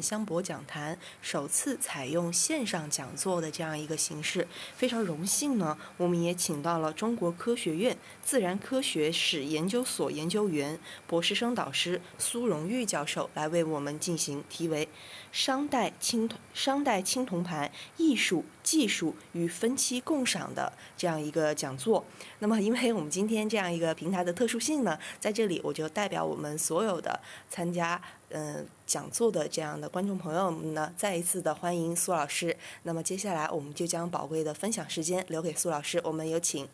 香博讲坛首次采用线上讲座的这样一个形式，非常荣幸呢，我们也请到了中国科学院自然科学史研究所研究员、博士生导师苏荣玉教授来为我们进行题为。商代青铜商代青铜盘艺术技术与分期共赏的这样一个讲座。那么，因为我们今天这样一个平台的特殊性呢，在这里我就代表我们所有的参加嗯讲座的这样的观众朋友们呢，再一次的欢迎苏老师。那么，接下来我们就将宝贵的分享时间留给苏老师。我们有请。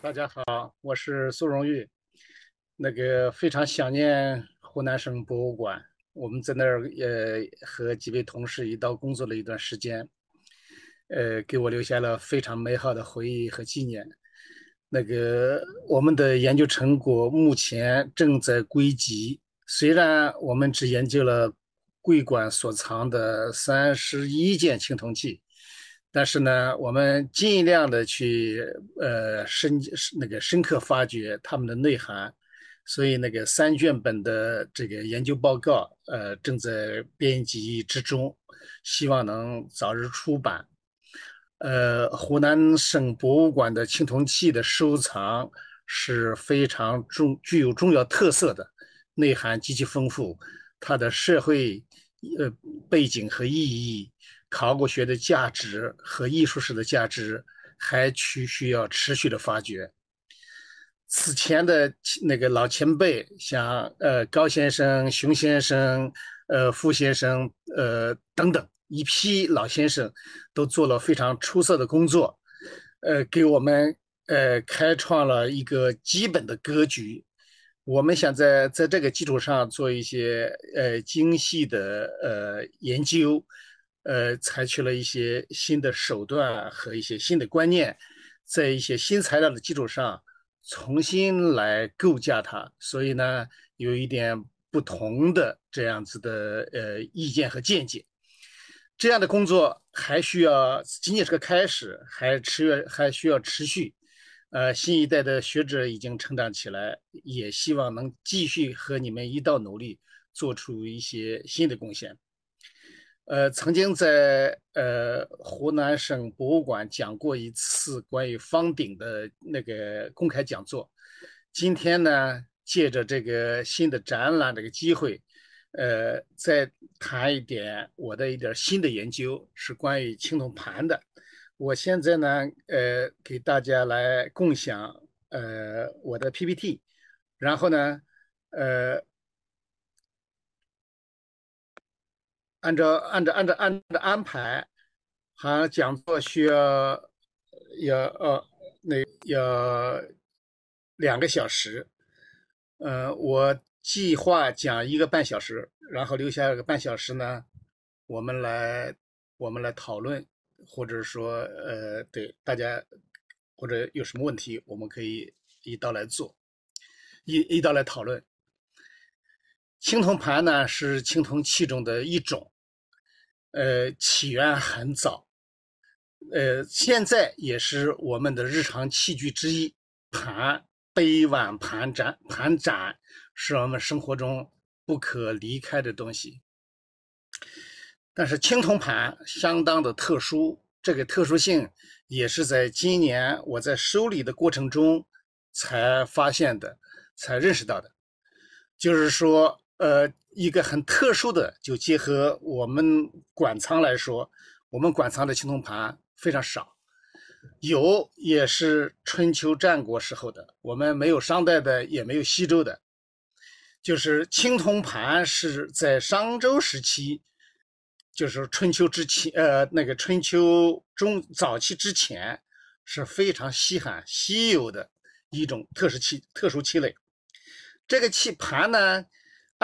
大家好，我是苏荣玉。那个非常想念。湖南省博物馆，我们在那儿呃和几位同事一道工作了一段时间，呃给我留下了非常美好的回忆和纪念。那个我们的研究成果目前正在归集，虽然我们只研究了贵馆所藏的三十一件青铜器，但是呢，我们尽量的去呃深那个深刻发掘它们的内涵。所以，那个三卷本的这个研究报告，呃，正在编辑之中，希望能早日出版。呃，湖南省博物馆的青铜器的收藏是非常重、具有重要特色的，内涵极其丰富，它的社会呃背景和意义、考古学的价值和艺术史的价值，还需需要持续的发掘。此前的那个老前辈，像呃高先生、熊先生、呃傅先生、呃等等一批老先生，都做了非常出色的工作，呃给我们呃开创了一个基本的格局。我们想在在这个基础上做一些呃精细的呃研究，呃采取了一些新的手段和一些新的观念，在一些新材料的基础上。重新来构架它，所以呢，有一点不同的这样子的呃意见和见解。这样的工作还需要，仅仅是个开始，还持，还需要持续。呃，新一代的学者已经成长起来，也希望能继续和你们一道努力，做出一些新的贡献。呃，曾经在呃湖南省博物馆讲过一次关于方鼎的那个公开讲座，今天呢，借着这个新的展览这个机会，呃，再谈一点我的一点新的研究，是关于青铜盘的。我现在呢，呃，给大家来共享呃我的 PPT，然后呢，呃。按照按照按照按照安排，还讲座需要要呃那要两个小时，嗯，我计划讲一个半小时，然后留下个半小时呢，我们来我们来讨论，或者说呃，对大家或者有什么问题，我们可以一道来做，一一道来讨论。青铜盘呢是青铜器中的一种。呃，起源很早，呃，现在也是我们的日常器具之一，盘、杯、碗、盘盏、盘盏，是我们生活中不可离开的东西。但是青铜盘相当的特殊，这个特殊性也是在今年我在收礼的过程中才发现的，才认识到的，就是说。呃，一个很特殊的，就结合我们馆藏来说，我们馆藏的青铜盘非常少，有也是春秋战国时候的，我们没有商代的，也没有西周的，就是青铜盘是在商周时期，就是春秋之前，呃，那个春秋中早期之前是非常稀罕、稀有的一种特殊器，特殊器类，这个器盘呢。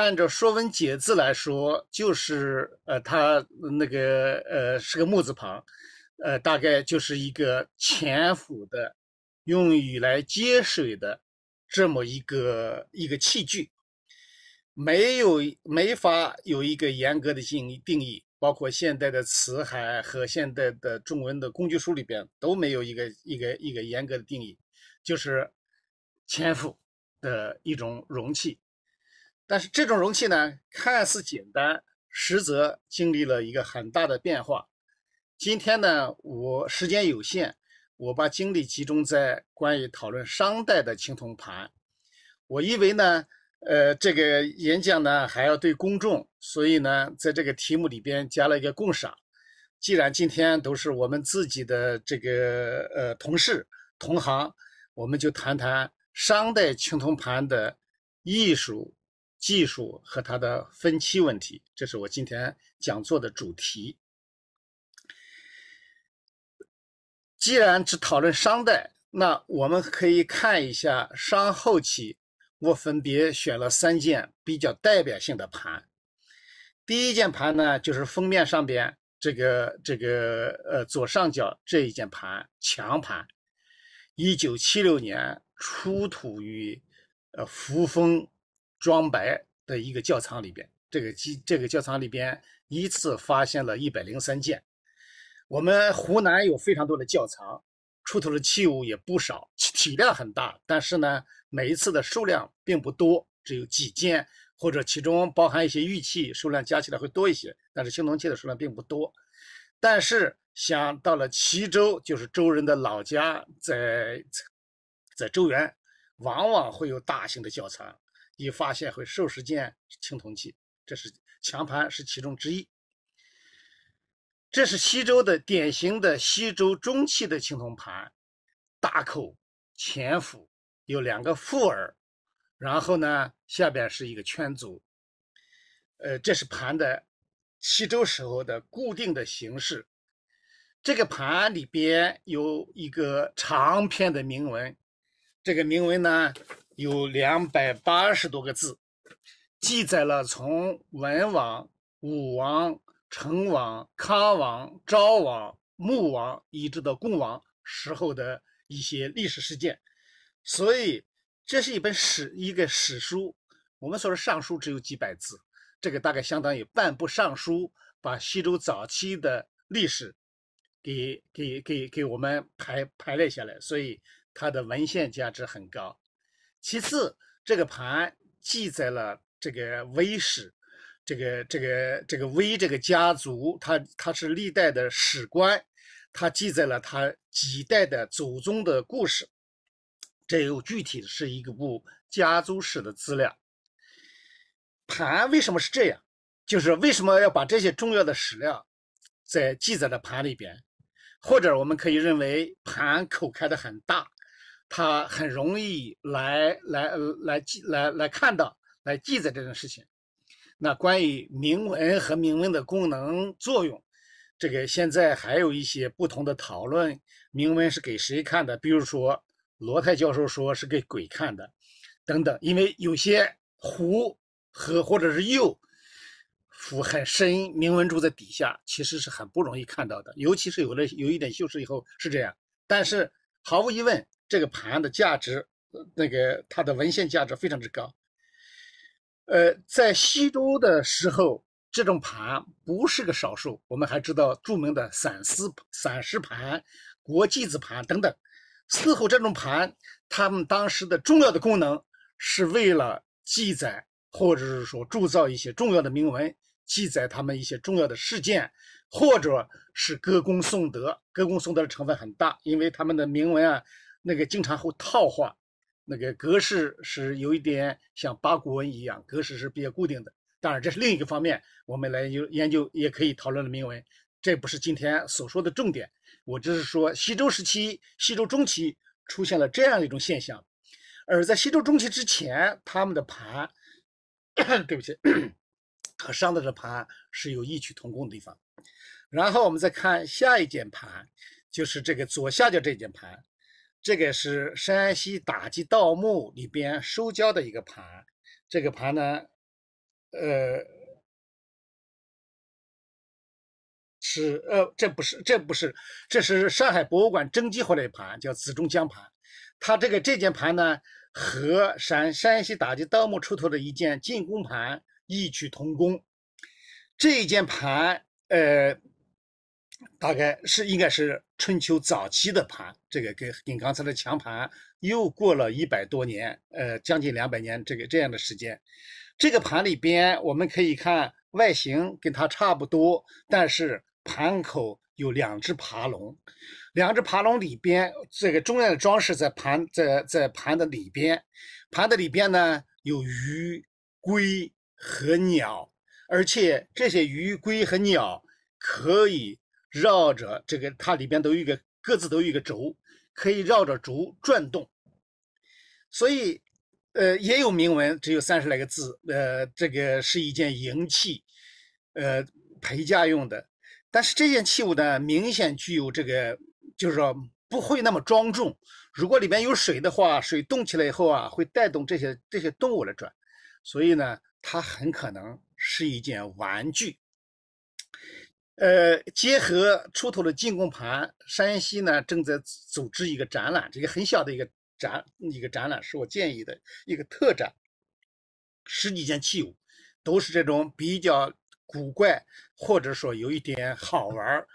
按照《说文解字》来说，就是呃，它那个呃，是个木字旁，呃，大概就是一个潜伏的，用于来接水的这么一个一个器具，没有没法有一个严格的定定义，包括现代的《辞海》和现代的中文的工具书里边都没有一个一个一个严格的定义，就是潜伏的一种容器。但是这种容器呢，看似简单，实则经历了一个很大的变化。今天呢，我时间有限，我把精力集中在关于讨论商代的青铜盘。我以为呢，呃，这个演讲呢还要对公众，所以呢，在这个题目里边加了一个“共赏”。既然今天都是我们自己的这个呃同事同行，我们就谈谈商代青铜盘的艺术。技术和它的分期问题，这是我今天讲座的主题。既然只讨论商代，那我们可以看一下商后期。我分别选了三件比较代表性的盘。第一件盘呢，就是封面上边这个这个呃左上角这一件盘，墙盘，一九七六年出土于呃扶风。庄白的一个窖藏里边，这个机这个窖藏里边依次发现了一百零三件。我们湖南有非常多的窖藏，出土的器物也不少，体量很大，但是呢，每一次的数量并不多，只有几件，或者其中包含一些玉器，数量加起来会多一些，但是青铜器的数量并不多。但是想到了齐州，就是周人的老家，在在周原，往往会有大型的窖藏。已发现和授十件青铜器，这是强盘是其中之一。这是西周的典型的西周中期的青铜盘，大口浅腹，有两个腹耳，然后呢下边是一个圈足。呃，这是盘的西周时候的固定的形式。这个盘里边有一个长篇的铭文，这个铭文呢。有两百八十多个字，记载了从文王、武王、成王、康王、昭王、穆王一直到恭王时候的一些历史事件，所以这是一本史一个史书。我们所说的《尚书》只有几百字，这个大概相当于半部《尚书》，把西周早期的历史给给给给我们排排列下来，所以它的文献价值很高。其次，这个盘记载了这个微氏，这个这个这个微这个家族，他他是历代的史官，他记载了他几代的祖宗的故事，这又具体的是一个部家族史的资料。盘为什么是这样？就是为什么要把这些重要的史料在记载在盘里边？或者我们可以认为，盘口开的很大。他很容易来来来记来来看到来记载这种事情。那关于铭文和铭文的功能作用，这个现在还有一些不同的讨论。铭文是给谁看的？比如说罗泰教授说是给鬼看的，等等。因为有些湖和或者是釉符很深，铭文住在底下，其实是很不容易看到的，尤其是有了有一点锈蚀以后是这样。但是毫无疑问。这个盘的价值，那个它的文献价值非常之高。呃，在西周的时候，这种盘不是个少数，我们还知道著名的散丝散石盘、国际子盘等等。似乎这种盘，他们当时的重要的功能是为了记载，或者是说铸造一些重要的铭文，记载他们一些重要的事件，或者是歌功颂德。歌功颂德的成分很大，因为他们的铭文啊。那个经常会套话，那个格式是有一点像八股文一样，格式是比较固定的。当然，这是另一个方面，我们来研究研究，也可以讨论的铭文，这不是今天所说的重点。我只是说，西周时期，西周中期出现了这样一种现象，而在西周中期之前，他们的盘，对不起，和商的这盘是有异曲同工的地方。然后我们再看下一件盘，就是这个左下角这件盘。这个是山西打击盗墓里边收交的一个盘，这个盘呢，呃，是呃，这不是，这不是，这是上海博物馆征集回来的盘，叫紫中江盘。它这个这件盘呢，和山山西打击盗墓出土的一件进工盘异曲同工。这一件盘，呃。大概是应该是春秋早期的盘，这个跟跟刚才的强盘又过了一百多年，呃，将近两百年这个这样的时间。这个盘里边我们可以看外形跟它差不多，但是盘口有两只爬龙，两只爬龙里边这个中央的装饰在盘在在盘的里边，盘的里边呢有鱼、龟和鸟，而且这些鱼、龟和鸟可以。绕着这个，它里边都有一个各自都有一个轴，可以绕着轴转动。所以，呃，也有铭文，只有三十来个字。呃，这个是一件银器，呃，陪嫁用的。但是这件器物呢，明显具有这个，就是说不会那么庄重。如果里面有水的话，水动起来以后啊，会带动这些这些动物来转。所以呢，它很可能是一件玩具。呃，结合出土的进贡盘，山西呢正在组织一个展览，这个很小的一个展，一个展览是我建议的一个特展，十几件器物都是这种比较古怪，或者说有一点好玩儿。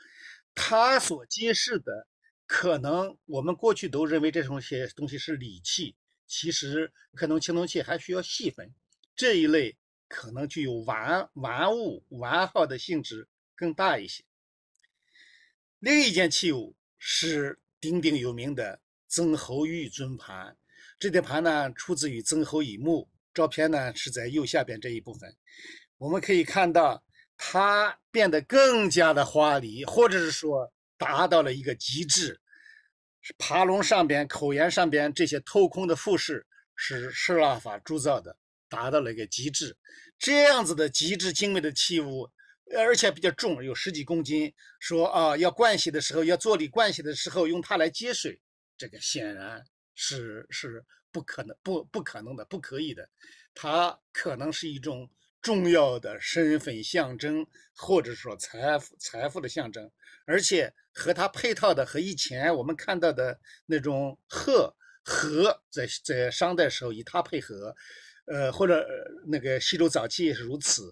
它所揭示的，可能我们过去都认为这种些东西是礼器，其实可能青铜器还需要细分，这一类可能具有玩玩物玩好的性质。更大一些。另一件器物是鼎鼎有名的曾侯乙尊盘，这件盘呢出自于曾侯乙墓，照片呢是在右下边这一部分，我们可以看到它变得更加的华丽，或者是说达到了一个极致。爬龙上边、口沿上边这些透空的复饰是失蜡法铸造的，达到了一个极致。这样子的极致精美的器物。而且比较重，有十几公斤。说啊，要盥洗的时候，要做理盥洗的时候，用它来接水，这个显然是是不可能、不不可能的、不可以的。它可能是一种重要的身份象征，或者说财富财富的象征。而且和它配套的，和以前我们看到的那种鹤和在在商代时候以它配合，呃，或者那个西周早期也是如此。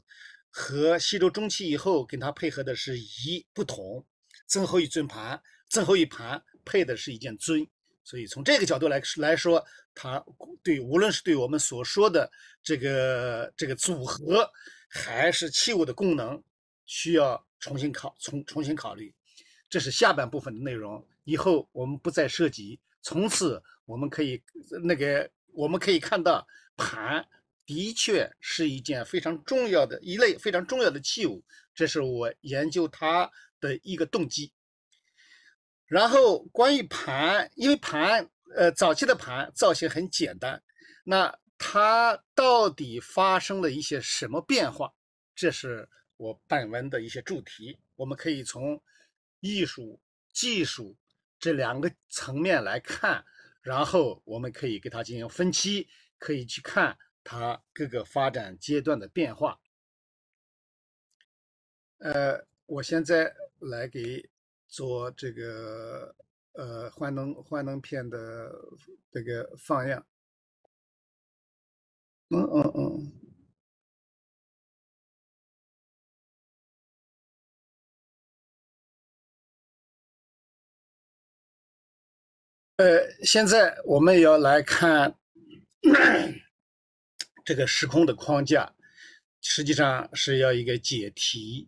和西周中期以后跟它配合的是一不同，尊后一尊盘，尊后一盘配的是一件尊，所以从这个角度来来说，它对无论是对我们所说的这个这个组合，还是器物的功能，需要重新考重重新考虑。这是下半部分的内容，以后我们不再涉及。从此我们可以那个我们可以看到盘。的确是一件非常重要的一类非常重要的器物，这是我研究它的一个动机。然后关于盘，因为盘呃早期的盘造型很简单，那它到底发生了一些什么变化？这是我本文的一些主题。我们可以从艺术、技术这两个层面来看，然后我们可以给它进行分期，可以去看。它各个发展阶段的变化，呃，我现在来给做这个呃幻灯幻灯片的这个放样。嗯嗯嗯。呃，现在我们要来看。这个时空的框架，实际上是要一个解题，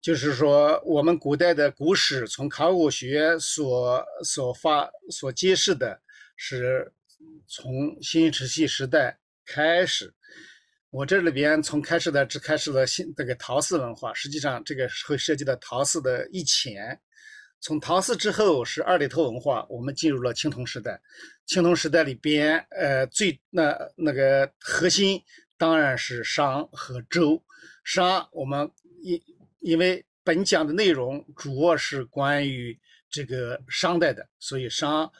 就是说我们古代的古史从考古学所所发所揭示的，是从新石器时代开始。我这里边从开始的只开始了新这个陶寺文化，实际上这个会涉及到陶寺的一前。从唐氏之后是二里头文化，我们进入了青铜时代。青铜时代里边，呃，最那那个核心当然是商和周。商我们因因为本讲的内容主要是关于这个商代的，所以商，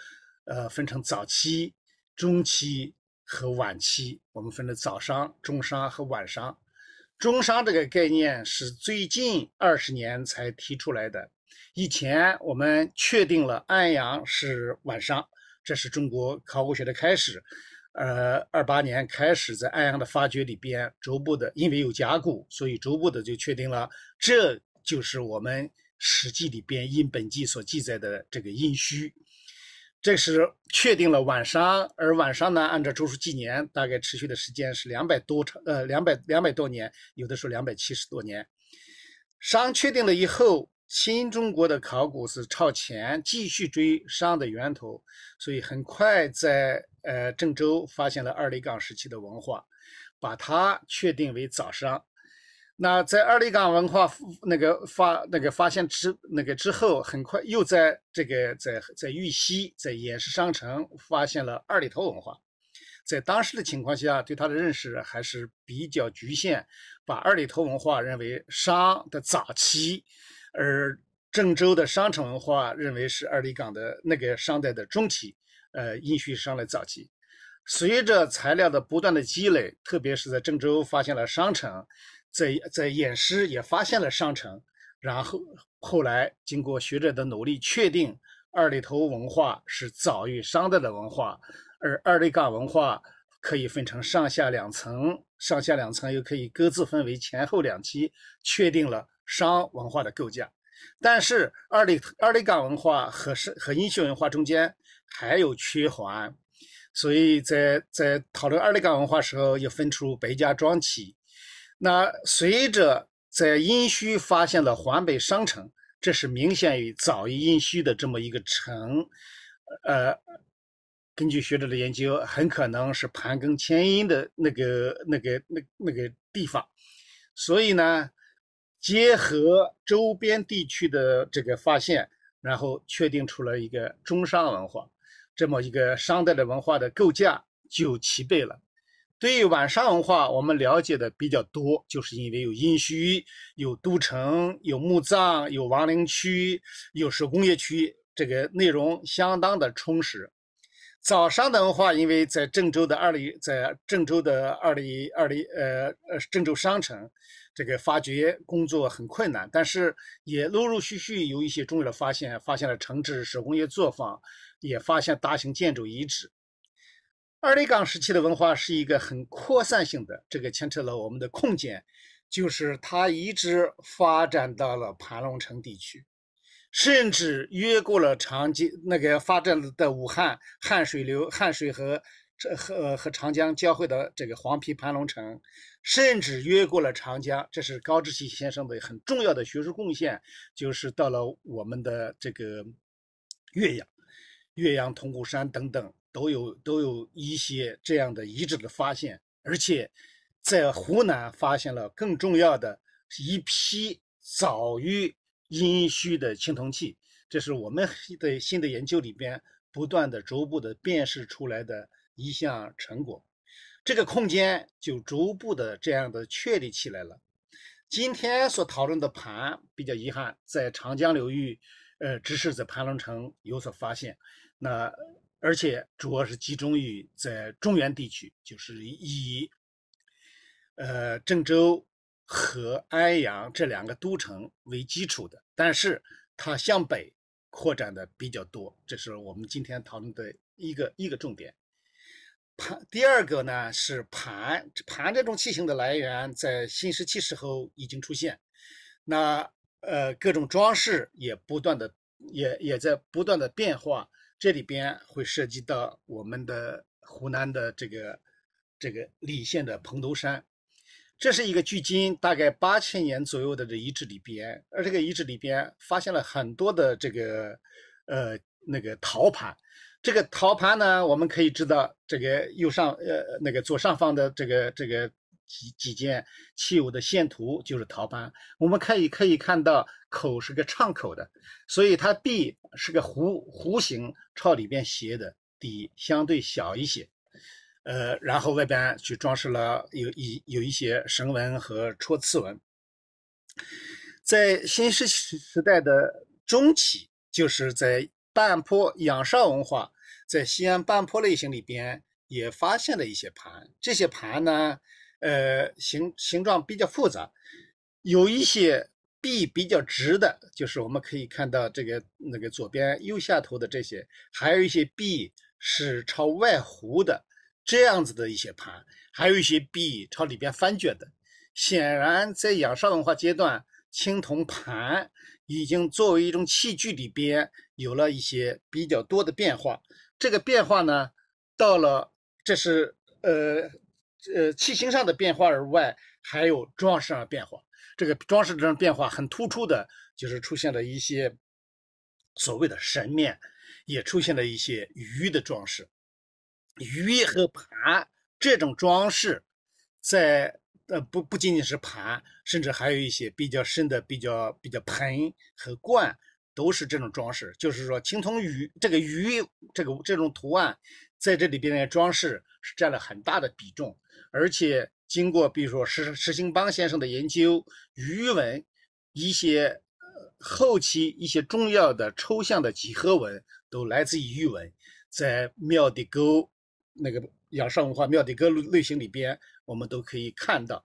呃，分成早期、中期和晚期。我们分的早商、中商和晚商。中商这个概念是最近二十年才提出来的。以前我们确定了安阳是晚商，这是中国考古学的开始。呃，二八年开始在安阳的发掘里边，逐步的，因为有甲骨，所以逐步的就确定了，这就是我们《史记》里边《殷本纪》所记载的这个殷墟。这是确定了晚商，而晚商呢，按照周书纪年，大概持续的时间是两百多长，呃，两百两百多年，有的说两百七十多年。商确定了以后。新中国的考古是朝前继续追商的源头，所以很快在呃郑州发现了二里岗时期的文化，把它确定为早商。那在二里岗文化那个发那个发现之那个之后，很快又在这个在在玉溪在偃师商城发现了二里头文化，在当时的情况下，对它的认识还是比较局限，把二里头文化认为商的早期。而郑州的商城文化认为是二里岗的那个商代的中期，呃，殷墟商的早期。随着材料的不断的积累，特别是在郑州发现了商城，在在偃师也发现了商城。然后后来经过学者的努力，确定二里头文化是早于商代的文化，而二里岗文化可以分成上下两层，上下两层又可以各自分为前后两期，确定了。商文化的构架，但是二里二里岗文化和是和殷墟文化中间还有缺环，所以在在讨论二里岗文化时候又分出白家庄起。那随着在殷墟发现了环北商城，这是明显于早于殷墟的这么一个城，呃，根据学者的研究，很可能是盘庚迁殷的那个那个那那个地方，所以呢。结合周边地区的这个发现，然后确定出了一个中商文化，这么一个商代的文化的构架就齐备了。对于晚商文化，我们了解的比较多，就是因为有殷墟、有都城、有墓葬、有王陵区、有手工业区，这个内容相当的充实。早商的文化，因为在郑州的二里，在郑州的二里二里，呃呃，郑州商城。这个发掘工作很困难，但是也陆陆续续有一些重要的发现，发现了城址、手工业作坊，也发现大型建筑遗址。二里岗时期的文化是一个很扩散性的，这个牵扯了我们的空间，就是它一直发展到了盘龙城地区，甚至越过了长江，那个发展的武汉汉水流汉水河。这和和长江交汇的这个黄陂盘龙城，甚至越过了长江，这是高志奇先生的很重要的学术贡献。就是到了我们的这个岳阳、岳阳铜鼓山等等，都有都有一些这样的遗址的发现，而且在湖南发现了更重要的一批早于殷墟的青铜器，这是我们的新的研究里边不断的逐步的辨识出来的。一项成果，这个空间就逐步的这样的确立起来了。今天所讨论的盘比较遗憾，在长江流域，呃，只是在盘龙城有所发现，那而且主要是集中于在中原地区，就是以，呃，郑州和安阳这两个都城为基础的。但是它向北扩展的比较多，这是我们今天讨论的一个一个重点。盘第二个呢是盘盘这种器型的来源，在新石器时候已经出现，那呃各种装饰也不断的也也在不断的变化，这里边会涉及到我们的湖南的这个这个澧县的彭头山，这是一个距今大概八千年左右的这遗址里边，而这个遗址里边发现了很多的这个呃那个陶盘。这个陶盘呢，我们可以知道，这个右上呃那个左上方的这个这个几几件器物的线图就是陶盘，我们可以可以看到口是个敞口的，所以它壁是个弧弧形朝里边斜的，底相对小一些，呃，然后外边去装饰了有一有一些绳纹和戳刺纹，在新石石时代的中期，就是在半坡仰韶文化。在西安半坡类型里边也发现了一些盘，这些盘呢，呃，形形状比较复杂，有一些壁比较直的，就是我们可以看到这个那个左边右下头的这些，还有一些壁是朝外弧的，这样子的一些盘，还有一些壁朝里边翻卷的。显然，在仰韶文化阶段，青铜盘已经作为一种器具里边有了一些比较多的变化。这个变化呢，到了，这是呃呃器型上的变化而外，还有装饰上变化。这个装饰上变化很突出的，就是出现了一些所谓的神面，也出现了一些鱼的装饰。鱼和盘这种装饰，在呃不不仅仅是盘，甚至还有一些比较深的、比较比较盆和罐。都是这种装饰，就是说青铜鱼这个鱼这个这种图案在这里边的装饰是占了很大的比重，而且经过比如说石石兴邦先生的研究，鱼纹一些后期一些重要的抽象的几何纹都来自于鱼纹，在庙底沟那个仰韶文化庙底沟类型里边，我们都可以看到，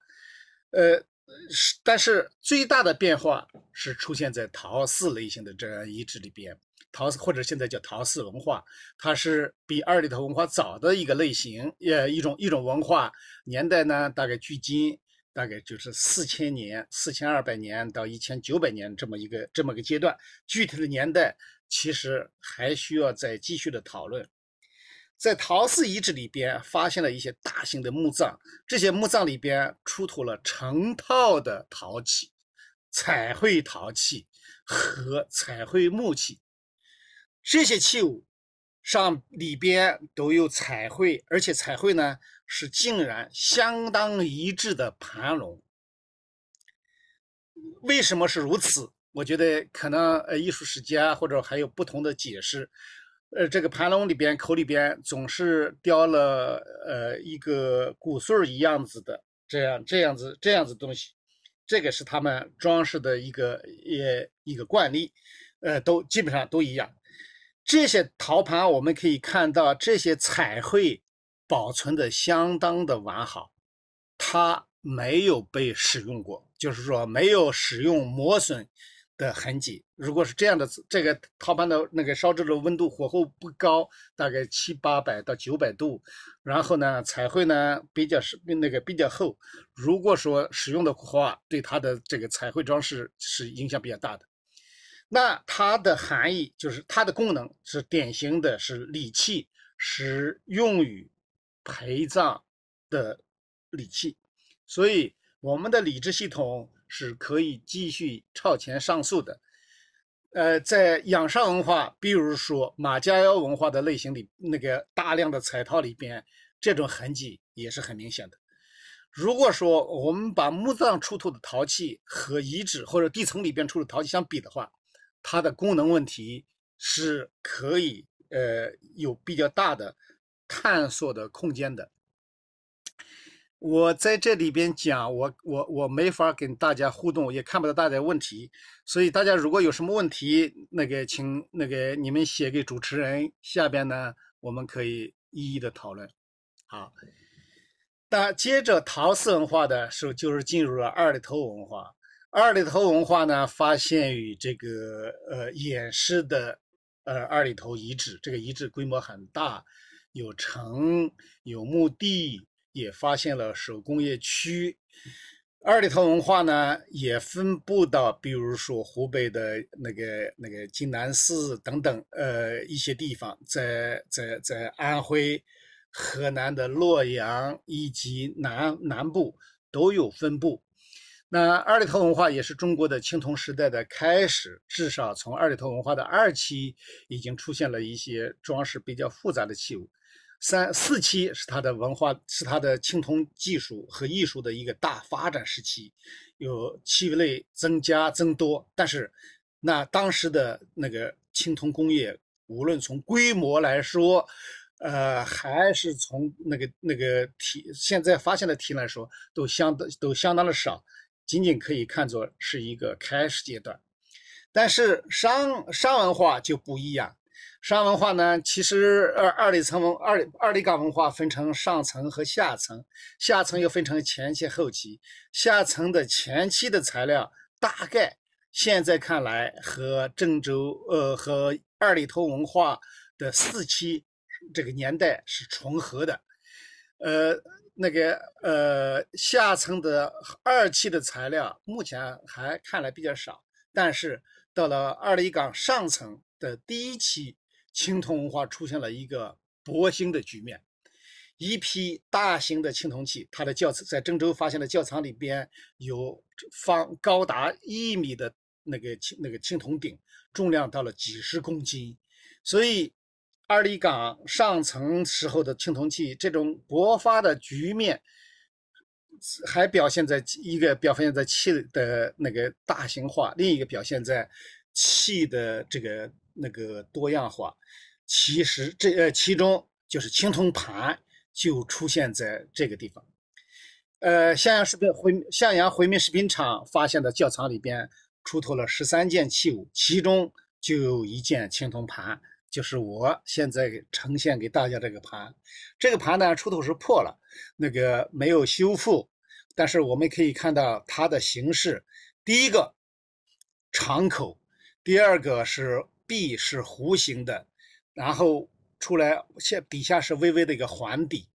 呃。是，但是最大的变化是出现在陶寺类型的这样遗址里边。陶寺或者现在叫陶寺文化，它是比二里头文化早的一个类型，也一种一种文化。年代呢，大概距今大概就是四千年、四千二百年到一千九百年这么一个这么个阶段。具体的年代其实还需要再继续的讨论。在陶寺遗址里边发现了一些大型的墓葬，这些墓葬里边出土了成套的陶器、彩绘陶器和彩绘木器。这些器物上里边都有彩绘，而且彩绘呢是竟然相当一致的盘龙。为什么是如此？我觉得可能呃艺术史家或者还有不同的解释。呃，这个盘龙里边口里边总是雕了呃一个谷穗一样子的，这样这样子这样子东西，这个是他们装饰的一个也一个惯例，呃，都基本上都一样。这些陶盘我们可以看到，这些彩绘保存的相当的完好，它没有被使用过，就是说没有使用磨损。的痕迹，如果是这样的，这个陶盘的那个烧制的温度火候不高，大概七八百到九百度，然后呢彩绘呢比较是那个比较厚，如果说使用的话，对它的这个彩绘装饰是影响比较大的。那它的含义就是它的功能是典型的是礼器，是用于陪葬的礼器，所以我们的礼制系统。是可以继续超前上溯的，呃，在仰韶文化，比如说马家窑文化的类型里，那个大量的彩陶里边，这种痕迹也是很明显的。如果说我们把墓葬出土的陶器和遗址或者地层里边出的陶器相比的话，它的功能问题是可以呃有比较大的探索的空间的。我在这里边讲，我我我没法跟大家互动，也看不到大家问题，所以大家如果有什么问题，那个请那个你们写给主持人，下边呢我们可以一一的讨论。好，那接着陶寺文化的时候，就是进入了二里头文化。二里头文化呢，发现于这个呃偃师的呃二里头遗址，这个遗址规模很大，有城，有墓地。也发现了手工业区，二里头文化呢也分布到，比如说湖北的那个那个荆南市等等，呃一些地方，在在在安徽、河南的洛阳以及南南部都有分布。那二里头文化也是中国的青铜时代的开始，至少从二里头文化的二期已经出现了一些装饰比较复杂的器物。三四期是它的文化，是它的青铜技术和艺术的一个大发展时期，有器类增加增多。但是，那当时的那个青铜工业，无论从规模来说，呃，还是从那个那个题现在发现的题来说，都相当都相当的少，仅仅可以看作是一个开始阶段。但是商商文化就不一样。商文化呢？其实，二二里层文二二里岗文化分成上层和下层，下层又分成前期、后期。下层的前期的材料，大概现在看来和郑州呃和二里头文化的四期这个年代是重合的。呃，那个呃，下层的二期的材料目前还看来比较少，但是到了二里岗上层的第一期。青铜文化出现了一个薄兴的局面，一批大型的青铜器，它的窖在郑州发现的窖藏里边有方高达一米的那个青那个青铜鼎，重量到了几十公斤，所以二里岗上层时候的青铜器这种勃发的局面，还表现在一个表现在器的那个大型化，另一个表现在器的这个。那个多样化，其实这呃，其中就是青铜盘就出现在这个地方。呃，襄阳食品回襄阳回民食品厂发现的窖藏里边出土了十三件器物，其中就有一件青铜盘，就是我现在呈现给大家这个盘。这个盘呢，出土是破了，那个没有修复，但是我们可以看到它的形式：第一个敞口，第二个是。壁是弧形的，然后出来下底下是微微的一个环底，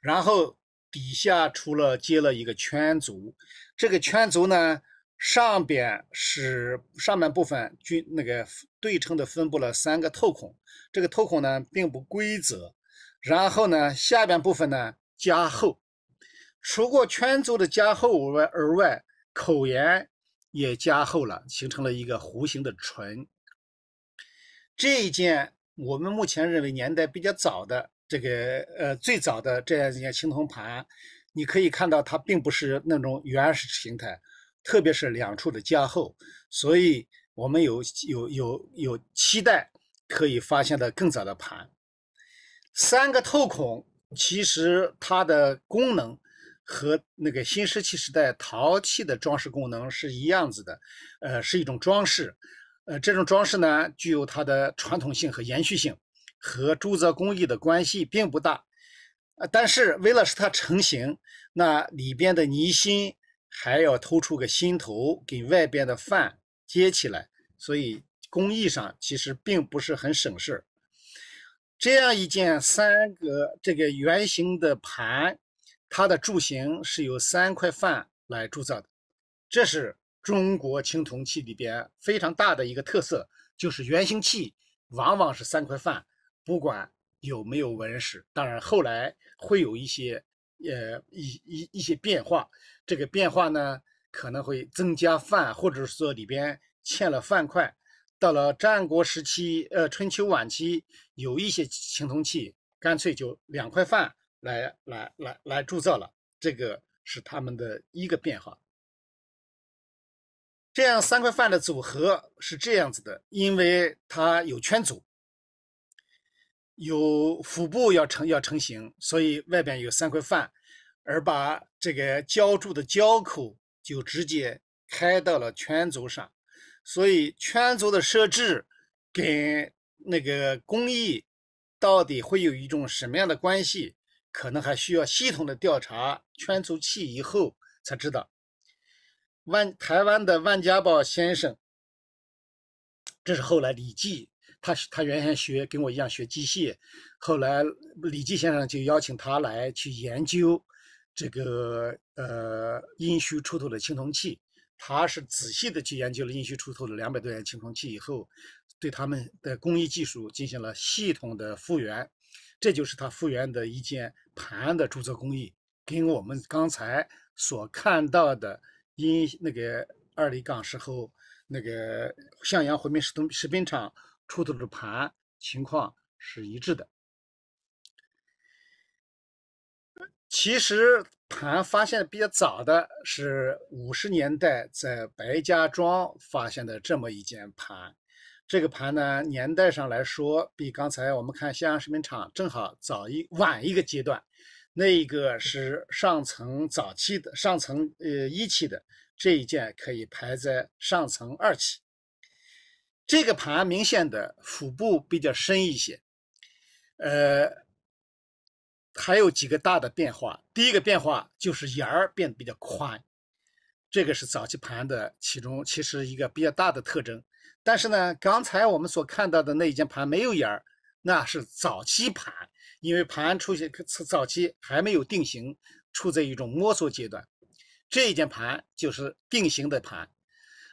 然后底下除了接了一个圈足，这个圈足呢上边是上半部分均那个对称的分布了三个透孔，这个透孔呢并不规则，然后呢下边部分呢加厚，除过圈足的加厚外而外，口沿也加厚了，形成了一个弧形的唇。这一件，我们目前认为年代比较早的这个，呃，最早的这样一件青铜盘，你可以看到它并不是那种原始形态，特别是两处的加厚，所以我们有有有有期待可以发现的更早的盘。三个透孔，其实它的功能和那个新石器时代陶器的装饰功能是一样子的，呃，是一种装饰。呃，这种装饰呢，具有它的传统性和延续性，和朱泽工艺的关系并不大。呃，但是为了使它成型，那里边的泥芯还要突出个芯头，给外边的饭接起来，所以工艺上其实并不是很省事这样一件三个这个圆形的盘，它的柱形是由三块饭来铸造的，这是。中国青铜器里边非常大的一个特色就是圆形器往往是三块饭，不管有没有纹饰。当然后来会有一些呃一一一些变化，这个变化呢可能会增加饭，或者是说里边嵌了饭块。到了战国时期，呃春秋晚期有一些青铜器干脆就两块饭来来来来铸造了，这个是他们的一个变化。这样三块饭的组合是这样子的，因为它有圈组，有腹部要成要成型，所以外边有三块饭，而把这个浇筑的浇口就直接开到了圈足上，所以圈足的设置跟那个工艺到底会有一种什么样的关系，可能还需要系统的调查圈足器以后才知道。万台湾的万家宝先生，这是后来李济，他他原先学跟我一样学机械，后来李济先生就邀请他来去研究这个呃殷墟出土的青铜器。他是仔细的去研究了殷墟出土的两百多件青铜器以后，对他们的工艺技术进行了系统的复原。这就是他复原的一件盘的铸造工艺，跟我们刚才所看到的。因那个二里岗时候，那个向阳回民食东食品厂出土的盘情况是一致的。其实盘发现比较早的是五十年代在白家庄发现的这么一件盘，这个盘呢年代上来说，比刚才我们看向阳食品厂正好早一晚一个阶段。那一个是上层早期的，上层呃一期的这一件可以排在上层二期。这个盘明显的腹部比较深一些，呃，还有几个大的变化。第一个变化就是眼儿变得比较宽，这个是早期盘的其中其实一个比较大的特征。但是呢，刚才我们所看到的那一件盘没有眼儿。那是早期盘，因为盘出现早期还没有定型，处在一种摸索阶段。这一件盘就是定型的盘。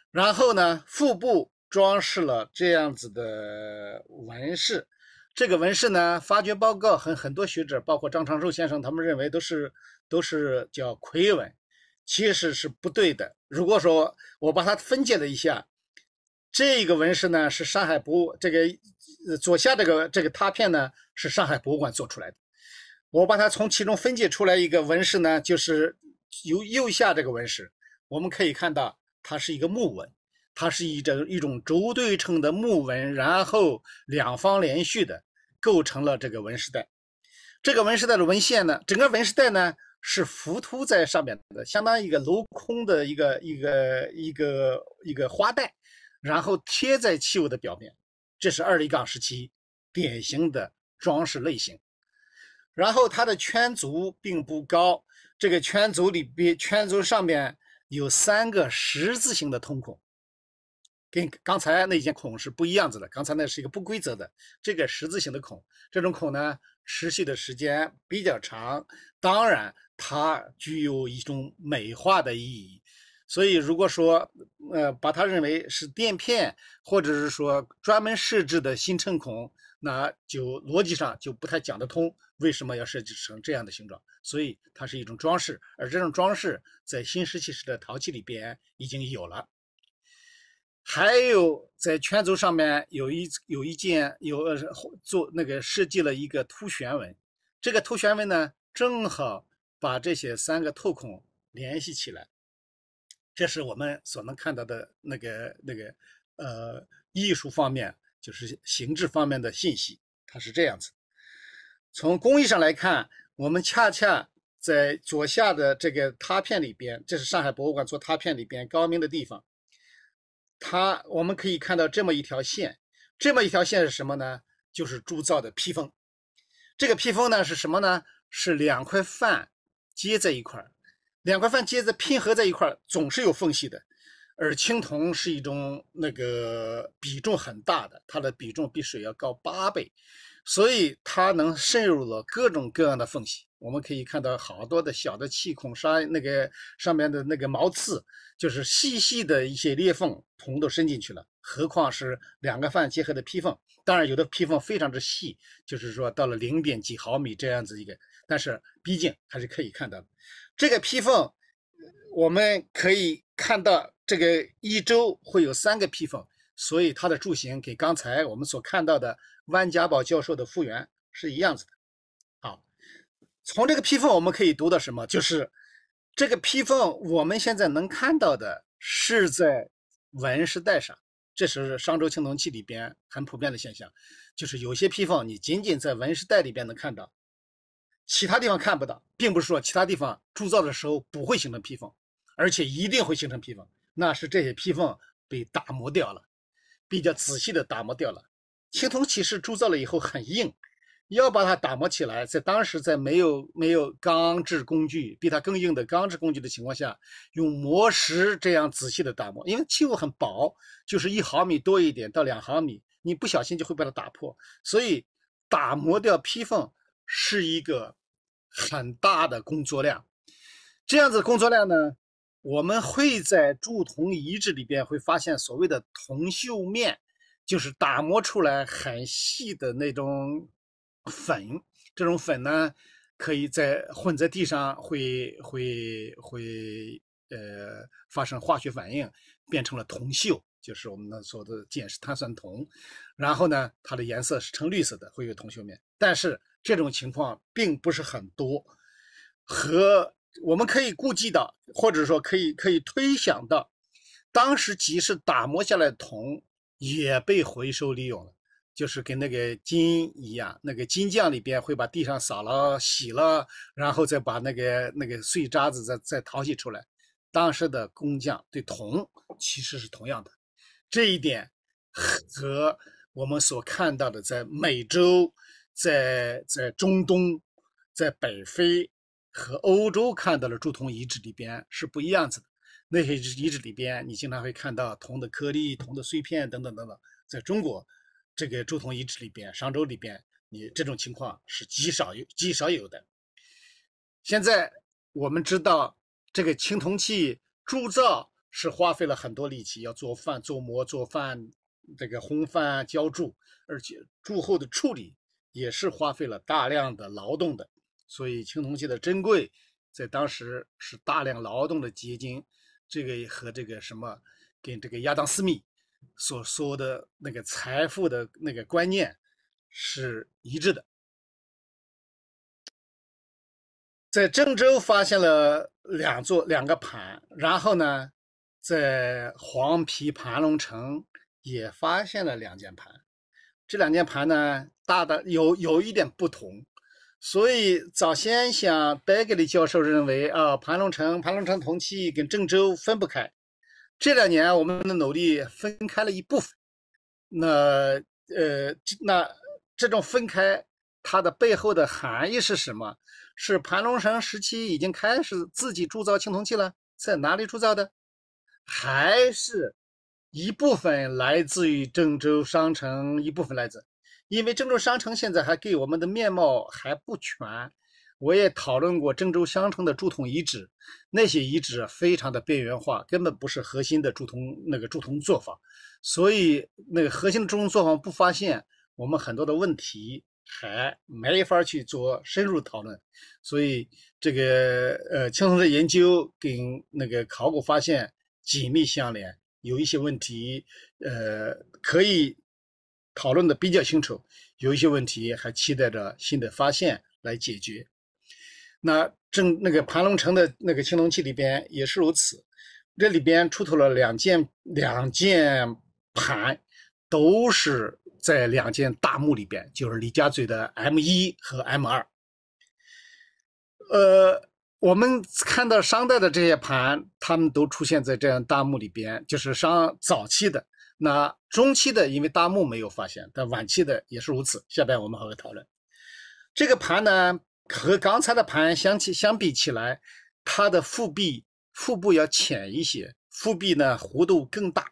然后呢，腹部装饰了这样子的纹饰。这个纹饰呢，发掘报告很很多学者，包括张长寿先生，他们认为都是都是叫魁纹，其实是不对的。如果说我把它分解了一下。这个纹饰呢是上海博物这个左下这个这个拓片呢是上海博物馆做出来的，我把它从其中分解出来一个纹饰呢，就是由右下这个纹饰，我们可以看到它是一个木纹，它是一种一种轴对称的木纹，然后两方连续的构成了这个纹饰带。这个纹饰带的纹线呢，整个纹饰带呢是浮凸在上面的，相当于一个镂空的一个一个一个一个花带。然后贴在器物的表面，这是二里杠时期典型的装饰类型。然后它的圈足并不高，这个圈足里边、圈足上面有三个十字形的通孔，跟刚才那件孔是不一样子的。刚才那是一个不规则的，这个十字形的孔，这种孔呢，持续的时间比较长，当然它具有一种美化的意义。所以，如果说，呃，把它认为是垫片，或者是说专门设置的新衬孔，那就逻辑上就不太讲得通。为什么要设计成这样的形状？所以它是一种装饰，而这种装饰在新石器时的陶器里边已经有了。还有在圈足上面有一有一件有呃做那个设计了一个凸旋纹，这个凸旋纹呢，正好把这些三个透孔联系起来。这是我们所能看到的那个那个呃艺术方面就是形制方面的信息，它是这样子。从工艺上来看，我们恰恰在左下的这个拓片里边，这是上海博物馆做拓片里边高明的地方。它我们可以看到这么一条线，这么一条线是什么呢？就是铸造的披风。这个披风呢是什么呢？是两块饭接在一块儿。两块饭接着拼合在一块儿，总是有缝隙的。而青铜是一种那个比重很大的，它的比重比水要高八倍，所以它能渗入了各种各样的缝隙。我们可以看到好多的小的气孔，上那个上面的那个毛刺，就是细细的一些裂缝，铜都伸进去了。何况是两个饭结合的劈缝，当然有的劈缝非常之细，就是说到了零点几毫米这样子一个，但是毕竟还是可以看到的。这个披缝，我们可以看到，这个一周会有三个披缝，所以它的柱形给刚才我们所看到的万家宝教授的复原是一样子的。好，从这个披缝我们可以读到什么？就是这个披缝我们现在能看到的是在文饰带上，这是商周青铜器里边很普遍的现象，就是有些披缝你仅仅在文饰带里边能看到。其他地方看不到，并不是说其他地方铸造的时候不会形成披缝，而且一定会形成披缝。那是这些披缝被打磨掉了，比较仔细的打磨掉了。青铜器是铸造了以后很硬，要把它打磨起来，在当时在没有没有钢制工具比它更硬的钢制工具的情况下，用磨石这样仔细的打磨，因为器物很薄，就是一毫米多一点到两毫米，你不小心就会把它打破。所以打磨掉披缝。是一个很大的工作量，这样子工作量呢，我们会在铸铜遗址里边会发现所谓的铜锈面，就是打磨出来很细的那种粉，这种粉呢，可以在混在地上会会会呃发生化学反应，变成了铜锈，就是我们所说的碱式碳酸铜，然后呢，它的颜色是呈绿色的，会有铜锈面，但是。这种情况并不是很多，和我们可以估计的，或者说可以可以推想到，当时即使打磨下来的铜也被回收利用了，就是跟那个金一样，那个金匠里边会把地上扫了、洗了，然后再把那个那个碎渣子再再淘洗出来。当时的工匠对铜其实是同样的，这一点和我们所看到的在美洲。在在中东、在北非和欧洲看到的铸铜遗址里边是不一样子的。那些遗址里边，你经常会看到铜的颗粒、铜的碎片等等等等。在中国这个铸铜遗址里边，商周里边，你这种情况是极少有、极少有的。现在我们知道，这个青铜器铸造是花费了很多力气，要做饭、做模、做饭，这个烘饭、浇铸，而且铸后的处理。也是花费了大量的劳动的，所以青铜器的珍贵，在当时是大量劳动的结晶。这个和这个什么，跟这个亚当斯密所说的那个财富的那个观念是一致的。在郑州发现了两座两个盘，然后呢，在黄陂盘龙城也发现了两件盘。这两件盘呢？大的有有一点不同，所以早先像 Bagley 教授认为啊，盘龙城盘龙城铜器跟郑州分不开。这两年我们的努力分开了一部分，那呃，那这种分开它的背后的含义是什么？是盘龙城时期已经开始自己铸造青铜器了，在哪里铸造的？还是一部分来自于郑州商城，一部分来自？因为郑州商城现在还给我们的面貌还不全，我也讨论过郑州商城的铸铜遗址，那些遗址非常的边缘化，根本不是核心的铸铜那个铸铜作坊，所以那个核心的铸铜作坊不发现，我们很多的问题还没法去做深入讨论，所以这个呃，青铜的研究跟那个考古发现紧密相连，有一些问题呃可以。讨论的比较清楚，有一些问题还期待着新的发现来解决。那正那个盘龙城的那个青铜器里边也是如此，这里边出土了两件两件盘，都是在两件大墓里边，就是李家嘴的 M 一和 M 二。呃，我们看到商代的这些盘，他们都出现在这样大墓里边，就是商早期的。那中期的，因为大墓没有发现，但晚期的也是如此。下边我们还会讨论这个盘呢，和刚才的盘相起相比起来，它的腹壁腹部要浅一些，腹壁呢弧度更大，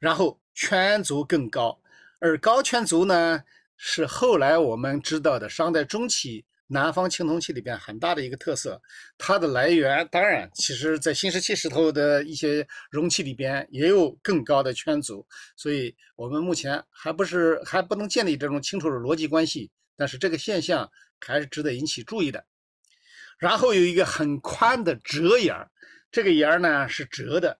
然后圈足更高，而高圈足呢是后来我们知道的商代中期。南方青铜器里边很大的一个特色，它的来源当然，其实在新石器时候的一些容器里边也有更高的圈足，所以我们目前还不是还不能建立这种清楚的逻辑关系，但是这个现象还是值得引起注意的。然后有一个很宽的折沿，这个沿儿呢是折的，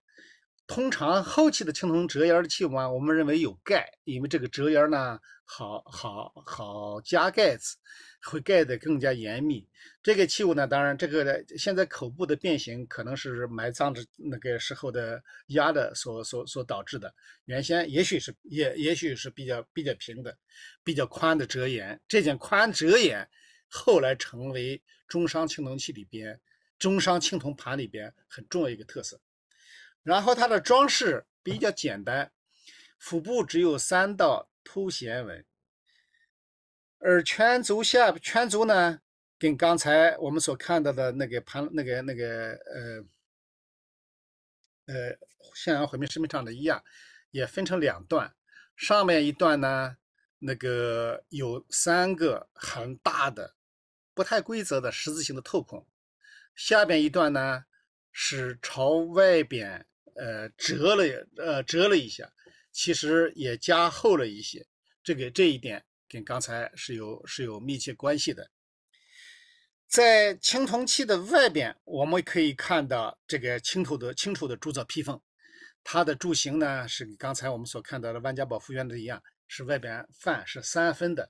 通常后期的青铜折沿的器物啊，我们认为有盖，因为这个折沿呢。好好好，加盖子会盖得更加严密。这个器物呢，当然这个现在口部的变形，可能是埋葬的那个时候的压的所所所导致的。原先也许是也也许是比较比较平的，比较宽的折沿。这件宽折沿后来成为中商青铜器里边中商青铜盘里边很重要一个特色。然后它的装饰比较简单，腹部只有三道。铺弦纹，而全足下全足呢，跟刚才我们所看到的那个盘那个那个呃呃向阳毁灭生命上的一样，也分成两段，上面一段呢，那个有三个很大的不太规则的十字形的透孔，下边一段呢是朝外边呃折了呃折了一下。其实也加厚了一些，这个这一点跟刚才是有是有密切关系的。在青铜器的外边，我们可以看到这个青铜的青铜的铸造披缝，它的柱形呢是刚才我们所看到的万家宝复原的一样，是外边范是三分的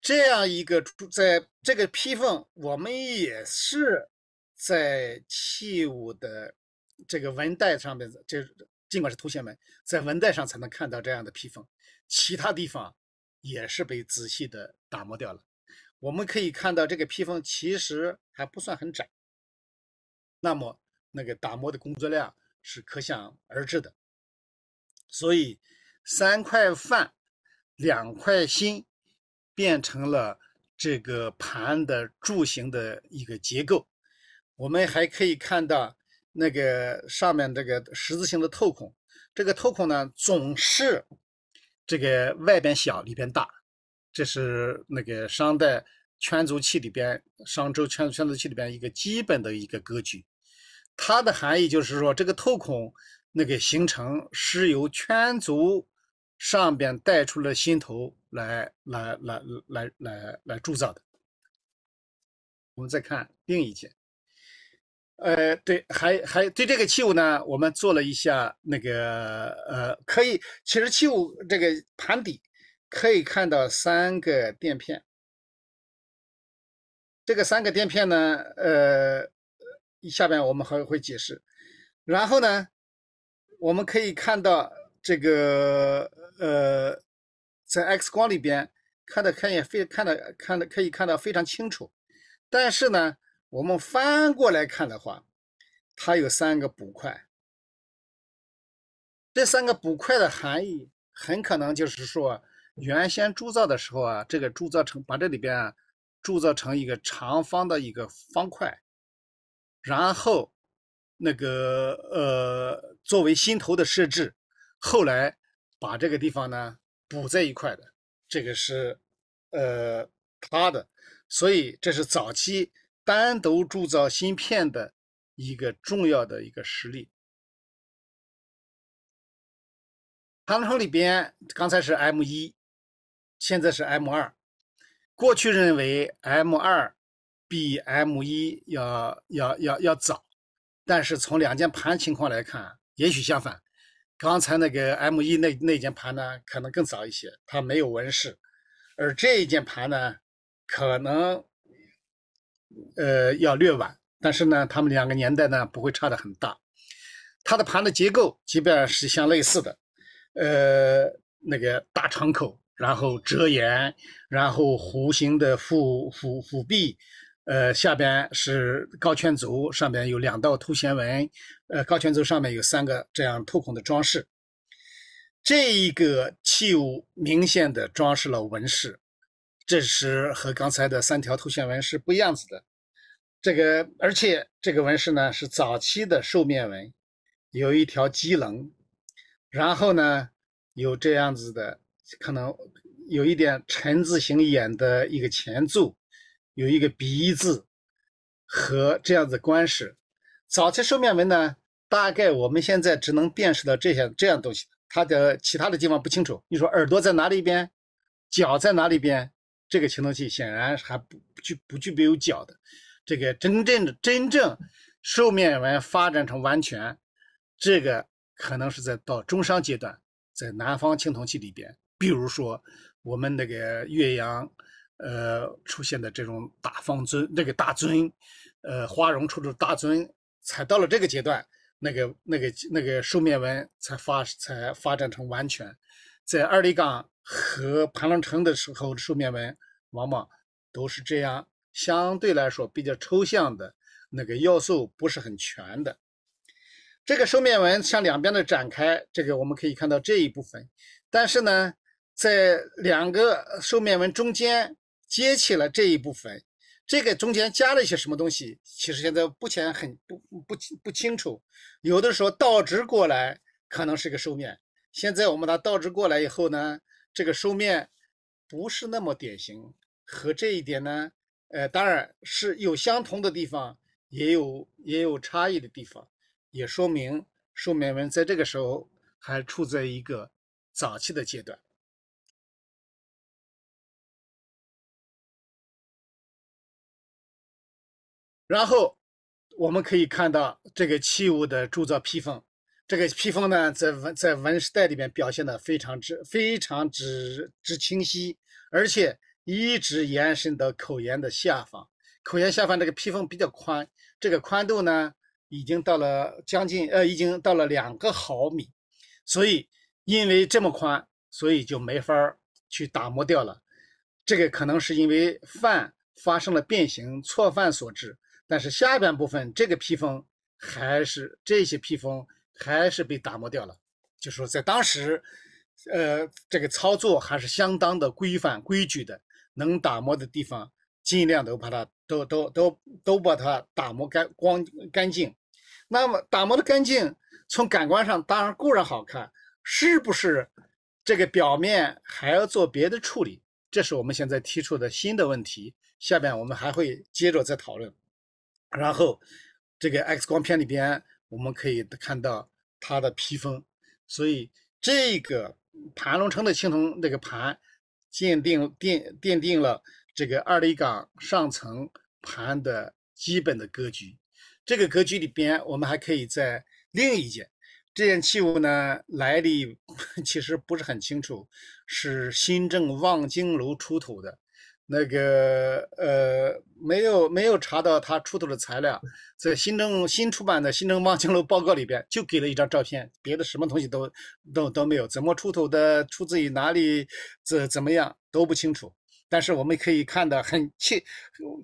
这样一个在这个披缝，我们也是在器物的这个纹带上面这。尽管是凸现门，在文带上才能看到这样的披风，其他地方也是被仔细的打磨掉了。我们可以看到，这个披风其实还不算很窄，那么那个打磨的工作量是可想而知的。所以三块饭，两块心，变成了这个盘的柱形的一个结构。我们还可以看到。那个上面这个十字形的透孔，这个透孔呢总是这个外边小里边大，这是那个商代圈足器里边，商周圈圈足器里边一个基本的一个格局。它的含义就是说，这个透孔那个形成是由圈足上边带出了心头来，来来来来来铸造的。我们再看另一件。呃，对，还还对这个器物呢，我们做了一下那个呃，可以，其实器物这个盘底可以看到三个垫片，这个三个垫片呢，呃，下边我们还会解释。然后呢，我们可以看到这个呃，在 X 光里边看得看也非看得看得可以看到非常清楚，但是呢。我们翻过来看的话，它有三个补块。这三个补块的含义，很可能就是说，原先铸造的时候啊，这个铸造成把这里边啊，铸造成一个长方的一个方块，然后那个呃，作为心头的设置，后来把这个地方呢补在一块的，这个是呃它的，所以这是早期。单独铸造芯片的一个重要的一个实例。盘口里边，刚才是 M 一，现在是 M 二。过去认为 M 二比 M 一要要要要早，但是从两件盘情况来看，也许相反。刚才那个 M 一那那件盘呢，可能更早一些，它没有纹饰，而这一件盘呢，可能。呃，要略晚，但是呢，他们两个年代呢不会差的很大。它的盘的结构即便是相类似的，呃，那个大敞口，然后折沿，然后弧形的腹腹腹壁，呃，下边是高圈足，上边有两道凸弦纹，呃，高圈足上面有三个这样透孔的装饰。这一个器物明显的装饰了纹饰。这是和刚才的三条头线纹是不一样子的，这个而且这个纹饰呢是早期的兽面纹，有一条棘棱，然后呢有这样子的可能有一点陈字形眼的一个前柱，有一个鼻字和这样子官式，早期兽面纹呢，大概我们现在只能辨识到这些这样东西，它的其他的地方不清楚。你说耳朵在哪里边？脚在哪里边？这个青铜器显然还不具不具备有角的，这个真正的真正兽面纹发展成完全，这个可能是在到中商阶段，在南方青铜器里边，比如说我们那个岳阳，呃出现的这种大方尊，那个大尊，呃花荣出土大尊，才到了这个阶段，那个那个那个兽面纹才发才发展成完全，在二里岗和盘龙城的时候，兽面纹。往往都是这样，相对来说比较抽象的那个要素不是很全的。这个兽面纹向两边的展开，这个我们可以看到这一部分，但是呢，在两个兽面纹中间接起了这一部分，这个中间加了一些什么东西，其实现在目前很不不不清楚。有的时候倒直过来可能是个兽面，现在我们它倒直过来以后呢，这个兽面不是那么典型。和这一点呢，呃，当然是有相同的地方，也有也有差异的地方，也说明寿绵文在这个时候还处在一个早期的阶段。然后我们可以看到这个器物的铸造披风，这个披风呢，在文在文饰代里面表现的非常之非常之之清晰，而且。一直延伸到口沿的下方，口沿下方这个披风比较宽，这个宽度呢已经到了将近呃，已经到了两个毫米，所以因为这么宽，所以就没法儿去打磨掉了。这个可能是因为饭发生了变形错饭所致，但是下半部分这个披风还是这些披风还是被打磨掉了，就是说在当时，呃，这个操作还是相当的规范规矩的。能打磨的地方，尽量都把它都都都都把它打磨干光干净。那么打磨的干净，从感官上当然固然好看，是不是？这个表面还要做别的处理，这是我们现在提出的新的问题。下面我们还会接着再讨论。然后这个 X 光片里边，我们可以看到它的披风。所以这个盘龙城的青铜那个盘。奠定奠奠定了这个二里岗上层盘的基本的格局，这个格局里边，我们还可以在另一件这件器物呢，来历 其实不是很清楚，是新郑望京楼出土的。那个呃，没有没有查到他出土的材料，在新政新出版的《新政望京楼报告》里边就给了一张照片，别的什么东西都都都没有，怎么出土的，出自于哪里，怎怎么样都不清楚。但是我们可以看的很确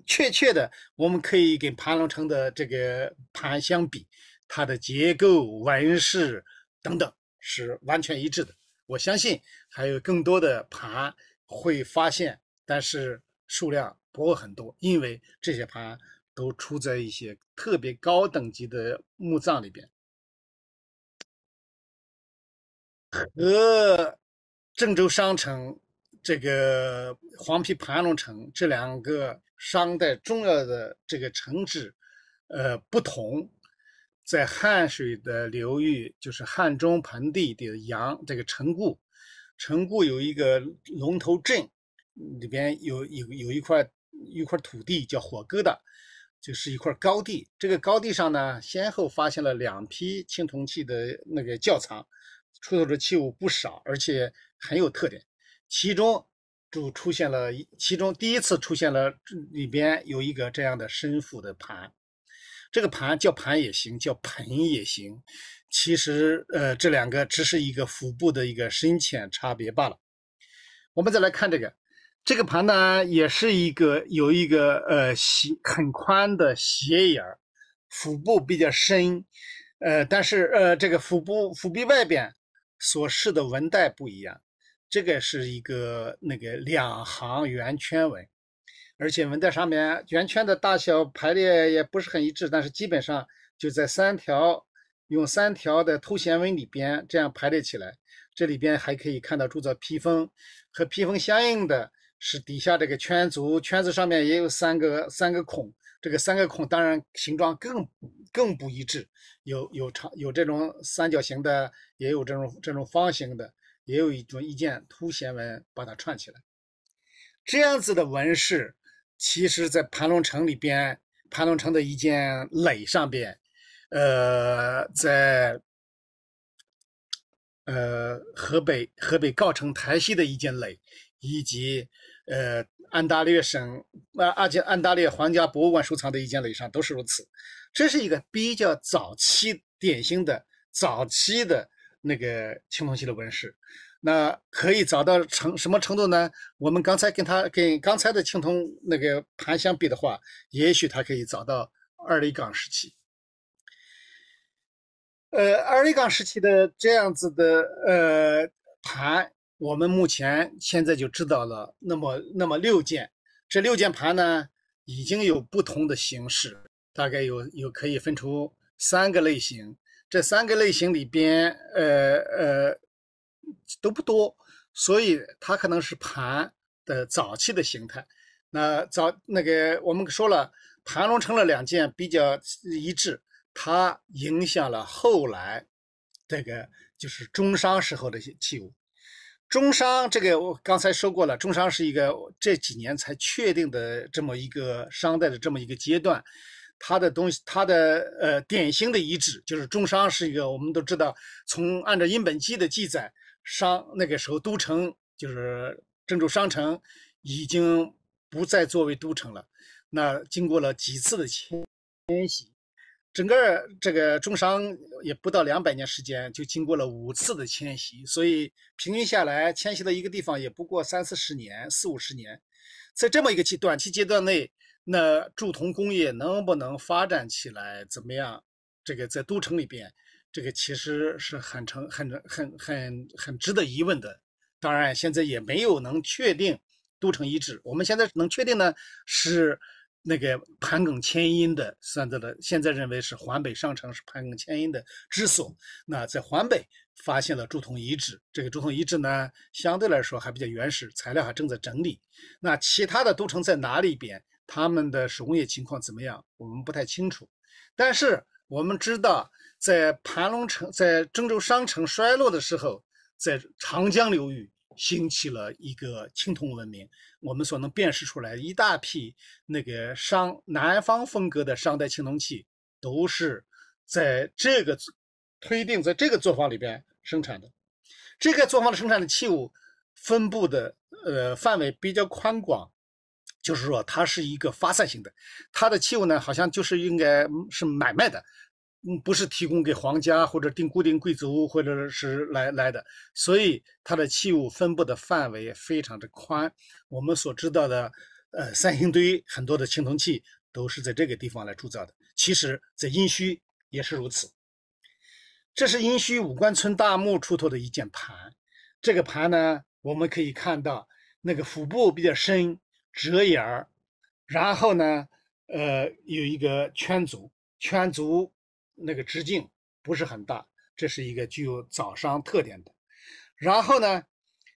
确切的，我们可以跟盘龙城的这个盘相比，它的结构、纹饰等等是完全一致的。我相信还有更多的盘会发现。但是数量不会很多，因为这些盘都出在一些特别高等级的墓葬里边。和郑州商城、这个黄陂盘龙城这两个商代重要的这个城址，呃，不同，在汉水的流域，就是汉中盆地的阳这个城固，城固有一个龙头镇。里边有有有一块一块土地叫火疙瘩，就是一块高地。这个高地上呢，先后发现了两批青铜器的那个窖藏，出土的器物不少，而且很有特点。其中就出现了，其中第一次出现了里边有一个这样的深腹的盘，这个盘叫盘也行，叫盆也行，其实呃这两个只是一个腹部的一个深浅差别罢了。我们再来看这个。这个盘呢，也是一个有一个呃斜很宽的斜眼儿，腹部比较深，呃，但是呃，这个腹部腹壁外边所示的纹带不一样，这个是一个那个两行圆圈纹，而且纹带上面圆圈的大小排列也不是很一致，但是基本上就在三条用三条的凸弦纹里边这样排列起来，这里边还可以看到铸造披风和披风相应的。是底下这个圈足，圈子上面也有三个三个孔，这个三个孔当然形状更更不一致，有有长有这种三角形的，也有这种这种方形的，也有一种一件凸弦纹把它串起来，这样子的纹饰，其实在盘龙城里边，盘龙城的一件垒上边，呃，在呃河北河北藁城台西的一件垒，以及。呃，安大略省啊，而且安大略皇家博物馆收藏的一件垒上都是如此，这是一个比较早期典型的早期的那个青铜器的纹饰，那可以找到成什么程度呢？我们刚才跟它跟刚才的青铜那个盘相比的话，也许它可以找到二里岗时期。呃，二里岗时期的这样子的呃盘。我们目前现在就知道了，那么那么六件，这六件盘呢已经有不同的形式，大概有有可以分出三个类型。这三个类型里边，呃呃都不多，所以它可能是盘的早期的形态。那早那个我们说了，盘龙成了两件比较一致，它影响了后来这个就是中商时候的一些器物。中商这个我刚才说过了，中商是一个这几年才确定的这么一个商代的这么一个阶段，它的东西，它的呃典型的遗址就是中商是一个我们都知道，从按照殷本纪的记载，商那个时候都城就是郑州商城，已经不再作为都城了，那经过了几次的迁徙。整个这个中商也不到两百年时间，就经过了五次的迁徙，所以平均下来迁徙到一个地方也不过三四十年、四五十年。在这么一个期短期阶段内，那铸铜工业能不能发展起来，怎么样？这个在都城里边，这个其实是很成很很很很很值得疑问的。当然，现在也没有能确定都城遗址。我们现在能确定呢是。那个盘庚迁殷的，算在了，现在认为是环北商城是盘庚迁殷的之所。那在环北发现了铸铜遗址，这个铸铜遗址呢，相对来说还比较原始，材料还正在整理。那其他的都城在哪里边？他们的手工业情况怎么样？我们不太清楚。但是我们知道，在盘龙城，在郑州商城衰落的时候，在长江流域。兴起了一个青铜文明，我们所能辨识出来一大批那个商南方风格的商代青铜器，都是在这个推定在这个作坊里边生产的。这个作坊的生产的器物分布的呃范围比较宽广，就是说它是一个发散型的，它的器物呢好像就是应该是买卖的。嗯，不是提供给皇家或者定固定贵族，或者是来来的，所以它的器物分布的范围非常的宽。我们所知道的，呃，三星堆很多的青铜器都是在这个地方来铸造的，其实，在殷墟也是如此。这是殷墟五官村大墓出土的一件盘，这个盘呢，我们可以看到那个腹部比较深，折眼儿，然后呢，呃，有一个圈足，圈足。那个直径不是很大，这是一个具有早商特点的。然后呢，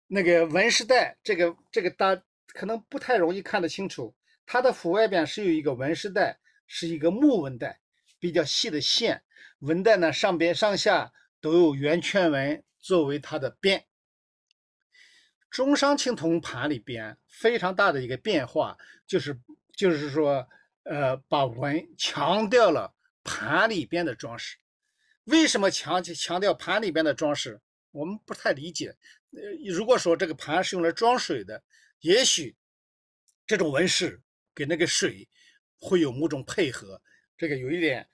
那个纹饰带，这个这个大可能不太容易看得清楚。它的腹外边是有一个纹饰带，是一个木纹带，比较细的线纹带呢，上边上下都有圆圈纹作为它的边。中商青铜盘里边非常大的一个变化，就是就是说，呃，把纹强调了。盘里边的装饰，为什么强强调盘里边的装饰？我们不太理解。呃，如果说这个盘是用来装水的，也许这种纹饰跟那个水会有某种配合。这个有一点，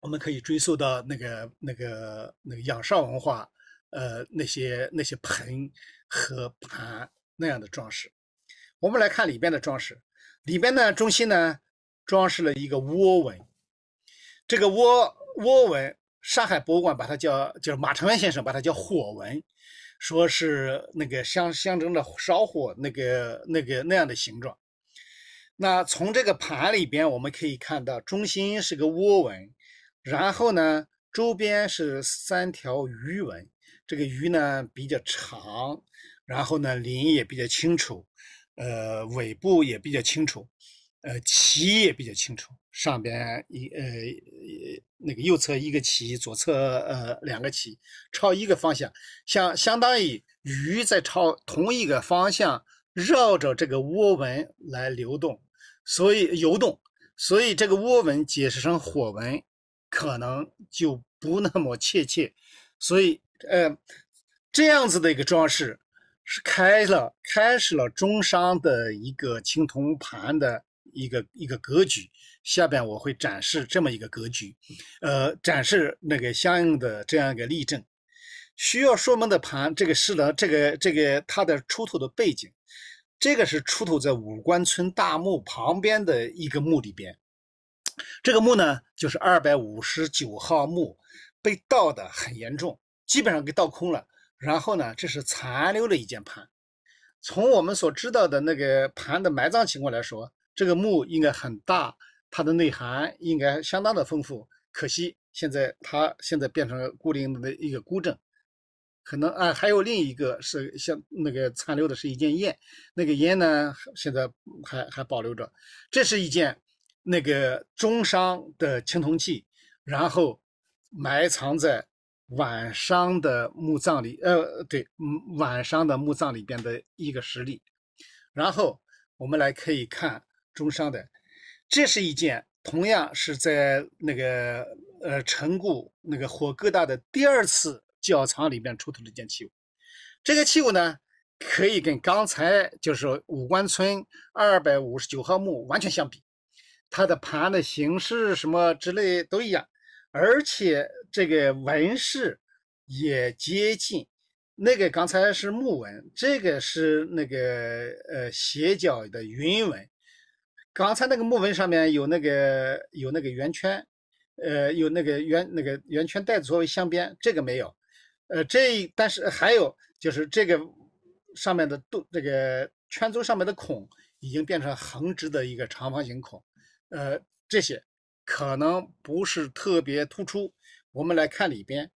我们可以追溯到那个、那个、那个仰韶文化，呃，那些那些盆和盘那样的装饰。我们来看里边的装饰，里边呢，中心呢。装饰了一个涡纹，这个涡涡纹，上海博物馆把它叫就是马成源先生把它叫火纹，说是那个象象征着烧火那个那个那样的形状。那从这个盘里边我们可以看到，中心是个涡纹，然后呢，周边是三条鱼纹。这个鱼呢比较长，然后呢鳞也比较清楚，呃，尾部也比较清楚。呃，鳍也比较清楚，上边一呃那个右侧一个鳍，左侧呃两个鳍，朝一个方向，相相当于鱼在朝同一个方向绕着这个涡纹来流动，所以游动，所以这个涡纹解释成火纹，可能就不那么确切，所以呃这样子的一个装饰，是开了开始了中商的一个青铜盘的。一个一个格局，下边我会展示这么一个格局，呃，展示那个相应的这样一个例证。需要说明的盘，这个是呢，这个这个它的出土的背景，这个是出土在五官村大墓旁边的一个墓里边。这个墓呢，就是二百五十九号墓，被盗的很严重，基本上给盗空了。然后呢，这是残留的一件盘。从我们所知道的那个盘的埋葬情况来说。这个墓应该很大，它的内涵应该相当的丰富。可惜现在它现在变成了固定的一个孤证，可能啊还有另一个是像那个残留的是一件砚，那个砚呢现在还还保留着。这是一件那个中商的青铜器，然后埋藏在晚商的墓葬里，呃对，晚商的墓葬里边的一个实例。然后我们来可以看。中商的，这是一件同样是在那个呃陈固那个火疙瘩的第二次窖藏里面出土的一件器物。这个器物呢，可以跟刚才就是五官村二百五十九号墓完全相比，它的盘的形式什么之类都一样，而且这个纹饰也接近。那个刚才是木纹，这个是那个呃斜角的云纹。刚才那个木纹上面有那个有那个圆圈，呃，有那个圆那个圆圈带作为镶边，这个没有。呃，这但是还有就是这个上面的洞，这个圈足上面的孔已经变成横直的一个长方形孔。呃，这些可能不是特别突出。我们来看里边，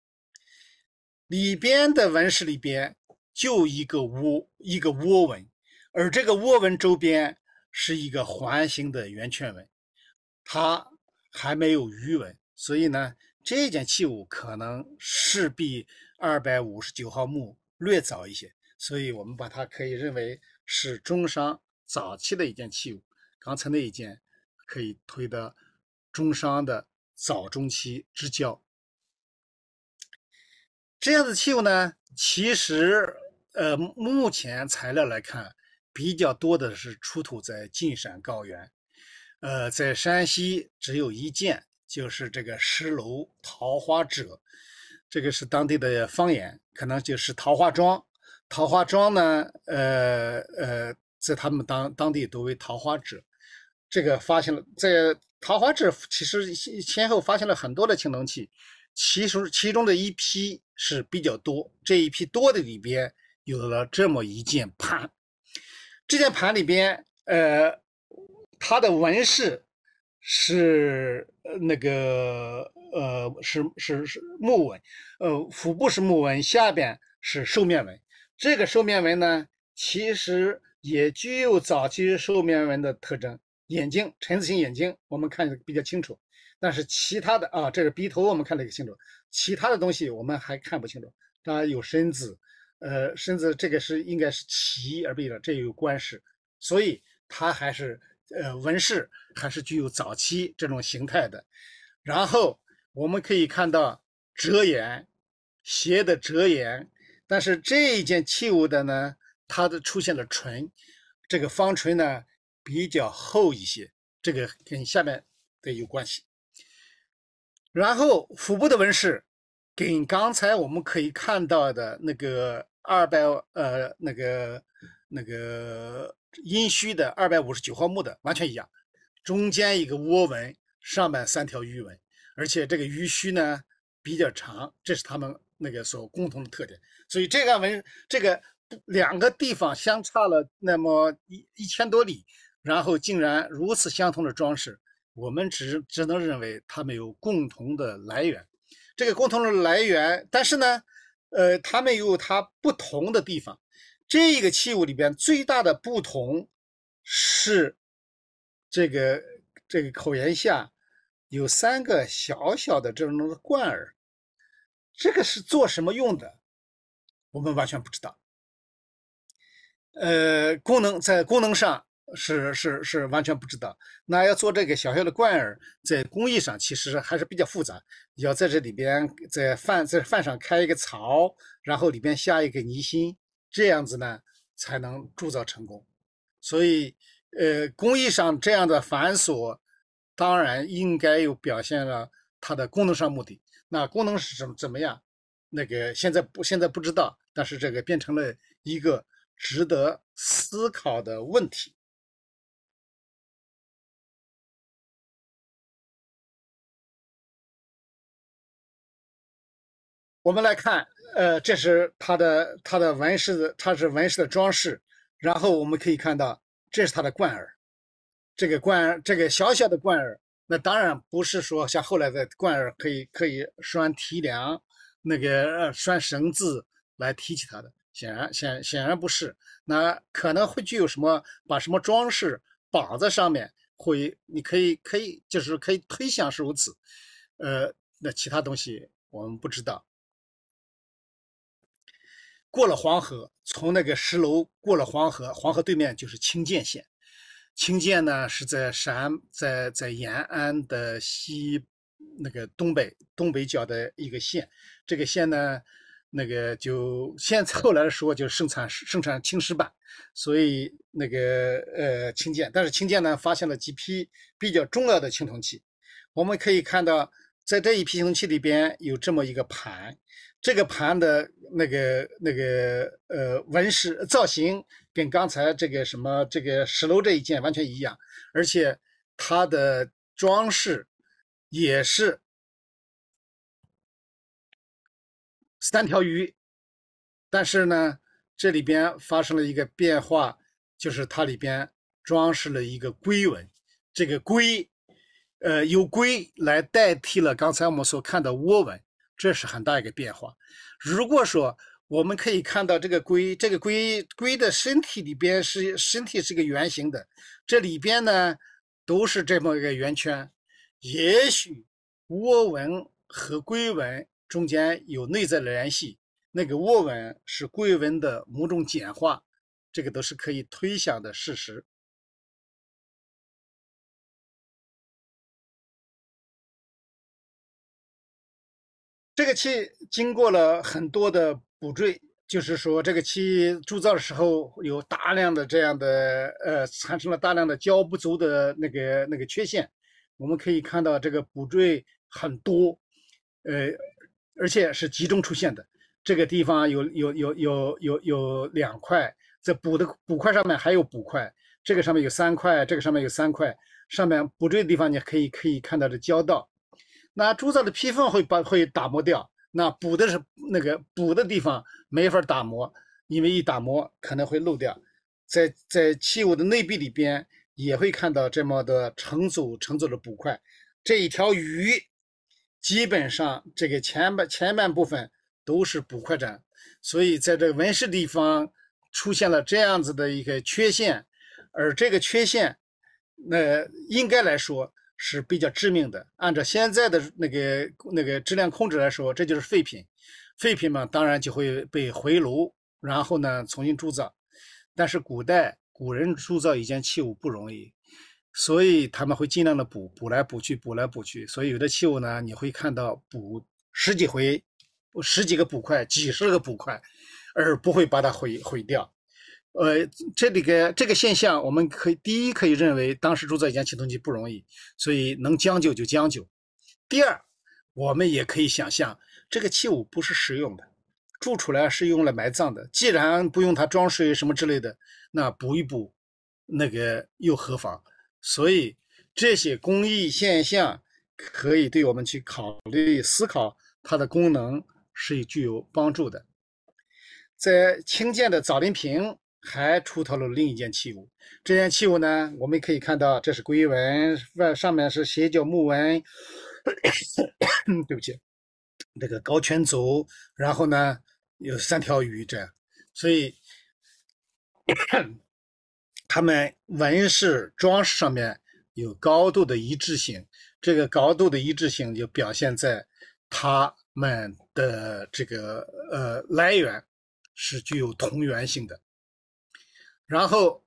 里边的纹饰里边就一个窝一个窝纹，而这个窝纹周边。是一个环形的圆圈纹，它还没有鱼纹，所以呢，这件器物可能势必二百五十九号墓略早一些，所以我们把它可以认为是中商早期的一件器物。刚才那一件可以推得中商的早中期之交。这样的器物呢，其实呃，目前材料来看。比较多的是出土在晋陕高原，呃，在山西只有一件，就是这个石楼桃花者，这个是当地的方言，可能就是桃花庄。桃花庄呢，呃呃，在他们当当地都为桃花者。这个发现了在桃花者，其实先后发现了很多的青铜器，其实其中的一批是比较多，这一批多的里边有了这么一件盘。这件盘里边，呃，它的纹饰是那个呃，是是是木纹，呃，腹部是木纹，下边是兽面纹。这个兽面纹呢，其实也具有早期兽面纹的特征。眼睛，陈子形眼睛，我们看的比较清楚。但是其他的啊，这个鼻头我们看的也清楚，其他的东西我们还看不清楚。它有身子。呃，甚至这个是应该是齐而备的，这有关系，所以它还是呃纹饰还是具有早期这种形态的。然后我们可以看到折沿，斜的折沿，但是这一件器物的呢，它的出现了唇，这个方唇呢比较厚一些，这个跟下面的有关系。然后腹部的纹饰，跟刚才我们可以看到的那个。二百呃那个那个阴虚的二百五十九号墓的完全一样，中间一个涡纹，上面三条鱼纹，而且这个鱼须呢比较长，这是他们那个所共同的特点。所以这个纹这个两个地方相差了那么一一千多里，然后竟然如此相同的装饰，我们只只能认为他们有共同的来源。这个共同的来源，但是呢。呃，它们有它不同的地方。这个器物里边最大的不同是，这个这个口沿下有三个小小的这种罐耳，这个是做什么用的？我们完全不知道。呃，功能在功能上。是是是，完全不知道。那要做这个小小的罐儿，在工艺上其实还是比较复杂，要在这里边在饭在饭上开一个槽，然后里边下一个泥芯，这样子呢才能铸造成功。所以，呃，工艺上这样的繁琐，当然应该有表现了它的功能上目的。那功能是什么怎么样？那个现在不现在不知道，但是这个变成了一个值得思考的问题。我们来看，呃，这是它的它的纹饰，的，它是纹饰的装饰。然后我们可以看到，这是它的冠耳。这个冠，这个小小的冠耳，那当然不是说像后来的冠耳可以可以拴提梁，那个拴绳子来提起它的，显然显显然不是。那可能会具有什么，把什么装饰绑在上面，会你可以可以就是可以推想是如此。呃，那其他东西我们不知道。过了黄河，从那个石楼过了黄河，黄河对面就是青涧县。青涧呢是在陕，在在延安的西那个东北东北角的一个县。这个县呢，那个就现在后来说就生产生产青石板，所以那个呃青涧，但是青涧呢发现了几批比较重要的青铜器。我们可以看到，在这一批青铜器里边有这么一个盘。这个盘的那个那个呃纹饰造型跟刚才这个什么这个石楼这一件完全一样，而且它的装饰也是三条鱼，但是呢这里边发生了一个变化，就是它里边装饰了一个龟纹，这个龟，呃，由龟来代替了刚才我们所看的涡纹。这是很大一个变化。如果说我们可以看到这个龟，这个龟龟的身体里边是身体是个圆形的，这里边呢都是这么一个圆圈。也许涡纹和龟纹中间有内在的联系，那个涡纹是龟纹的某种简化，这个都是可以推想的事实。这个漆经过了很多的补缀，就是说这个漆铸造的时候有大量的这样的呃产生了大量的胶不足的那个那个缺陷，我们可以看到这个补缀很多，呃而且是集中出现的。这个地方有有有有有有两块，在补的补块上面还有补块，这个上面有三块，这个上面有三块，上面补缀的地方你可以可以看到这胶道。那铸造的披缝会把会打磨掉，那补的是那个补的地方没法打磨，因为一打磨可能会漏掉。在在器物的内壁里边也会看到这么多成组成组的补块。这一条鱼，基本上这个前半前半部分都是补块展，所以在这纹饰地方出现了这样子的一个缺陷，而这个缺陷，那应该来说。是比较致命的。按照现在的那个那个质量控制来说，这就是废品，废品嘛，当然就会被回炉，然后呢重新铸造。但是古代古人铸造一件器物不容易，所以他们会尽量的补补来补去，补来补去。所以有的器物呢，你会看到补十几回，十几个补块，几十个补块，而不会把它毁毁掉。呃，这里个这个现象，我们可以第一可以认为当时铸造一件青铜器不容易，所以能将就就将就；第二，我们也可以想象这个器物不是实用的，铸出来是用来埋葬的。既然不用它装水什么之类的，那补一补，那个又何妨？所以这些工艺现象可以对我们去考虑思考它的功能是具有帮助的。在清涧的枣林坪还出土了另一件器物，这件器物呢，我们可以看到，这是龟纹，外上面是斜角木纹，对不起，那个高圈足，然后呢有三条鱼这样，所以他们纹饰装饰上面有高度的一致性，这个高度的一致性就表现在它们的这个呃来源是具有同源性的。然后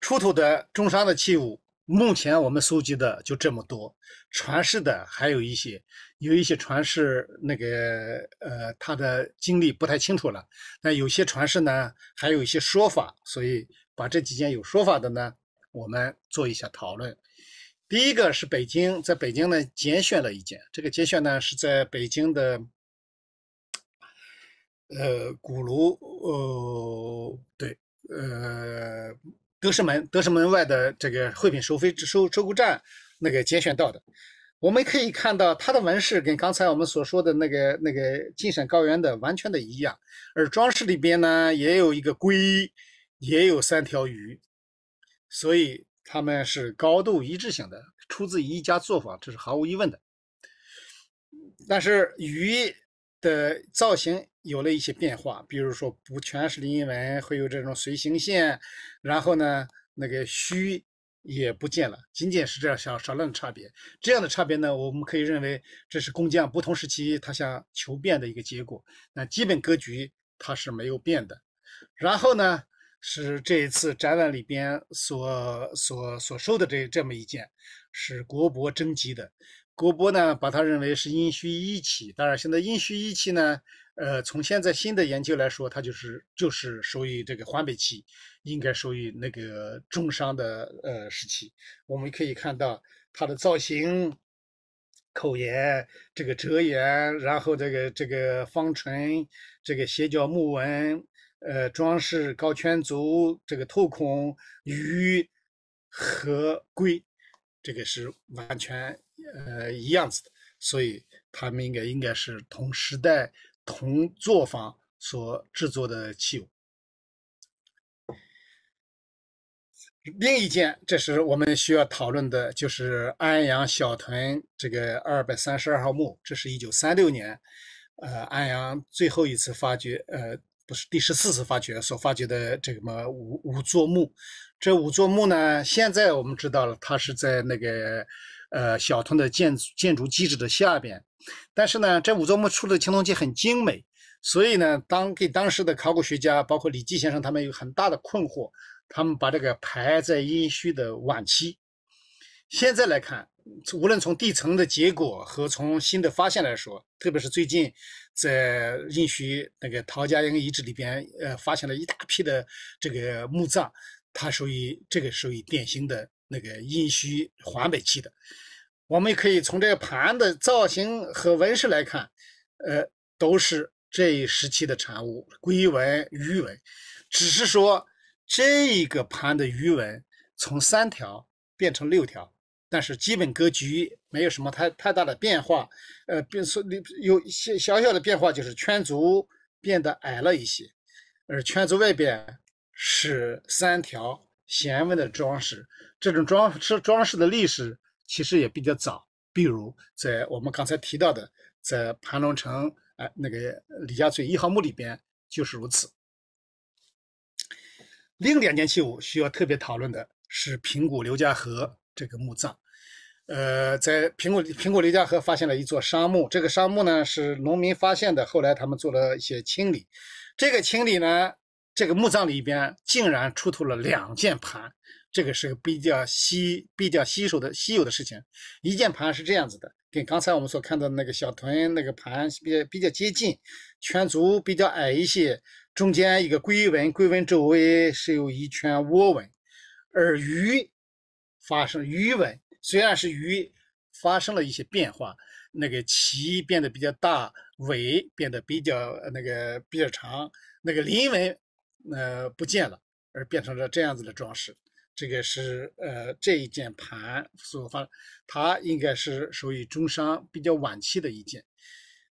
出土的中山的器物，目前我们搜集的就这么多，传世的还有一些，有一些传世那个呃，他的经历不太清楚了。那有些传世呢，还有一些说法，所以把这几件有说法的呢，我们做一下讨论。第一个是北京，在北京呢，拣选了一件，这个拣选呢是在北京的呃鼓楼，呃对。呃，德胜门德胜门外的这个汇品收费收收购站那个拣选到的，我们可以看到它的纹饰跟刚才我们所说的那个那个晋陕高原的完全的一样，而装饰里边呢也有一个龟，也有三条鱼，所以他们是高度一致性的，出自于一家作坊，这是毫无疑问的。但是鱼的造型。有了一些变化，比如说不全是英文，会有这种随行线，然后呢，那个虚也不见了，仅仅是这样小少量的差别。这样的差别呢，我们可以认为这是工匠不同时期他想求变的一个结果。那基本格局它是没有变的。然后呢，是这一次展览里边所所所收的这这么一件，是国博征集的。郭波呢，把他认为是阴虚一期。当然，现在阴虚一期呢，呃，从现在新的研究来说，它就是就是属于这个华北期，应该属于那个中商的呃时期。我们可以看到它的造型、口沿、这个折沿，然后这个这个方唇、这个斜角木纹、呃装饰、高圈足、这个透孔与合龟，这个是完全。呃，一样子的，所以他们应该应该是同时代、同作坊所制作的器物。另一件，这是我们需要讨论的，就是安阳小屯这个二百三十二号墓。这是一九三六年，呃，安阳最后一次发掘，呃，不是第十四次发掘所发掘的这个么五五座墓。这五座墓呢，现在我们知道了，它是在那个。呃，小屯的建筑建筑基址的下边，但是呢，这五座墓出的青铜器很精美，所以呢，当给当时的考古学家，包括李济先生他们有很大的困惑，他们把这个排在殷墟的晚期。现在来看，无论从地层的结果和从新的发现来说，特别是最近在殷墟那个陶家营遗址里边，呃，发现了一大批的这个墓葬，它属于这个属于典型的。那个殷墟华北器的，我们可以从这个盘的造型和纹饰来看，呃，都是这一时期的产物，龟纹、鱼纹，只是说这个盘的鱼纹从三条变成六条，但是基本格局没有什么太太大的变化，呃，变说有有些小小的变化，就是圈足变得矮了一些，而圈足外边是三条。衔文的装饰，这种装饰装饰的历史其实也比较早。比如在我们刚才提到的，在盘龙城哎那个李家嘴一号墓里边就是如此。另两件器物需要特别讨论的是平谷刘家河这个墓葬。呃，在平谷平谷刘家河发现了一座商墓，这个商墓呢是农民发现的，后来他们做了一些清理，这个清理呢。这个墓葬里边竟然出土了两件盘，这个是个比较稀、比较稀少的稀有的事情。一件盘是这样子的，跟刚才我们所看到那个小屯那个盘比较比较接近，圈足比较矮一些，中间一个龟纹，龟纹周围是有一圈窝纹，而鱼发生鱼纹，虽然是鱼发生了一些变化，那个鳍变得比较大，尾变得比较那个比较长，那个鳞纹。呃，不见了，而变成了这样子的装饰。这个是呃这一件盘所发，它应该是属于中商比较晚期的一件，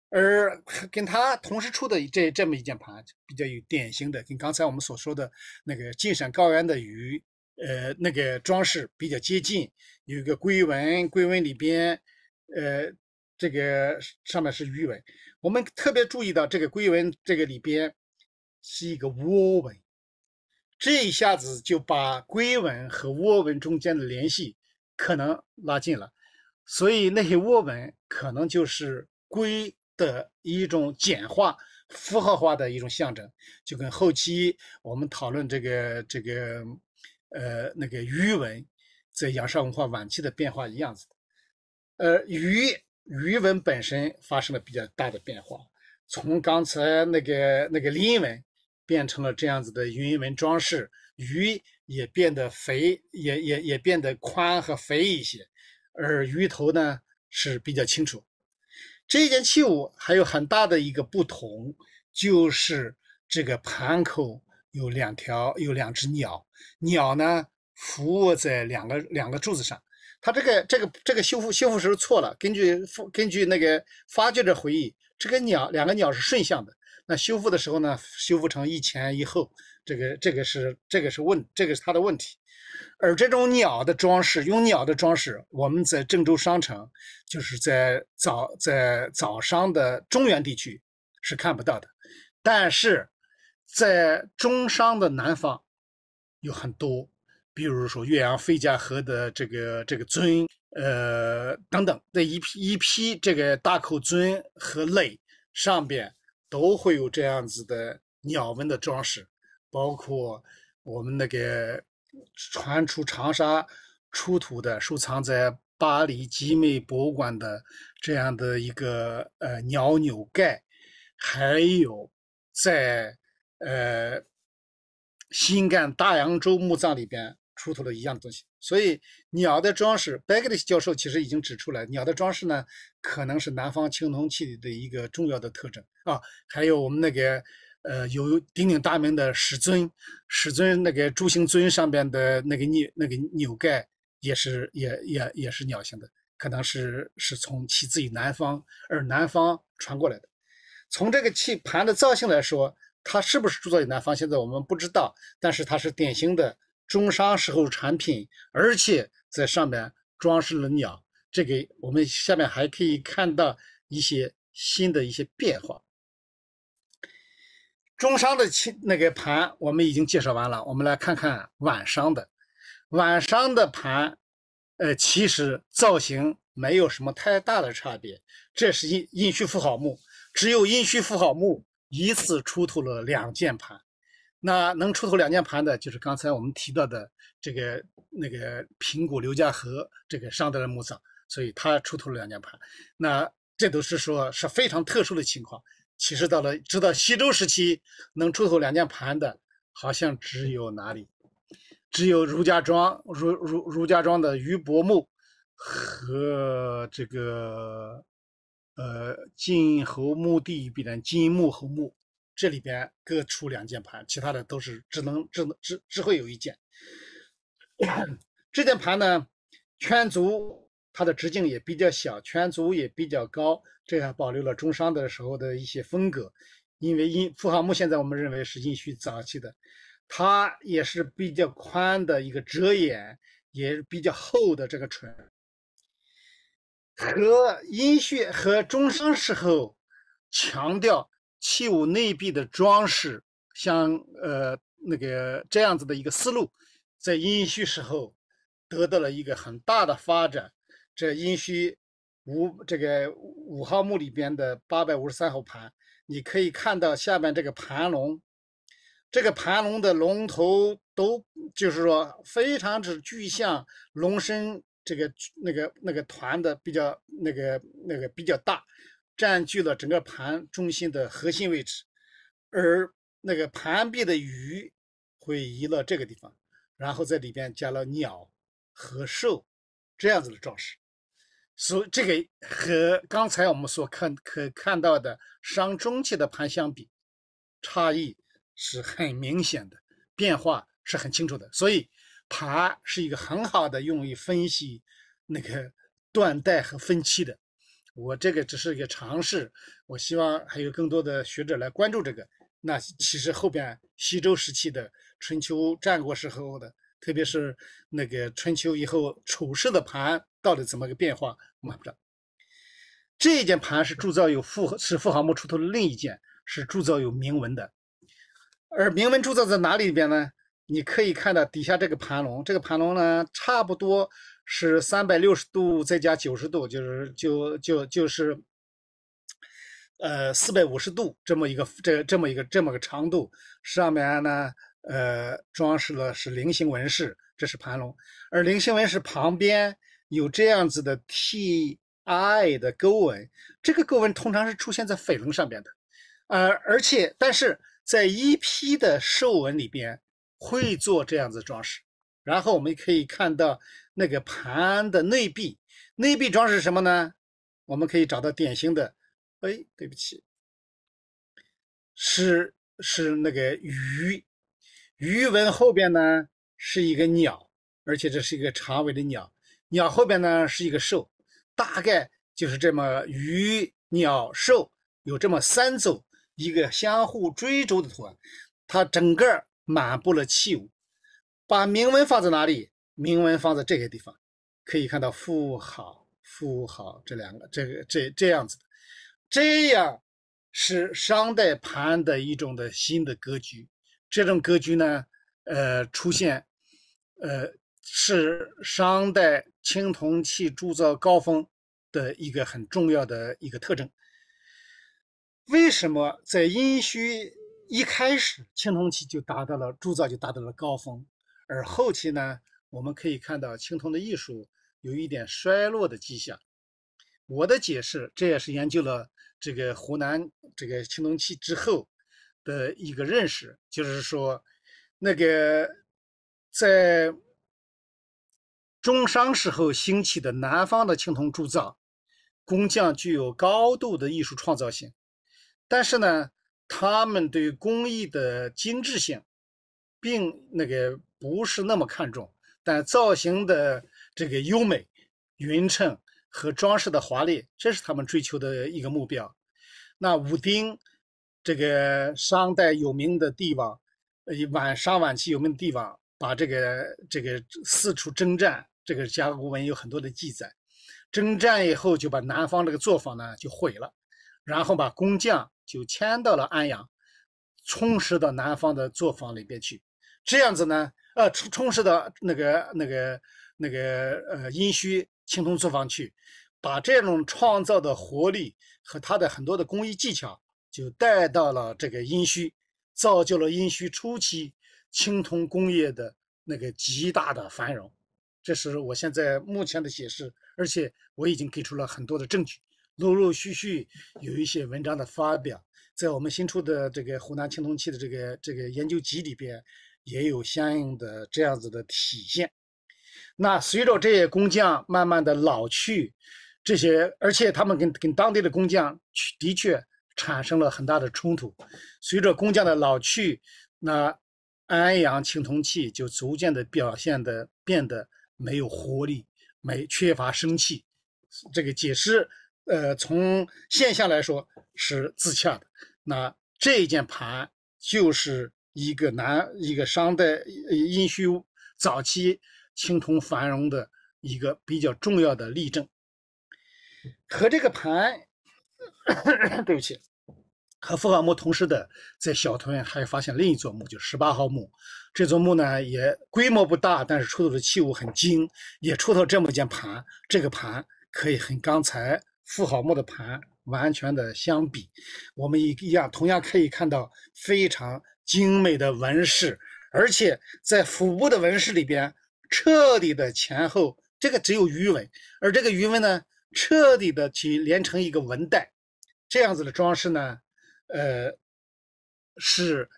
而跟它同时出的这这么一件盘比较有典型的，跟刚才我们所说的那个晋陕高原的鱼，呃，那个装饰比较接近，有一个龟纹，龟纹里边，呃，这个上面是鱼纹。我们特别注意到这个龟纹这个里边。是一个窝纹，这一下子就把龟纹和窝纹中间的联系可能拉近了，所以那些窝纹可能就是龟的一种简化、符号化的一种象征，就跟后期我们讨论这个这个呃那个鱼纹在阳韶文化晚期的变化一样子。呃，鱼鱼纹本身发生了比较大的变化，从刚才那个那个鳞纹。变成了这样子的云纹装饰，鱼也变得肥，也也也变得宽和肥一些，而鱼头呢是比较清楚。这件器物还有很大的一个不同，就是这个盘口有两条有两只鸟，鸟呢伏卧在两个两个柱子上。它这个这个这个修复修复时候错了，根据根据那个发掘者回忆。这个鸟，两个鸟是顺向的。那修复的时候呢，修复成一前一后。这个，这个是，这个是问，这个是他的问题。而这种鸟的装饰，用鸟的装饰，我们在郑州商城，就是在早在早商的中原地区是看不到的，但是在中商的南方有很多，比如说岳阳费家河的这个这个尊，呃等等，这一批一批这个大口尊和类。上边都会有这样子的鸟纹的装饰，包括我们那个传出长沙出土的、收藏在巴黎集美博物馆的这样的一个呃鸟纽盖，还有在呃新干大洋洲墓葬里边出土了一样的东西。所以鸟的装饰，b g 贝格利教授其实已经指出来，鸟的装饰呢，可能是南方青铜器的一个重要的特征啊。还有我们那个，呃，有鼎鼎大名的始尊，始尊那个猪形尊上边的那个钮，那个钮盖也是，也也也是鸟形的，可能是是从起自于南方，而南方传过来的。从这个器盘的造型来说，它是不是铸造于南方，现在我们不知道，但是它是典型的。中商时候产品，而且在上面装饰了鸟。这个我们下面还可以看到一些新的一些变化。中商的器那个盘我们已经介绍完了，我们来看看晚商的晚商的盘，呃，其实造型没有什么太大的差别。这是殷殷墟妇好墓，只有殷墟妇好墓一次出土了两件盘。那能出土两件盘的，就是刚才我们提到的这个那个平谷刘家河这个商代的墓葬，所以他出土了两件盘。那这都是说是非常特殊的情况。其实到了直到西周时期，能出土两件盘的，好像只有哪里，只有儒家庄儒儒儒家庄的于伯墓和这个呃晋侯墓地一然的晋穆侯墓。这里边各出两件盘，其他的都是只能只能只只会有一件。这件盘呢，圈足，它的直径也比较小，圈足也比较高，这还保留了中商的时候的一些风格。因为殷富航墓现在我们认为是殷墟早期的，它也是比较宽的一个折眼，也是比较厚的这个唇，和殷墟和中商时候强调。器物内壁的装饰，像呃那个这样子的一个思路，在殷墟时候得到了一个很大的发展。这殷墟五这个五号墓里边的八百五十三号盘，你可以看到下面这个盘龙，这个盘龙的龙头都就是说非常之具象，龙身这个那个那个团的比较那个那个比较大。占据了整个盘中心的核心位置，而那个盘壁的鱼会移到这个地方，然后在里边加了鸟和兽这样子的装饰。所以这个和刚才我们所看可看到的商中期的盘相比，差异是很明显的，变化是很清楚的。所以盘是一个很好的用于分析那个断代和分期的。我这个只是一个尝试，我希望还有更多的学者来关注这个。那其实后边西周时期的、春秋战国时候的，特别是那个春秋以后，楚式的盘到底怎么个变化，我们还不知道。这一件盘是铸造有富是富豪木出土的，另一件是铸造有铭文的。而铭文铸造在哪里边呢？你可以看到底下这个盘龙，这个盘龙呢，差不多。是三百六十度再加九十度，就是就就就是，呃，四百五十度这么一个这这么一个这么个长度。上面呢，呃，装饰了是菱形纹饰，这是盘龙。而菱形纹饰旁边有这样子的 ti 的勾纹，这个勾纹通常是出现在绯龙上面的，呃，而且但是，在一批的兽纹里边会做这样子装饰。然后我们可以看到那个盘的内壁，内壁装饰什么呢？我们可以找到典型的，哎，对不起，是是那个鱼鱼纹后边呢是一个鸟，而且这是一个长尾的鸟，鸟后边呢是一个兽，大概就是这么鱼、鸟、兽有这么三组一个相互追逐的图案，它整个满布了器物。把铭文放在哪里？铭文放在这个地方，可以看到“富豪”“富豪”这两个，这个这这样子的，这样是商代盘的一种的新的格局。这种格局呢，呃，出现，呃，是商代青铜器铸造高峰的一个很重要的一个特征。为什么在殷墟一开始青铜器就达到了铸造就达到了高峰？而后期呢，我们可以看到青铜的艺术有一点衰落的迹象。我的解释，这也是研究了这个湖南这个青铜器之后的一个认识，就是说，那个在中商时候兴起的南方的青铜铸造工匠具有高度的艺术创造性，但是呢，他们对工艺的精致性，并那个。不是那么看重，但造型的这个优美、匀称和装饰的华丽，这是他们追求的一个目标。那武丁，这个商代有名的帝王，晚商晚期有名的帝王，把这个这个四处征战，这个甲骨文有很多的记载。征战以后，就把南方这个作坊呢就毁了，然后把工匠就迁到了安阳，充实到南方的作坊里边去，这样子呢。呃，充充实的那个、那个、那个，呃，殷墟青铜作坊去，把这种创造的活力和它的很多的工艺技巧，就带到了这个殷墟，造就了殷墟初期青铜工业的那个极大的繁荣。这是我现在目前的解释，而且我已经给出了很多的证据，陆陆续续有一些文章的发表，在我们新出的这个湖南青铜器的这个这个研究集里边。也有相应的这样子的体现。那随着这些工匠慢慢的老去，这些而且他们跟跟当地的工匠的确产生了很大的冲突。随着工匠的老去，那安阳青铜器就逐渐的表现的变得没有活力，没缺乏生气。这个解释，呃，从现象来说是自洽的。那这件盘就是。一个南一个商代殷墟早期青铜繁荣的一个比较重要的例证，和这个盘，对不起，和富豪墓同时的，在小屯还发现另一座墓，就十八号墓。这座墓呢也规模不大，但是出土的器物很精，也出土这么一件盘。这个盘可以和刚才富豪墓的盘完全的相比，我们一样同样可以看到非常。精美的纹饰，而且在腹部的纹饰里边，彻底的前后，这个只有鱼纹，而这个鱼纹呢，彻底的去连成一个纹带，这样子的装饰呢，呃，是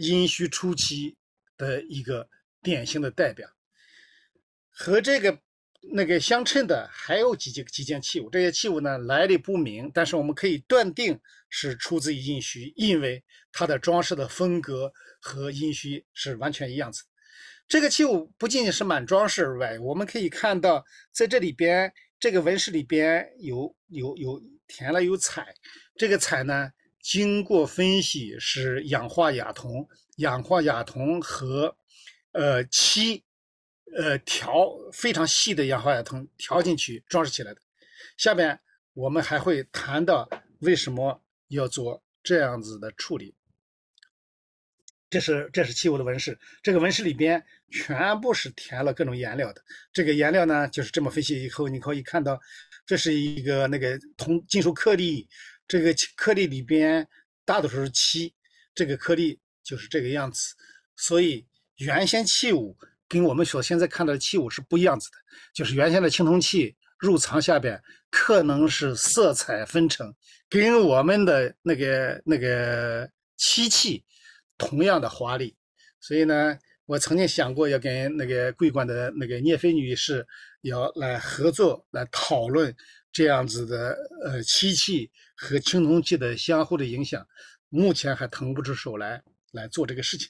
殷墟初期的一个典型的代表，和这个。那个相衬的还有几件几件器物，这些器物呢来历不明，但是我们可以断定是出自于殷墟，因为它的装饰的风格和殷墟是完全一样子。这个器物不仅仅是满装饰而外，我们可以看到在这里边这个纹饰里边有有有填了有彩，这个彩呢经过分析是氧化亚铜、氧化亚铜和呃漆。呃，条非常细的氧化亚铜调进去装饰起来的。下面我们还会谈到为什么要做这样子的处理。这是这是器物的纹饰，这个纹饰里边全部是填了各种颜料的。这个颜料呢，就是这么分析以后，你可以看到，这是一个那个铜金属颗粒，这个颗粒里边大多数是漆，这个颗粒就是这个样子。所以原先器物。跟我们所现在看到的器物是不一样子的，就是原先的青铜器入藏下边可能是色彩纷呈，跟我们的那个那个漆器同样的华丽。所以呢，我曾经想过要跟那个桂冠的那个聂飞女士要来合作来讨论这样子的呃漆器和青铜器的相互的影响，目前还腾不出手来来做这个事情。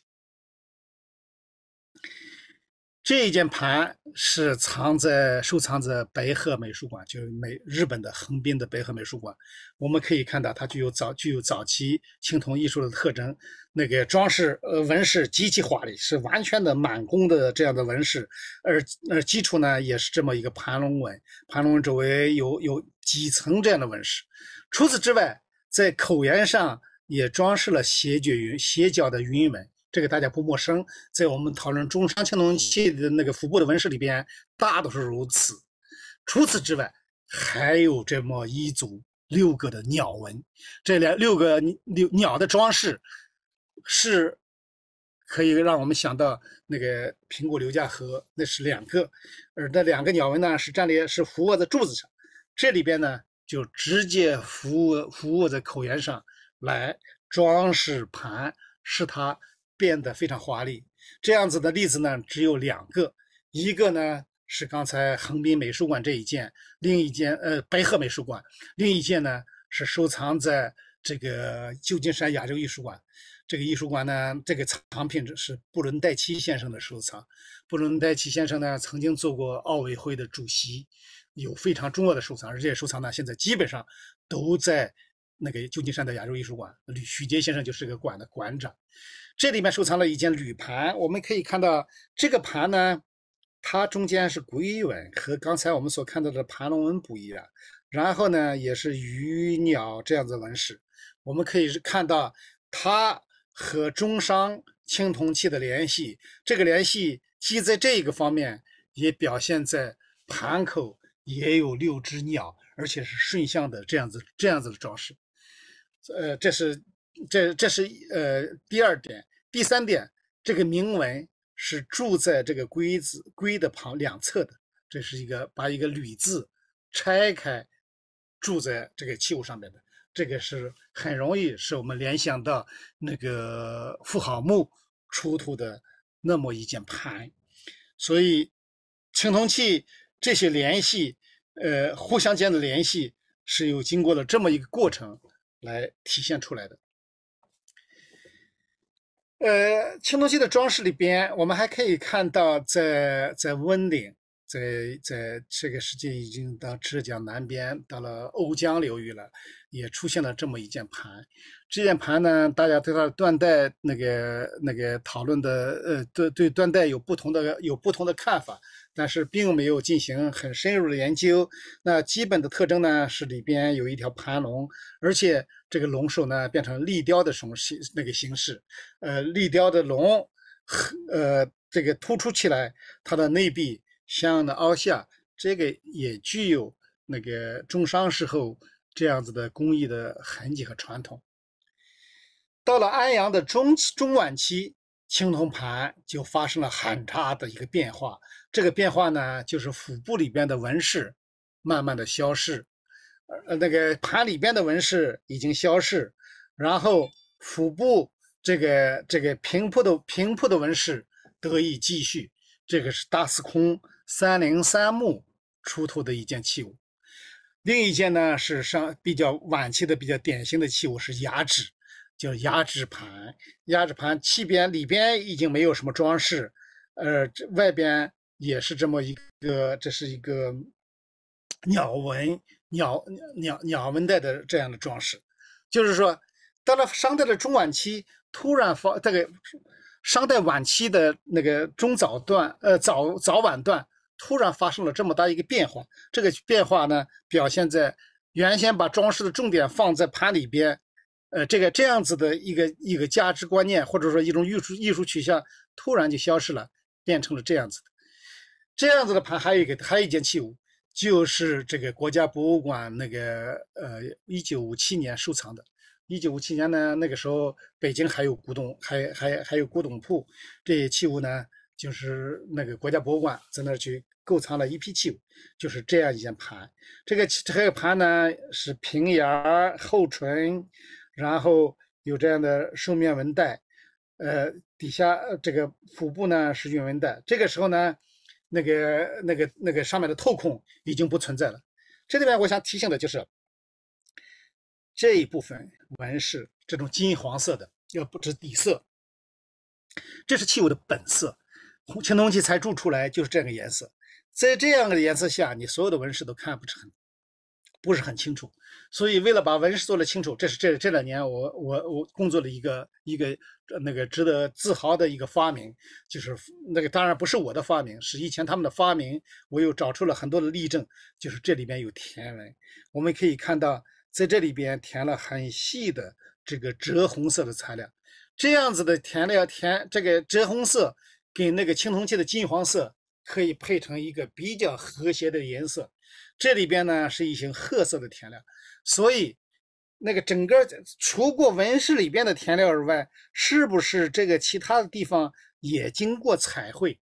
这一件盘是藏在收藏在白鹤美术馆，就是美日本的横滨的白鹤美术馆。我们可以看到，它具有早具有早期青铜艺术的特征，那个装饰呃纹饰极其华丽，是完全的满工的这样的纹饰，而而基础呢也是这么一个盘龙纹，盘龙纹周围有有几层这样的纹饰。除此之外，在口沿上也装饰了斜角云斜角的云纹。这个大家不陌生，在我们讨论中山青铜器的那个腹部的纹饰里边，大都是如此。除此之外，还有这么一组六个的鸟纹，这两六个六鸟的装饰，是，可以让我们想到那个平谷刘家河，那是两个，而那两个鸟纹呢是站立，是伏卧在柱子上，这里边呢就直接伏卧伏卧在口沿上来装饰盘，使它。变得非常华丽，这样子的例子呢只有两个，一个呢是刚才横滨美术馆这一件，另一件呃白鹤美术馆另一件呢是收藏在这个旧金山亚洲艺术馆，这个艺术馆呢这个藏品是布伦戴奇先生的收藏，布伦戴奇先生呢曾经做过奥委会的主席，有非常重要的收藏，而且收藏呢现在基本上都在那个旧金山的亚洲艺术馆，吕徐杰先生就是个馆的馆长。这里面收藏了一件铝盘，我们可以看到这个盘呢，它中间是龟纹，和刚才我们所看到的盘龙纹不一样。然后呢，也是鱼鸟这样子纹饰。我们可以看到它和中商青铜器的联系，这个联系既在这个方面，也表现在盘口也有六只鸟，而且是顺向的这样子这样子的装饰。呃，这是这这是呃第二点。第三点，这个铭文是铸在这个龟字龟的旁两侧的，这是一个把一个“铝字拆开，铸在这个器物上面的。这个是很容易使我们联想到那个富豪墓出土的那么一件盘，所以青铜器这些联系，呃，互相间的联系是有经过了这么一个过程来体现出来的。呃，青铜器的装饰里边，我们还可以看到，在在温岭，在在这个时间已经到浙江南边，到了瓯江流域了，也出现了这么一件盘。这件盘呢，大家对它的断代那个那个讨论的，呃，对对断代有不同的有不同的看法。但是并没有进行很深入的研究。那基本的特征呢，是里边有一条盘龙，而且这个龙首呢变成立雕的什么形那个形式。呃，立雕的龙，呃，这个突出起来，它的内壁相应的凹下，这个也具有那个中商时候这样子的工艺的痕迹和传统。到了安阳的中期、中晚期。青铜盘就发生了很大的一个变化，这个变化呢，就是腹部里边的纹饰慢慢的消逝，呃，那个盘里边的纹饰已经消逝，然后腹部这个这个平铺的平铺的纹饰得以继续。这个是大司空三零三墓出土的一件器物，另一件呢是上比较晚期的比较典型的器物是牙齿，叫压制盘，压制盘器边里边已经没有什么装饰，呃，这外边也是这么一个，这是一个鸟纹鸟鸟鸟鸟纹带的这样的装饰。就是说，到了商代的中晚期，突然发这个商代晚期的那个中早段，呃，早早晚段突然发生了这么大一个变化。这个变化呢，表现在原先把装饰的重点放在盘里边。呃，这个这样子的一个一个价值观念，或者说一种艺术艺术取向，突然就消失了，变成了这样子的。这样子的盘还有一个还有一件器物，就是这个国家博物馆那个呃，一九五七年收藏的。一九五七年呢，那个时候北京还有古董，还还还有古董铺。这些器物呢，就是那个国家博物馆在那儿去购藏了一批器物，就是这样一件盘。这个还有盘呢，是平沿厚唇。然后有这样的兽面纹带，呃，底下这个腹部呢是云纹带。这个时候呢，那个那个那个上面的透孔已经不存在了。这里面我想提醒的就是，这一部分纹饰这种金黄色的要不止底色，这是器物的本色，青铜器才铸出来就是这个颜色。在这样的颜色下，你所有的纹饰都看不成，不是很清楚。所以，为了把纹饰做得清楚，这是这这两年我我我工作的一个一个那个值得自豪的一个发明，就是那个当然不是我的发明，是以前他们的发明。我又找出了很多的例证，就是这里边有田纹，我们可以看到，在这里边填了很细的这个赭红色的材料，这样子的填料填这个赭红色跟那个青铜器的金黄色可以配成一个比较和谐的颜色。这里边呢是一些褐色的填料。所以，那个整个除过纹饰里边的填料之外，是不是这个其他的地方也经过彩绘，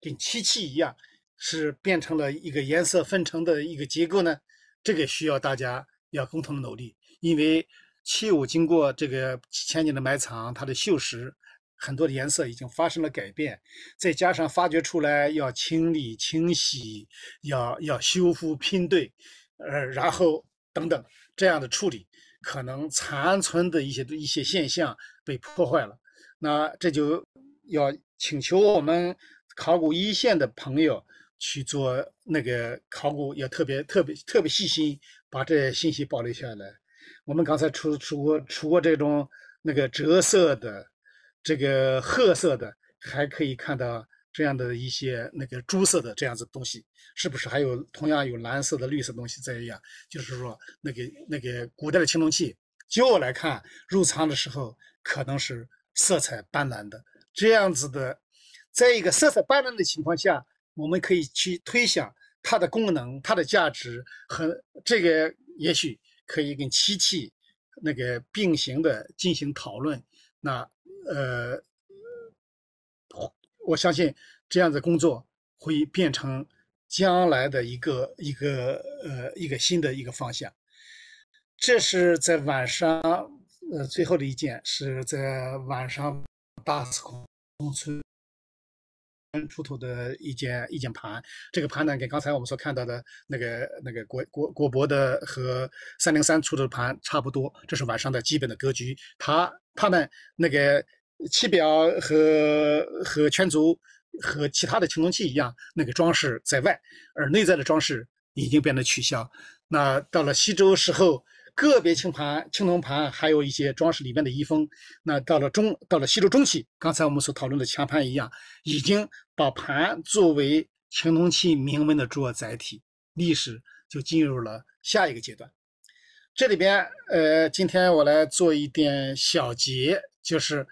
跟漆器一样，是变成了一个颜色分层的一个结构呢？这个需要大家要共同努力，因为器物经过这个几千年的埋藏，它的锈蚀很多的颜色已经发生了改变，再加上发掘出来要清理、清洗，要要修复拼对，呃，然后。等等，这样的处理可能残存的一些一些现象被破坏了，那这就要请求我们考古一线的朋友去做那个考古，要特别特别特别细心，把这些信息保留下来。我们刚才出出过出过这种那个折色的，这个褐色的，还可以看到。这样的一些那个朱色的这样子东西，是不是还有同样有蓝色的绿色东西在一样？就是说，那个那个古代的青铜器，就我来看，入藏的时候可能是色彩斑斓的这样子的。在一个色彩斑斓的情况下，我们可以去推想它的功能、它的价值和这个，也许可以跟漆器那个并行的进行讨论。那呃。我相信这样的工作会变成将来的一个一个呃一个新的一个方向。这是在晚上呃最后的一件是在晚上大石空村。出土的一件一件盘，这个盘呢跟刚才我们所看到的那个那个国国国博的和三零三出的盘差不多。这是晚上的基本的格局，他他们那个。气表和和圈足和其他的青铜器一样，那个装饰在外，而内在的装饰已经变得取消。那到了西周时候，个别青盘、青铜盘还有一些装饰里面的遗风。那到了中，到了西周中期，刚才我们所讨论的墙盘一样，已经把盘作为青铜器铭文的主要载体，历史就进入了下一个阶段。这里边，呃，今天我来做一点小结，就是。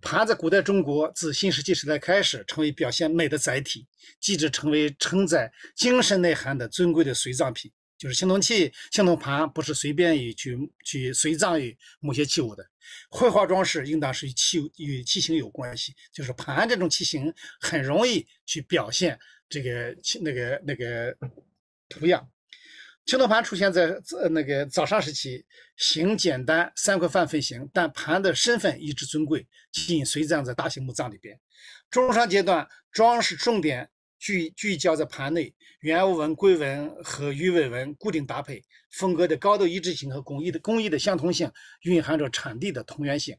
盘在古代中国，自新石器时代开始，成为表现美的载体，继之成为承载精神内涵的尊贵的随葬品。就是青铜器，青铜盘不是随便去去随葬于某些器物的。绘画装饰应当是与器与器形有关系，就是盘这种器形很容易去表现这个那个那个图样。青铜盘出现在呃那个早上时期，形简单，三块半分形，但盘的身份一直尊贵，紧随这样的大型墓葬里边。中商阶段装饰重点聚聚焦在盘内，圆物纹、龟纹和鱼尾纹固定搭配，风格的高度一致性和工艺的工艺的相同性，蕴含着产地的同源性。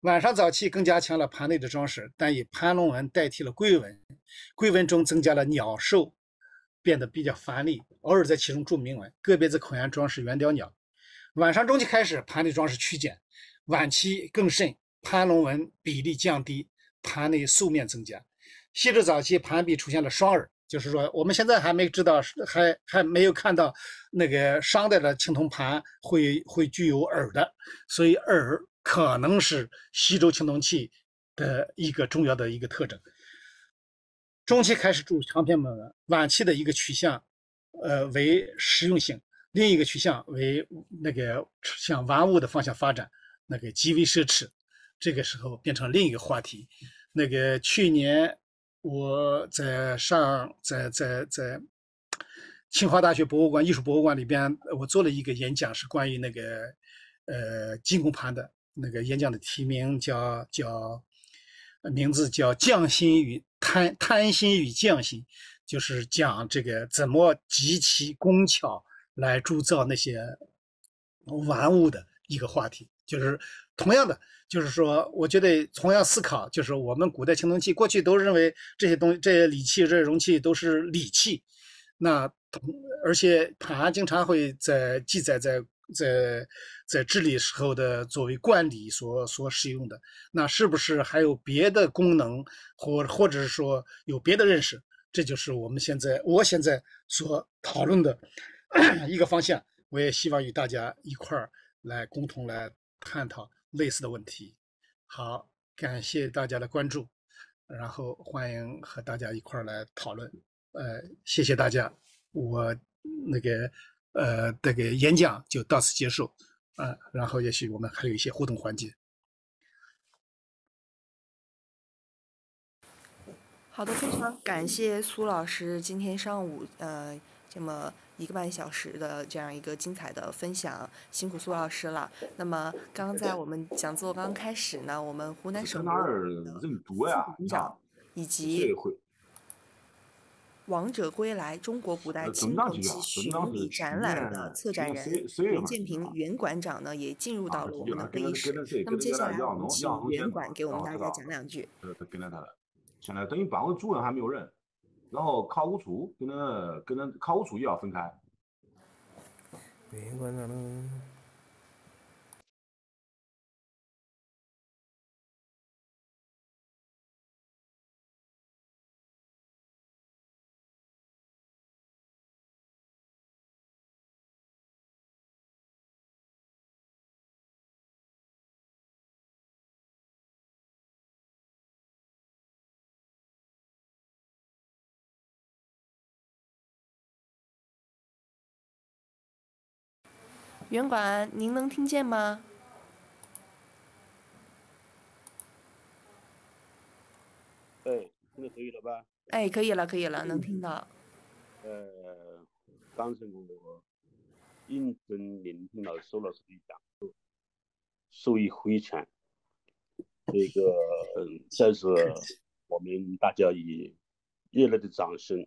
晚上早期更加强了盘内的装饰，但以盘龙纹代替了龟纹，龟纹中增加了鸟兽。变得比较繁丽，偶尔在其中注明文，个别在口沿装饰圆雕鸟。晚上中期开始，盘内装饰趋简，晚期更甚，盘龙纹比例降低，盘内素面增加。西周早期盘壁出现了双耳，就是说我们现在还没知道，还还没有看到那个商代的青铜盘会会具有耳的，所以耳可能是西周青铜器的一个重要的一个特征。中期开始注长篇文晚期的一个取向，呃，为实用性；另一个取向为那个向玩物的方向发展，那个极为奢侈。这个时候变成另一个话题。那个去年我在上在在在清华大学博物馆艺术博物馆里边，我做了一个演讲，是关于那个呃金工盘的。那个演讲的题名叫叫。名字叫匠心与贪贪心与匠心，就是讲这个怎么极其工巧来铸造那些玩物的一个话题。就是同样的，就是说，我觉得同样思考，就是我们古代青铜器过去都认为这些东西、这些礼器、这些容器都是礼器，那同而且它经常会在记载在。在在治理时候的作为惯例所所使用的，那是不是还有别的功能，或或者是说有别的认识？这就是我们现在我现在所讨论的 一个方向。我也希望与大家一块儿来共同来探讨类似的问题。好，感谢大家的关注，然后欢迎和大家一块儿来讨论。呃，谢谢大家，我那个。呃，这个演讲就到此结束，啊，然后也许我们还有一些互动环节。好的，非常感谢苏老师今天上午呃这么一个半小时的这样一个精彩的分享，辛苦苏老师了。那么刚刚在我们讲座刚开始呢，我们湖南省么多呀？以及。王者归来，中国古代青铜器巡礼展览的策展人袁建平、袁馆长呢，也进入到了我们的会议室。那么接下来，请袁馆给我们大家讲两句。呃，跟他现在等于办公主任还没有人，然后考古处跟那跟那考古处也要分开。袁馆长圆管，您能听见吗？哎，现在可以了吧？哎，可以了，可以了，能听到。呃，刚才我认真聆听了苏老师的讲座，受益匪浅。这个，在此，我们大家以热烈的掌声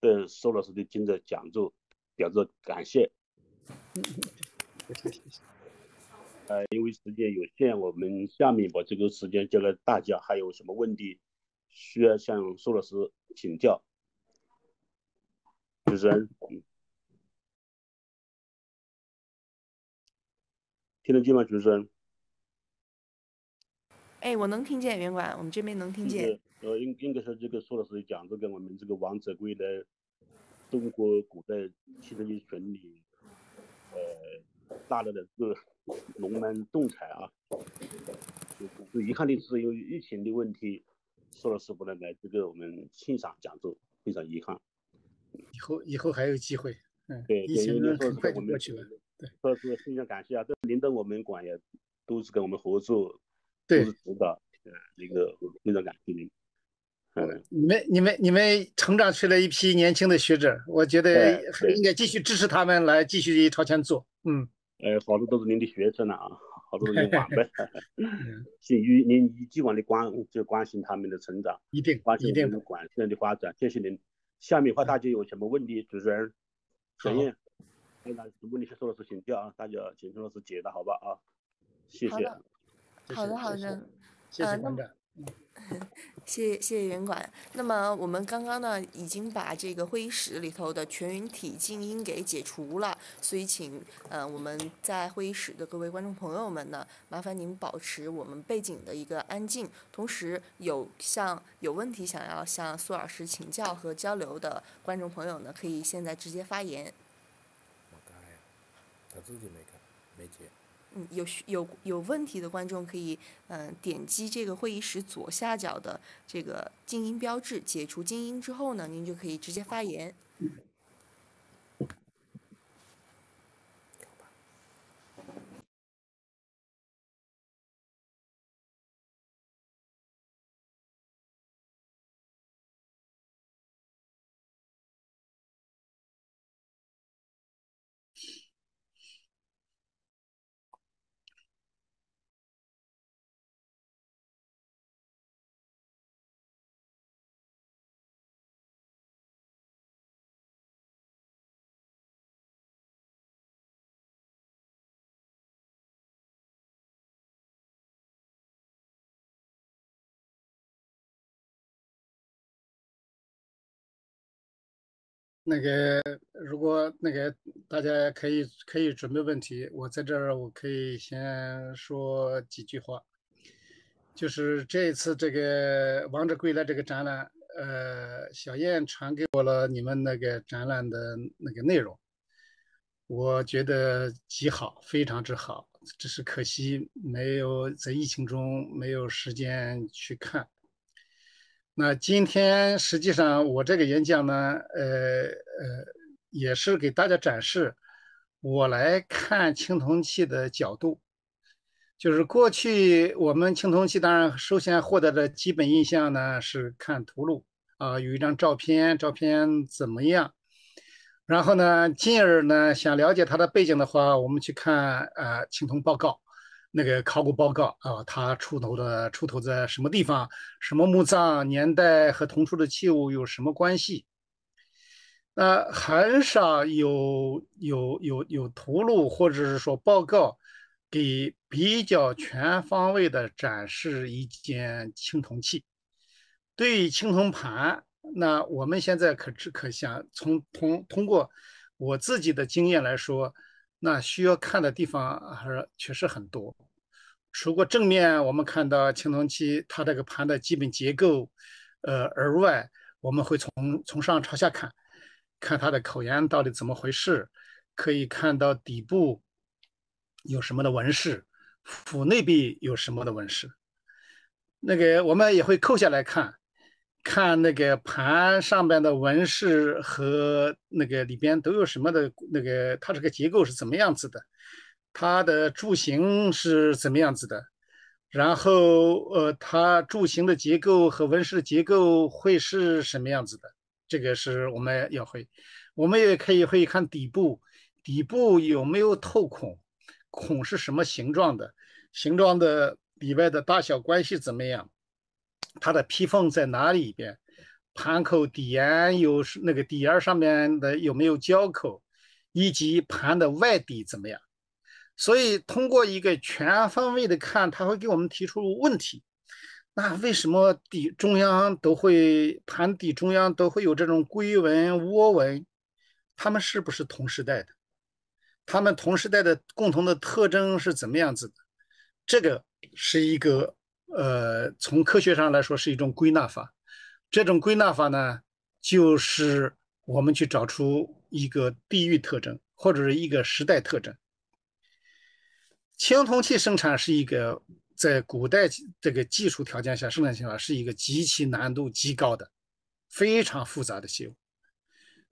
对苏老师的精彩讲座表示感谢。呃，因为时间有限，我们下面把这个时间交给大家。还有什么问题需要向苏老师请教？持生，听得见吗？持生，哎，我能听见，袁管，我们这边能听见。呃，应应该是这个苏老师讲这个我们这个《王者归的中国古代汽车级群里》呃。大量的这个龙门洞彩啊，就是遗憾的是，由于疫情的问题，苏老师不能来这个我们欣赏讲座，非常遗憾。以后以后还有机会，嗯，对，疫情很快过去了，对，说是非常感谢啊，这领导我们馆也都是跟我们合作，都是指导，嗯，那个非常感谢您。你们你们你们成长出了一批年轻的学者，我觉得应该继续支持他们来继续朝前做。嗯，呃，好多都是您的学生了啊，好多是您晚辈。请 于您既往的关就关心他们的成长，一定关心他们的现在的发展。谢谢您。下面的话大家有什么问题？主持人小燕，大家有问题请说老师请教啊，大家请沈老师解答，好吧啊？谢谢，好的好的好的，谢谢班长。谢谢谢谢云管。那么我们刚刚呢，已经把这个会议室里头的全云体静音给解除了，所以请呃我们在会议室的各位观众朋友们呢，麻烦您保持我们背景的一个安静。同时有向有问题想要向苏老师请教和交流的观众朋友呢，可以现在直接发言。他自己没看，没接。有有有问题的观众可以，嗯，点击这个会议室左下角的这个静音标志，解除静音之后呢，您就可以直接发言。那个，如果那个大家可以可以准备问题，我在这儿我可以先说几句话。就是这一次这个《王者归来》这个展览，呃，小燕传给我了你们那个展览的那个内容，我觉得极好，非常之好，只是可惜没有在疫情中没有时间去看。那今天实际上我这个演讲呢，呃呃，也是给大家展示我来看青铜器的角度，就是过去我们青铜器当然首先获得的基本印象呢是看图录啊，有一张照片，照片怎么样？然后呢，进而呢想了解它的背景的话，我们去看啊青铜报告。那个考古报告啊，它出土的出土在什么地方，什么墓葬年代和同处的器物有什么关系？那很少有有有有图录或者是说报告给比较全方位的展示一件青铜器。对于青铜盘，那我们现在可只可想从通通过我自己的经验来说，那需要看的地方还是确实很多。除过正面，我们看到青铜器它这个盘的基本结构，呃，而外，我们会从从上朝下看，看它的口沿到底怎么回事，可以看到底部有什么的纹饰，腹内壁有什么的纹饰，那个我们也会扣下来看，看那个盘上面的纹饰和那个里边都有什么的那个它这个结构是怎么样子的。它的柱形是怎么样子的？然后，呃，它柱形的结构和纹饰的结构会是什么样子的？这个是我们要会，我们也可以会看底部，底部有没有透孔，孔是什么形状的，形状的里外的大小关系怎么样？它的披缝在哪里边？盘口底沿有那个底沿上面的有没有胶口？以及盘的外底怎么样？所以，通过一个全方位的看，他会给我们提出问题。那为什么底中央都会盘底中央都会有这种龟纹、涡纹？他们是不是同时代的？他们同时代的共同的特征是怎么样子的？这个是一个呃，从科学上来说是一种归纳法。这种归纳法呢，就是我们去找出一个地域特征或者是一个时代特征。青铜器生产是一个在古代这个技术条件下生产起来是一个极其难度极高的、非常复杂的器物。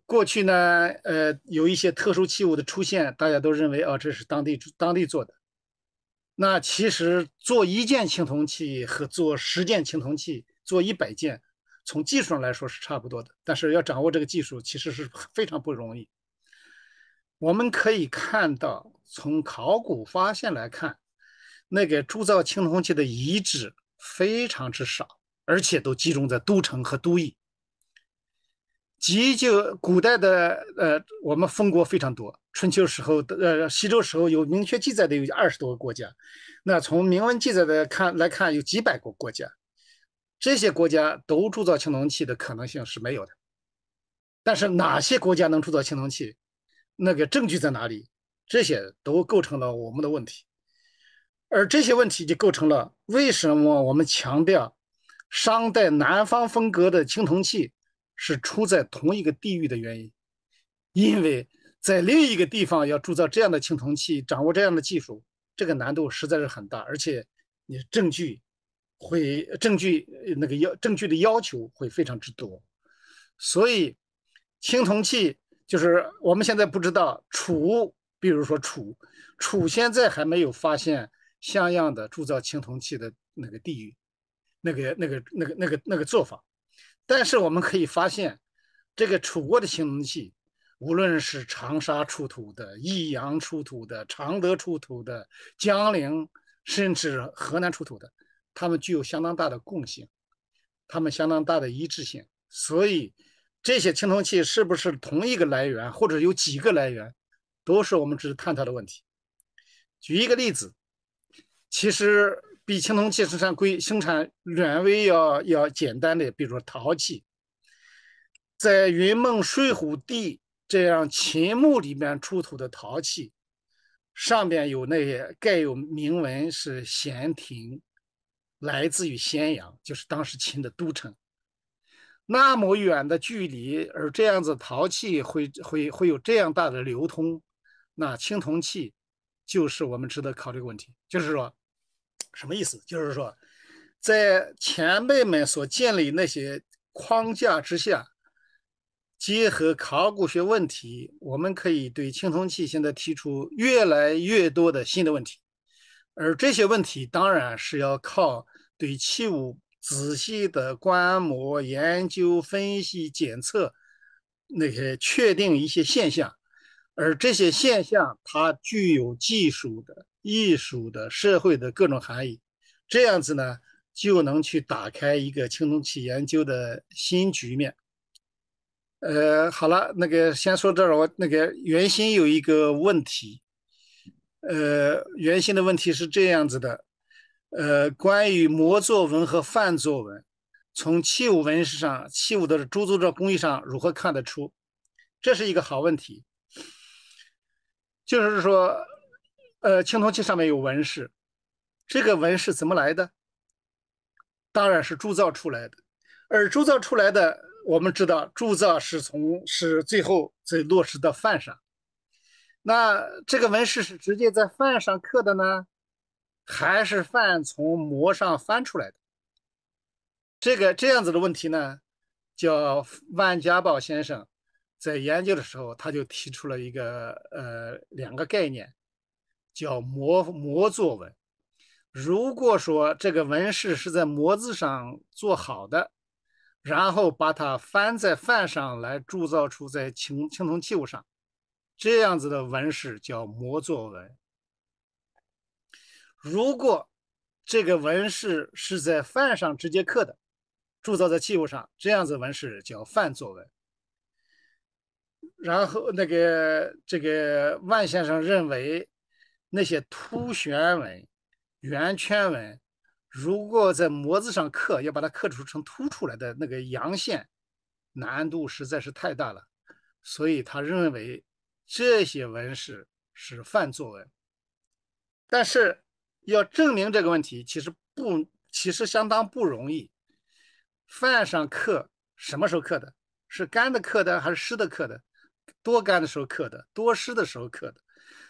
过去呢，呃，有一些特殊器物的出现，大家都认为啊，这是当地当地做的。那其实做一件青铜器和做十件青铜器、做一百件，从技术上来说是差不多的。但是要掌握这个技术，其实是非常不容易。我们可以看到，从考古发现来看，那个铸造青铜器的遗址非常之少，而且都集中在都城和都邑。即就古代的呃，我们封国非常多。春秋时候的呃，西周时候有明确记载的有二十多个国家。那从铭文记载的看来看，有几百个国家，这些国家都铸造青铜器的可能性是没有的。但是哪些国家能铸造青铜器？那个证据在哪里？这些都构成了我们的问题，而这些问题就构成了为什么我们强调商代南方风格的青铜器是出在同一个地域的原因。因为在另一个地方要铸造这样的青铜器，掌握这样的技术，这个难度实在是很大，而且你证据会证据那个要证据的要求会非常之多，所以青铜器。就是我们现在不知道楚，比如说楚，楚现在还没有发现像样的铸造青铜器的那个地域，那个那个那个那个那个做法。但是我们可以发现，这个楚国的青铜器，无论是长沙出土的、益阳出土的、常德出土的、江陵，甚至河南出土的，它们具有相当大的共性，它们相当大的一致性，所以。这些青铜器是不是同一个来源，或者有几个来源，都是我们只是探讨的问题。举一个例子，其实比青铜器生产、规生产原位要要简单的，比如说陶器。在云梦睡虎地这样秦墓里面出土的陶器，上边有那些盖有铭文，是咸亭，来自于咸阳，就是当时秦的都城。那么远的距离，而这样子陶器会会会有这样大的流通，那青铜器就是我们值得考虑的问题。就是说，什么意思？就是说，在前辈们所建立那些框架之下，结合考古学问题，我们可以对青铜器现在提出越来越多的新的问题，而这些问题当然是要靠对器物。仔细的观摩、研究、分析、检测那些确定一些现象，而这些现象它具有技术的、艺术的、社会的各种含义，这样子呢就能去打开一个青铜器研究的新局面。呃，好了，那个先说这儿，我那个原先有一个问题，呃，原先的问题是这样子的。呃，关于模作文和范作文，从器物纹饰上、器物的铸造工艺上如何看得出？这是一个好问题。就是说，呃，青铜器上面有纹饰，这个纹饰怎么来的？当然是铸造出来的。而铸造出来的，我们知道，铸造是从是最后再落实到范上。那这个纹饰是直接在范上刻的呢？还是范从模上翻出来的，这个这样子的问题呢，叫万家宝先生在研究的时候，他就提出了一个呃两个概念，叫模模作文。如果说这个纹饰是在模子上做好的，然后把它翻在饭上来铸造出在青青铜器物上，这样子的纹饰叫模作纹。如果这个纹饰是在范上直接刻的，铸造在器物上，这样子纹饰叫范作文。然后那个这个万先生认为，那些凸弦纹、圆圈纹，如果在模子上刻，要把它刻出成凸出来的那个阳线，难度实在是太大了，所以他认为这些纹饰是范作纹。但是。要证明这个问题，其实不，其实相当不容易。饭上刻，什么时候刻的？是干的刻的，还是湿的刻的？多干的时候刻的，多湿的时候刻的？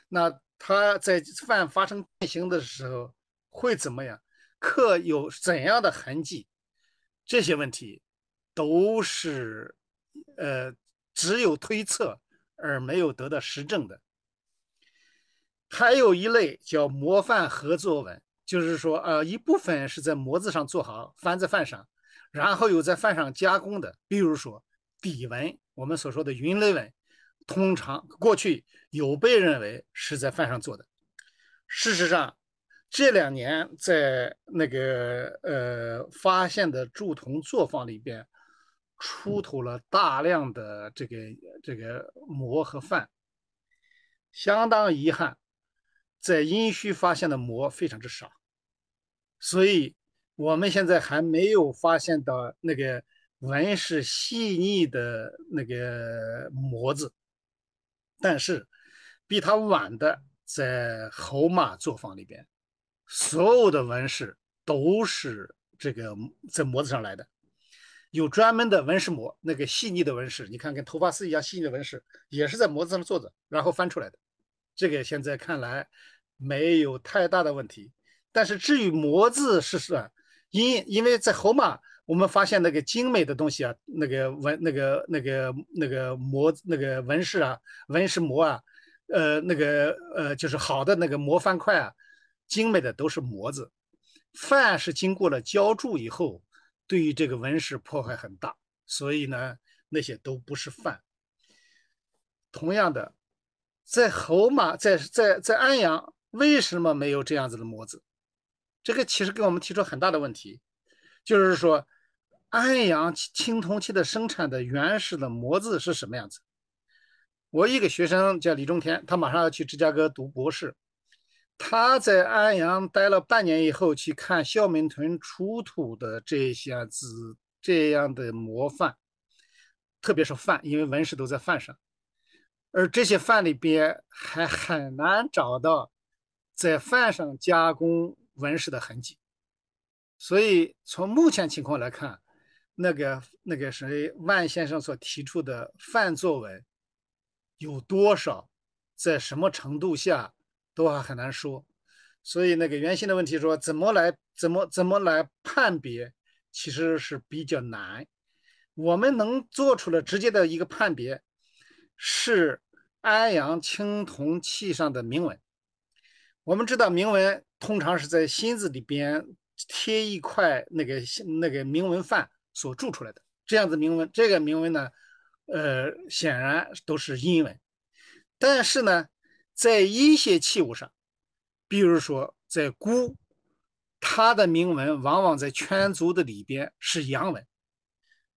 那它在饭发生变形的时候会怎么样？刻有怎样的痕迹？这些问题都是呃，只有推测而没有得到实证的。还有一类叫模范合作文，就是说，呃，一部分是在模子上做好，翻在饭上，然后又在饭上加工的。比如说，底纹，我们所说的云雷纹，通常过去有被认为是在饭上做的。事实上，这两年在那个呃发现的铸铜作坊里边，出土了大量的这个这个模和范，相当遗憾。在殷墟发现的模非常之少，所以我们现在还没有发现到那个纹饰细腻的那个模子。但是比他晚的，在侯马作坊里边，所有的纹饰都是这个在模子上来的，有专门的纹饰模，那个细腻的纹饰，你看跟头发丝一样细腻的纹饰，也是在模子上做的，然后翻出来的。这个现在看来。没有太大的问题，但是至于模子是什？因因为在侯马，我们发现那个精美的东西啊，那个纹、那个、那个、那个模、那个纹饰啊，纹饰模啊，呃，那个呃，就是好的那个模方块啊，精美的都是模子。范是经过了浇铸以后，对于这个纹饰破坏很大，所以呢，那些都不是范。同样的，在侯马，在在在安阳。为什么没有这样子的模子？这个其实给我们提出很大的问题，就是说安阳青铜器的生产的原始的模子是什么样子？我一个学生叫李中天，他马上要去芝加哥读博士，他在安阳待了半年以后去看孝明屯出土的这些子这样的模范，特别是范，因为纹饰都在范上，而这些范里边还很难找到。在范上加工纹饰的痕迹，所以从目前情况来看，那个那个谁万先生所提出的范作文有多少，在什么程度下都还很难说。所以那个原先的问题说怎么来怎么怎么来判别，其实是比较难。我们能做出了直接的一个判别，是安阳青铜器上的铭文。我们知道铭文通常是在心字里边贴一块那个那个铭文范所铸出来的，这样子铭文这个铭文呢，呃，显然都是阴文。但是呢，在一些器物上，比如说在孤，它的铭文往往在圈足的里边是阳文。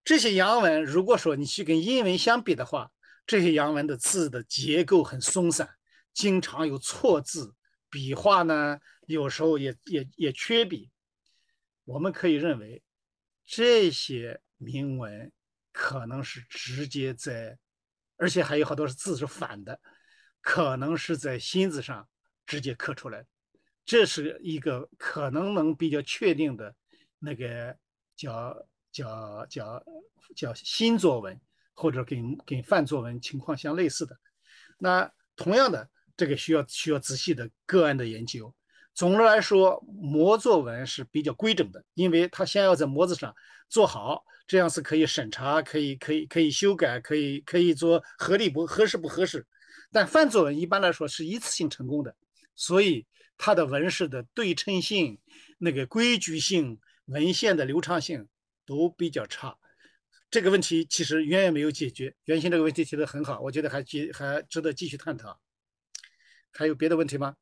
这些阳文，如果说你去跟阴文相比的话，这些阳文的字的结构很松散，经常有错字。笔画呢，有时候也也也缺笔。我们可以认为，这些铭文可能是直接在，而且还有好多是字是反的，可能是在心字上直接刻出来的。这是一个可能能比较确定的，那个叫叫叫叫新作文，或者跟跟范作文情况相类似的。那同样的。这个需要需要仔细的个案的研究。总的来说，模作文是比较规整的，因为它先要在模子上做好，这样是可以审查、可以、可以、可以修改、可以、可以做合理不合适不合适。但范作文一般来说是一次性成功的，所以它的文式的对称性、那个规矩性、文献的流畅性都比较差。这个问题其实远远没有解决。原先这个问题提得很好，我觉得还继还值得继续探讨。还有别的问题吗？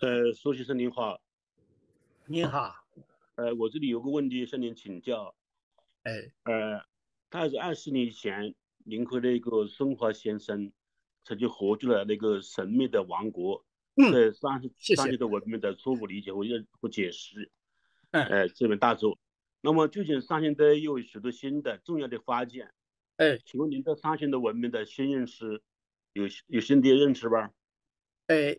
呃，苏先生您好，您好，呃，我这里有个问题向您请教。哎，呃，概是二十年前，您和那个孙华先生，曾经合作了那个《神秘的王国》在三十三十多文明的初步理解和认和解释。嗯，哎，这本大作。那么最近三星堆又有许多新的重要的发现。哎，请问您对三星的文明的新认识有有新的认识吧？哎，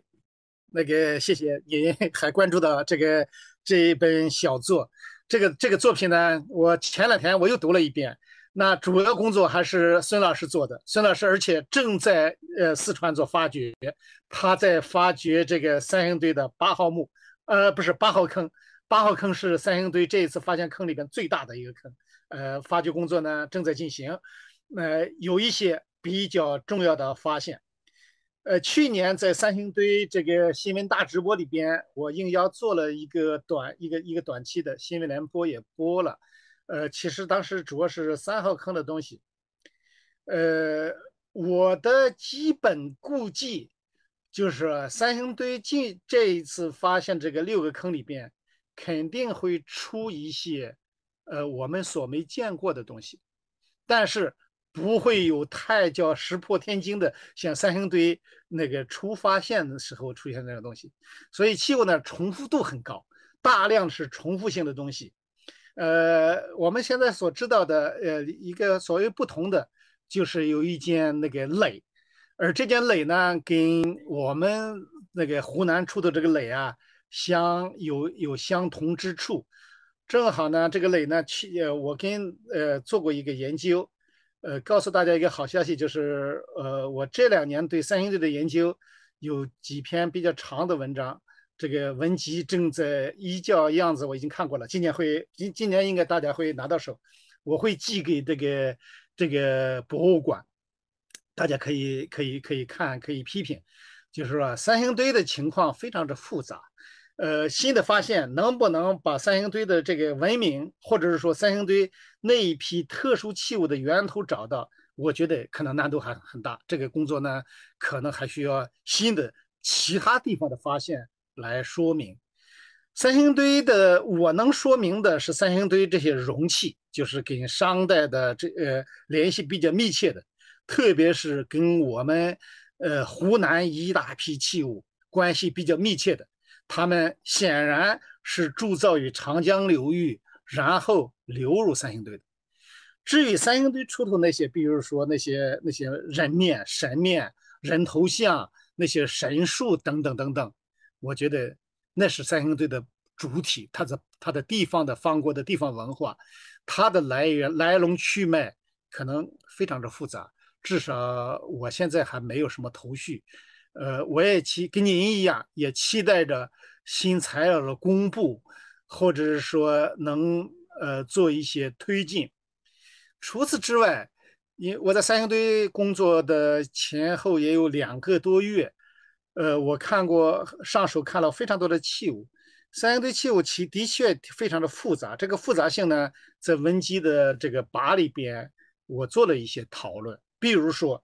那个谢谢您 还关注的这个这一本小作，这个这个作品呢，我前两天我又读了一遍。那主要工作还是孙老师做的，孙老师而且正在呃四川做发掘，他在发掘这个三星堆的八号墓，呃不是八号坑，八号坑是三星堆这一次发现坑里边最大的一个坑，呃，发掘工作呢正在进行。呃，有一些比较重要的发现。呃，去年在三星堆这个新闻大直播里边，我应邀做了一个短一个一个短期的新闻联播也播了。呃，其实当时主要是三号坑的东西。呃，我的基本估计就是三星堆近这一次发现这个六个坑里边，肯定会出一些呃我们所没见过的东西，但是。不会有太叫石破天惊的，像三星堆那个初发现的时候出现那个东西，所以气候呢重复度很高，大量是重复性的东西。呃，我们现在所知道的，呃，一个所谓不同的，就是有一件那个垒，而这件垒呢跟我们那个湖南出的这个垒啊相有有相同之处，正好呢这个垒呢去，呃，我跟呃做过一个研究。呃，告诉大家一个好消息，就是呃，我这两年对三星堆的研究有几篇比较长的文章，这个文集正在一教样子，我已经看过了，今年会今今年应该大家会拿到手，我会寄给这个这个博物馆，大家可以可以可以看，可以批评，就是说三星堆的情况非常的复杂。呃，新的发现能不能把三星堆的这个文明，或者是说三星堆那一批特殊器物的源头找到？我觉得可能难度还很大。这个工作呢，可能还需要新的其他地方的发现来说明三星堆的。我能说明的是，三星堆这些容器，就是跟商代的这呃联系比较密切的，特别是跟我们呃湖南一大批器物关系比较密切的。他们显然是铸造于长江流域，然后流入三星堆的。至于三星堆出土那些，比如说那些那些人面、神面、人头像、那些神树等等等等，我觉得那是三星堆的主体，它的它的地方的方国的地方文化，它的来源来龙去脉可能非常的复杂，至少我现在还没有什么头绪。呃，我也期跟您一样，也期待着新材料的公布，或者是说能呃做一些推进。除此之外，因我在三星堆工作的前后也有两个多月，呃，我看过上手看了非常多的器物。三星堆器物其的确非常的复杂，这个复杂性呢，在文姬的这个把里边，我做了一些讨论，比如说。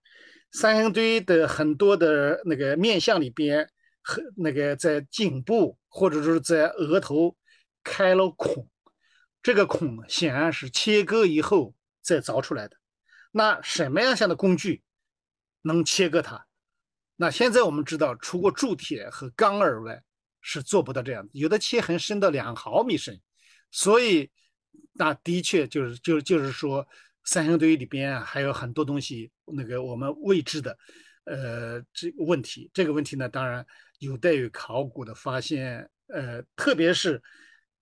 三星堆的很多的那个面相里边，和那个在颈部或者是在额头开了孔，这个孔显然是切割以后再凿出来的。那什么样样的工具能切割它？那现在我们知道，除过铸铁和钢耳外，是做不到这样的。有的切痕深到两毫米深，所以那的确就是就就是说。三星堆里边还有很多东西，那个我们未知的，呃，这个问题，这个问题呢，当然有待于考古的发现，呃，特别是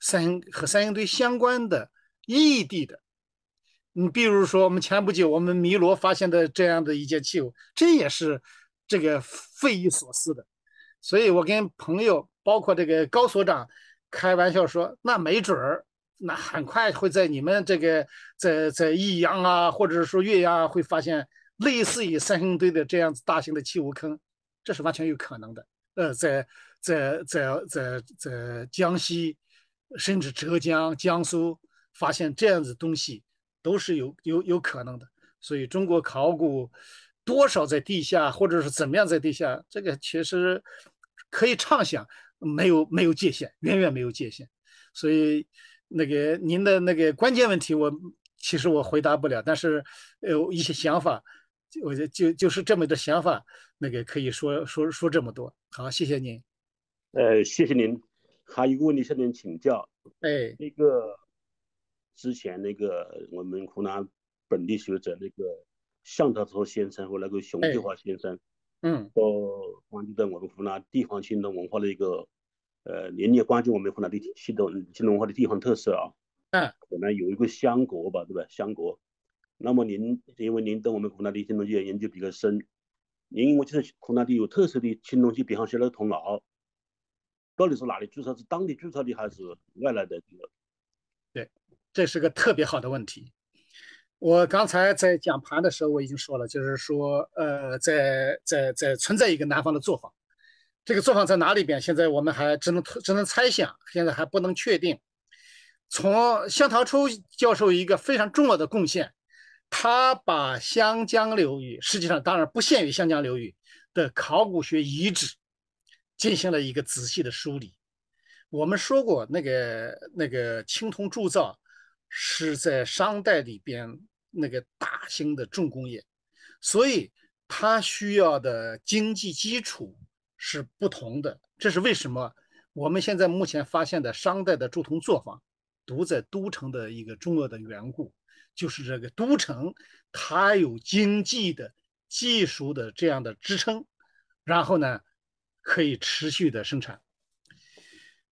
三和三星堆相关的异地的，你比如说我们前不久我们汨罗发现的这样的一件器物，这也是这个匪夷所思的，所以我跟朋友，包括这个高所长开玩笑说，那没准儿。那很快会在你们这个在在益阳啊，或者是说岳阳，会发现类似于三星堆的这样子大型的器物坑，这是完全有可能的。呃，在在在在在江西，甚至浙江、江苏发现这样子东西，都是有有有可能的。所以中国考古多少在地下，或者是怎么样在地下，这个其实可以畅想，没有没有界限，远远没有界限。所以。那个您的那个关键问题，我其实我回答不了，但是呃一些想法，我就就就是这么的想法，那个可以说说说这么多。好，谢谢您。呃，谢谢您。还有一个问题向您请教。哎，那个之前那个我们湖南本地学者那个向德超先生和那个熊继华先生，嗯，都关注到我们湖南地方性的文化的一个。呃，您也关注我们湖南的新东新文化的地方特色啊？嗯，我们有一个湘国吧，对吧？湘国。那么您，因为您对我们湖南的新东西研究比较深，您因为就是湖南的有特色的青龙区，比方说那个铜锣，到底是哪里注册？是当地注册的，还是外来的？对，这是个特别好的问题。我刚才在讲盘的时候我已经说了，就是说，呃，在在在存在一个南方的做法。这个作坊在哪里边？现在我们还只能只能猜想，现在还不能确定。从向桃初教授一个非常重要的贡献，他把湘江流域，实际上当然不限于湘江流域的考古学遗址，进行了一个仔细的梳理。我们说过，那个那个青铜铸造是在商代里边那个大型的重工业，所以它需要的经济基础。是不同的，这是为什么？我们现在目前发现的商代的铸铜作坊独在都城的一个重要的缘故，就是这个都城它有经济的技术的这样的支撑，然后呢可以持续的生产。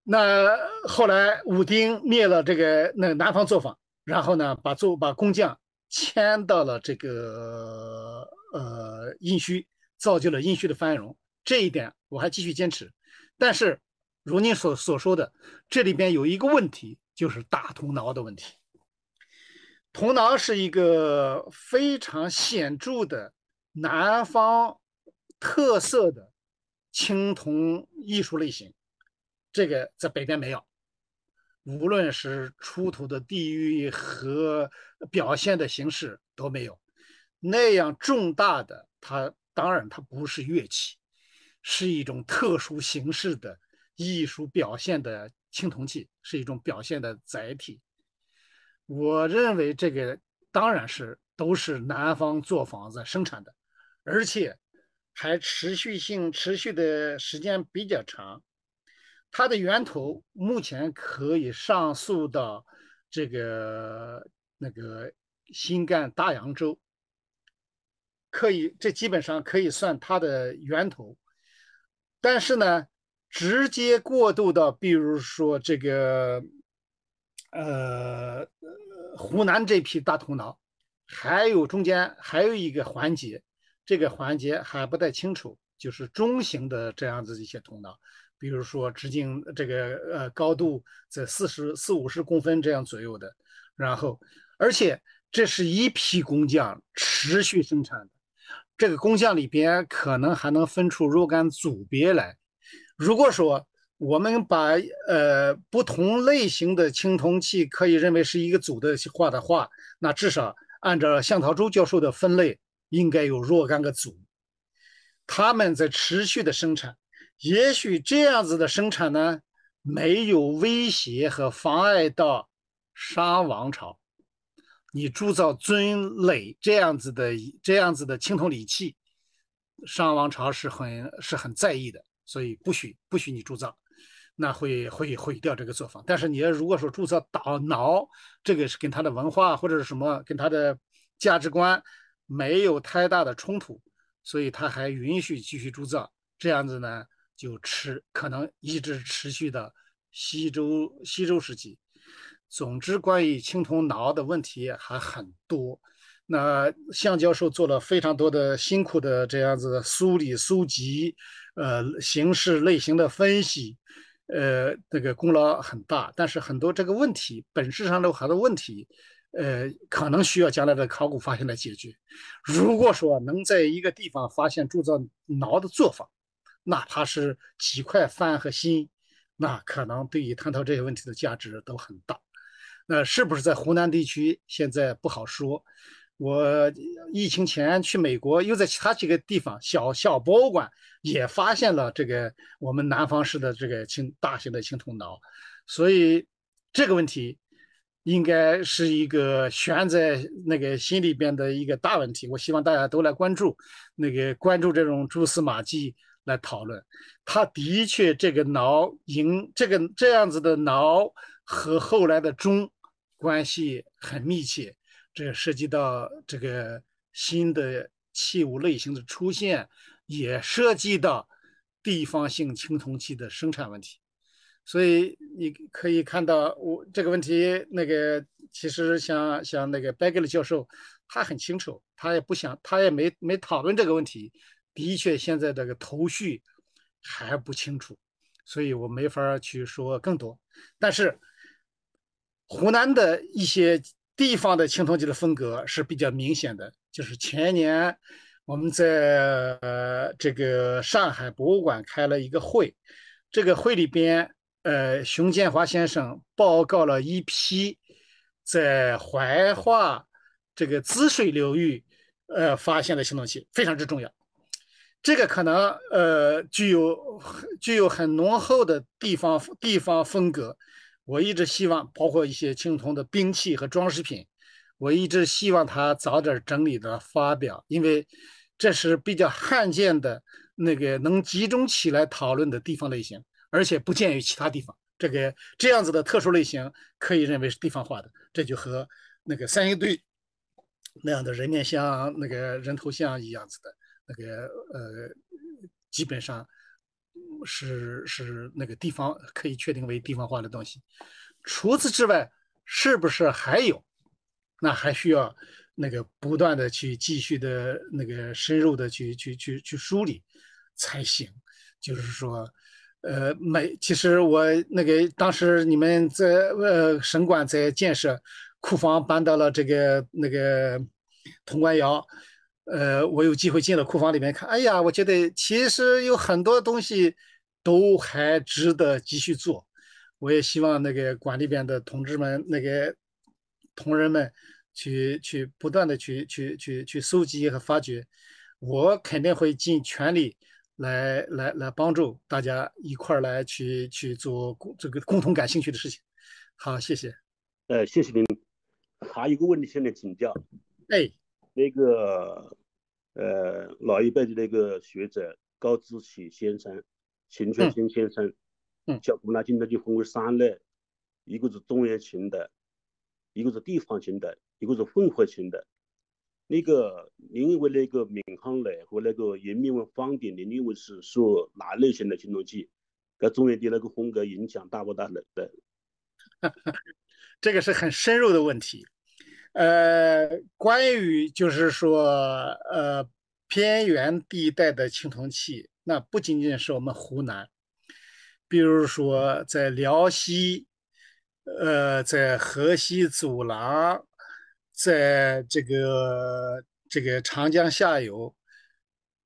那后来武丁灭了这个那南方作坊，然后呢把作把工匠迁到了这个呃殷墟，造就了殷墟的繁荣。这一点我还继续坚持，但是如您所所说的，这里边有一个问题，就是大铜铙的问题。铜铙是一个非常显著的南方特色的青铜艺术类型，这个在北边没有，无论是出土的地域和表现的形式都没有那样重大的。它当然它不是乐器。是一种特殊形式的艺术表现的青铜器，是一种表现的载体。我认为这个当然是都是南方做房子生产的，而且还持续性持续的时间比较长。它的源头目前可以上溯到这个那个新干大洋洲，可以这基本上可以算它的源头。但是呢，直接过渡到，比如说这个，呃，湖南这批大头脑，还有中间还有一个环节，这个环节还不太清楚，就是中型的这样子一些头脑，比如说直径这个呃高度在四十四五十公分这样左右的，然后而且这是一批工匠持续生产的。这个工匠里边可能还能分出若干组别来。如果说我们把呃不同类型的青铜器可以认为是一个组的话的话，那至少按照向陶珠教授的分类，应该有若干个组。他们在持续的生产，也许这样子的生产呢，没有威胁和妨碍到商王朝。你铸造尊垒这样子的、这样子的青铜礼器，商王朝是很是很在意的，所以不许不许你铸造，那会会毁掉这个作坊。但是你要如果说铸造刀、挠，这个是跟他的文化或者是什么，跟他的价值观没有太大的冲突，所以他还允许继续铸造。这样子呢，就持可能一直持续到西周西周时期。总之，关于青铜铙的问题还很多。那向教授做了非常多的辛苦的这样子梳理、搜集，呃，形式类型的分析，呃，这个功劳很大。但是很多这个问题本质上都很多问题，呃，可能需要将来的考古发现来解决。如果说能在一个地方发现铸造铙的作坊，哪怕是几块范和心，那可能对于探讨这些问题的价值都很大。那是不是在湖南地区？现在不好说。我疫情前去美国，又在其他几个地方小小博物馆也发现了这个我们南方式的这个青大型的青铜脑，所以这个问题应该是一个悬在那个心里边的一个大问题。我希望大家都来关注，那个关注这种蛛丝马迹来讨论。他的确，这个脑银，这个这样子的脑。和后来的钟关系很密切，这涉及到这个新的器物类型的出现，也涉及到地方性青铜器的生产问题，所以你可以看到我这个问题，那个其实像像那个 b g 格 r 教授，他很清楚，他也不想，他也没没讨论这个问题，的确现在这个头绪还不清楚，所以我没法去说更多，但是。湖南的一些地方的青铜器的风格是比较明显的。就是前年，我们在这个上海博物馆开了一个会，这个会里边，呃，熊建华先生报告了一批在怀化这个滋水流域，呃，发现的青铜器，非常之重要。这个可能，呃，具有具有很浓厚的地方地方风格。我一直希望包括一些青铜的兵器和装饰品，我一直希望它早点整理的发表，因为这是比较罕见的那个能集中起来讨论的地方类型，而且不见于其他地方。这个这样子的特殊类型可以认为是地方化的，这就和那个三星堆那样的人面像、那个人头像一样子的那个呃，基本上。是是那个地方可以确定为地方化的东西，除此之外，是不是还有？那还需要那个不断的去继续的那个深入的去去去去梳理才行。就是说，呃，没，其实我那个当时你们在呃，省馆在建设库房，搬到了这个那个潼关窑，呃，我有机会进了库房里面看，哎呀，我觉得其实有很多东西。都还值得继续做，我也希望那个馆里边的同志们、那个同仁们，去去不断的去去去去收集和发掘，我肯定会尽全力来来来帮助大家一块儿来去去做共这个共同感兴趣的事情。好，谢谢。呃，谢谢您。还有一个问题，向您请教。哎，那个呃老一辈的那个学者高志喜先生。秦春新先生，嗯，叫古拉金的就分为三类，一个是中原型的，一个是地方型的，一个是混合型的。那个您认为那个闵行磊和那个严明文方鼎，您认为是属哪类型的青铜器？跟中原的那个风格影响大不大呢？这个是很深入的问题，呃，关于就是说，呃，边缘地带的青铜器。那不仅仅是我们湖南，比如说在辽西，呃，在河西走廊，在这个这个长江下游，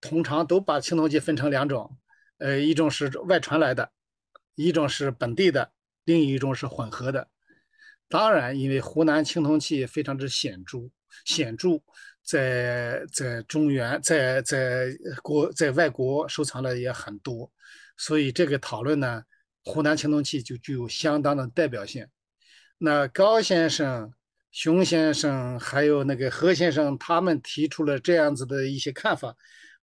通常都把青铜器分成两种，呃，一种是外传来的，一种是本地的，另一种是混合的。当然，因为湖南青铜器非常之显著，显著。在在中原，在在国在外国收藏的也很多，所以这个讨论呢，湖南青铜器就具有相当的代表性。那高先生、熊先生还有那个何先生，他们提出了这样子的一些看法，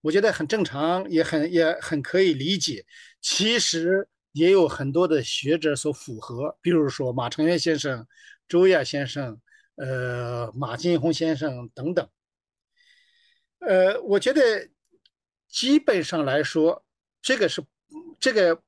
我觉得很正常，也很也很可以理解。其实也有很多的学者所符合，比如说马承元先生、周亚先生、呃马金红先生等等。呃，我觉得基本上来说，这个是这个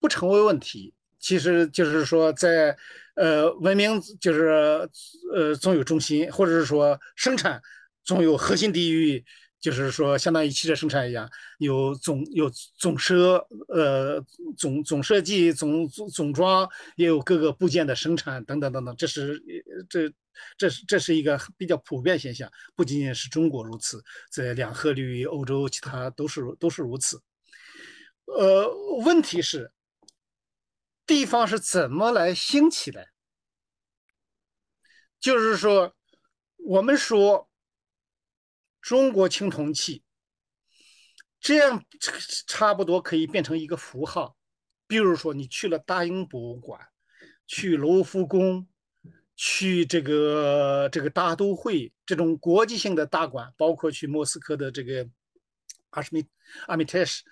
不成为问题。其实就是说，在呃文明就是呃总有中心，或者是说生产总有核心地域。就是说，相当于汽车生产一样，有总有总设，呃，总总设计、总总总装，也有各个部件的生产等等等等。这是这这是这是一个比较普遍现象，不仅仅是中国如此，在两河流域、欧洲，其他都是都是如此。呃，问题是，地方是怎么来兴起的？就是说，我们说。中国青铜器，这样差不多可以变成一个符号。比如说，你去了大英博物馆，去卢浮宫，去这个这个大都会这种国际性的大馆，包括去莫斯科的这个阿什米阿米泰什，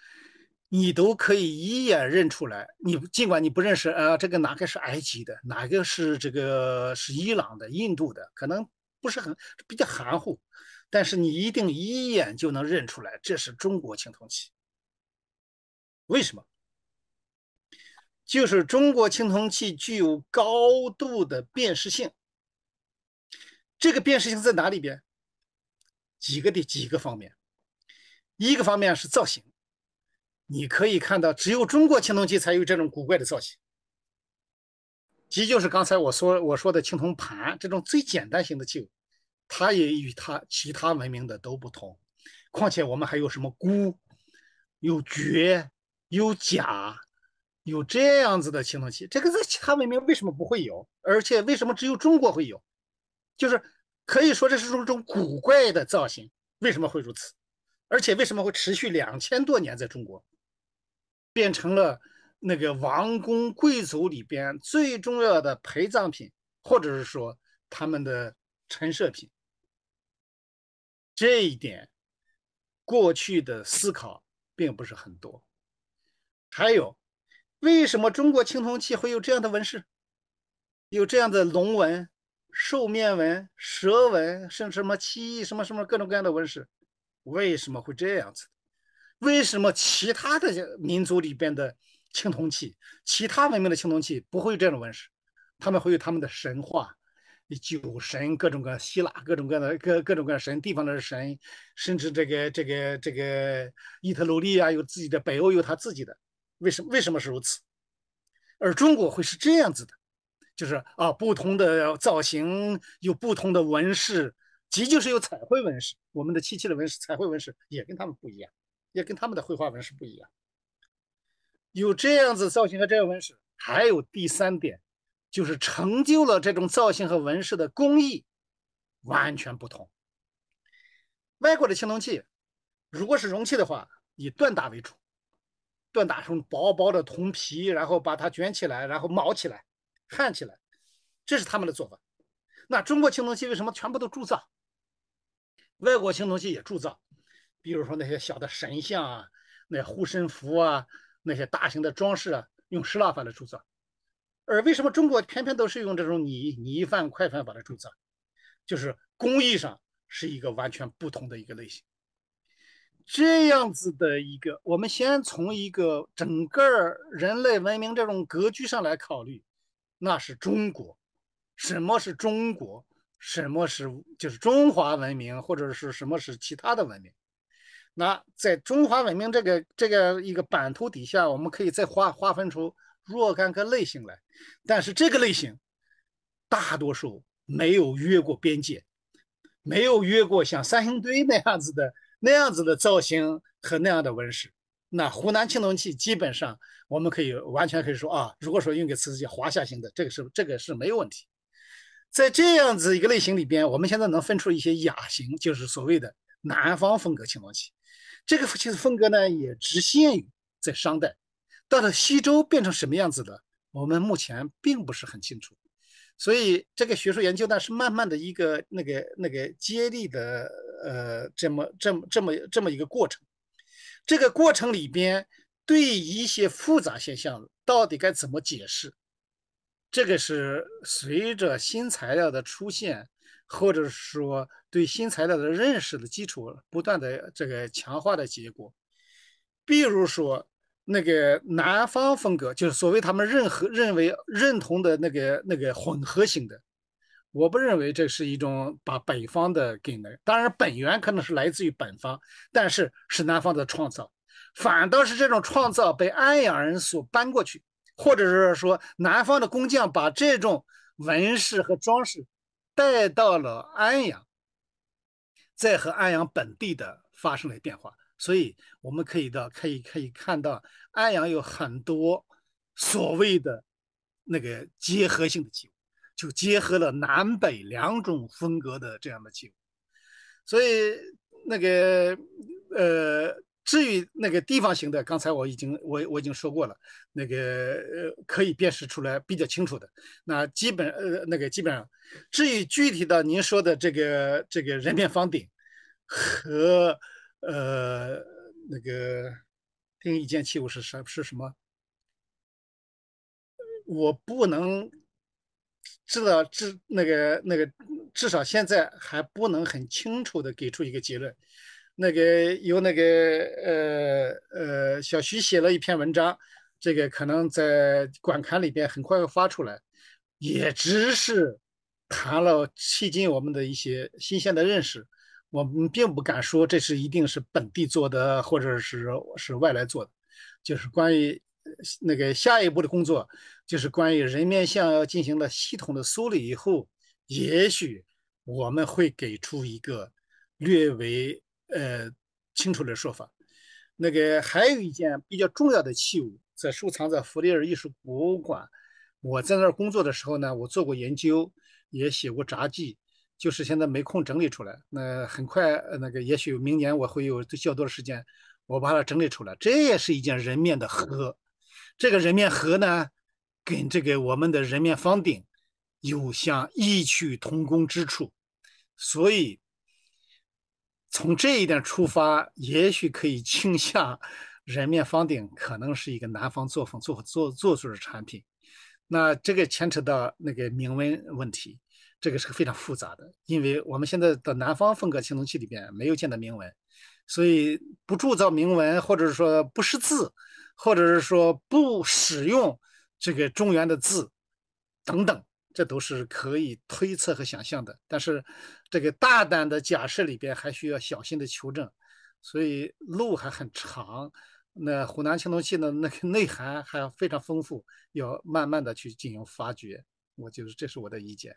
你都可以一眼认出来。你尽管你不认识，呃，这个哪个是埃及的，哪个是这个是伊朗的、印度的，可能不是很比较含糊。但是你一定一眼就能认出来，这是中国青铜器。为什么？就是中国青铜器具有高度的辨识性。这个辨识性在哪里边？几个的几个方面？一个方面是造型，你可以看到，只有中国青铜器才有这种古怪的造型。即就是刚才我说我说的青铜盘这种最简单型的器物。它也与它其他文明的都不同，况且我们还有什么孤，有爵，有甲，有这样子的青铜器，这个在其他文明为什么不会有？而且为什么只有中国会有？就是可以说这是一种古怪的造型，为什么会如此？而且为什么会持续两千多年在中国，变成了那个王公贵族里边最重要的陪葬品，或者是说他们的陈设品？这一点，过去的思考并不是很多。还有，为什么中国青铜器会有这样的纹饰？有这样的龙纹、兽面纹、蛇纹，甚至什么蜥蜴、什么什么各种各样的纹饰？为什么会这样子？为什么其他的民族里边的青铜器、其他文明的青铜器不会有这种纹饰？他们会有他们的神话。酒神各种各希腊各种各的各各种各样神地方的神，甚至这个这个这个伊特鲁利亚有自己的，北欧有他自己的，为什么为什么是如此？而中国会是这样子的，就是啊不同的造型有不同的纹饰，即就是有彩绘纹饰，我们的漆器的纹饰彩绘纹饰也跟他们不一样，也跟他们的绘画纹饰不一样，有这样子造型和这样纹饰，还有第三点。就是成就了这种造型和纹饰的工艺，完全不同。外国的青铜器，如果是容器的话，以锻打为主，锻打成薄薄的铜皮，然后把它卷起来，然后铆起来，焊起来，这是他们的做法。那中国青铜器为什么全部都铸造？外国青铜器也铸造，比如说那些小的神像啊，那护身符啊，那些大型的装饰啊，用石蜡法来铸造。而为什么中国偏偏都是用这种拟拟犯快犯法的铸造，就是工艺上是一个完全不同的一个类型。这样子的一个，我们先从一个整个人类文明这种格局上来考虑，那是中国。什么是中国？什么是就是中华文明，或者是什么是其他的文明？那在中华文明这个这个一个版图底下，我们可以再划划分出。若干个类型来，但是这个类型大多数没有越过边界，没有越过像三星堆那样子的那样子的造型和那样的纹饰。那湖南青铜器基本上我们可以完全可以说啊，如果说用个词叫华夏型的，这个是这个是没有问题。在这样子一个类型里边，我们现在能分出一些雅型，就是所谓的南方风格青铜器。这个其实风格呢也只限于在商代。到了西周变成什么样子的，我们目前并不是很清楚，所以这个学术研究呢是慢慢的一个那个那个接力的呃这么这么这么这么一个过程，这个过程里边对一些复杂现象到底该怎么解释，这个是随着新材料的出现，或者说对新材料的认识的基础不断的这个强化的结果，比如说。那个南方风格，就是所谓他们认和认为认同的那个那个混合型的，我不认为这是一种把北方的给的。当然，本源可能是来自于本方，但是是南方的创造。反倒是这种创造被安阳人所搬过去，或者是说南方的工匠把这种纹饰和装饰带到了安阳，在和安阳本地的发生了变化。所以我们可以到可以可以看到安阳有很多所谓的那个结合性的器物，就结合了南北两种风格的这样的器物。所以那个呃，至于那个地方型的，刚才我已经我我已经说过了，那个呃可以辨识出来比较清楚的，那基本呃那个基本上。至于具体到您说的这个这个人面方顶和。呃，那个另一件器物是什是什么？我不能知道，至那个那个，至少现在还不能很清楚的给出一个结论。那个有那个呃呃，小徐写了一篇文章，这个可能在管刊里边很快会发出来，也只是谈了迄今我们的一些新鲜的认识。我们并不敢说这是一定是本地做的，或者是是外来做的。就是关于那个下一步的工作，就是关于人面像要进行了系统的梳理以后，也许我们会给出一个略微呃清楚的说法。那个还有一件比较重要的器物，在收藏在弗利尔艺术博物馆。我在那儿工作的时候呢，我做过研究，也写过札记。就是现在没空整理出来，那很快那个也许明年我会有较多的时间，我把它整理出来。这也是一件人面的盒，这个人面盒呢，跟这个我们的人面方鼎有相异曲同工之处，所以从这一点出发，也许可以倾向人面方鼎可能是一个南方作风做做做出的产品，那这个牵扯到那个铭文问题。这个是非常复杂的，因为我们现在的南方风格青铜器里边没有见到铭文，所以不铸造铭文，或者是说不识字，或者是说不使用这个中原的字等等，这都是可以推测和想象的。但是这个大胆的假设里边还需要小心的求证，所以路还很长。那湖南青铜器的那个内涵还非常丰富，要慢慢的去进行发掘。我就是，这是我的意见。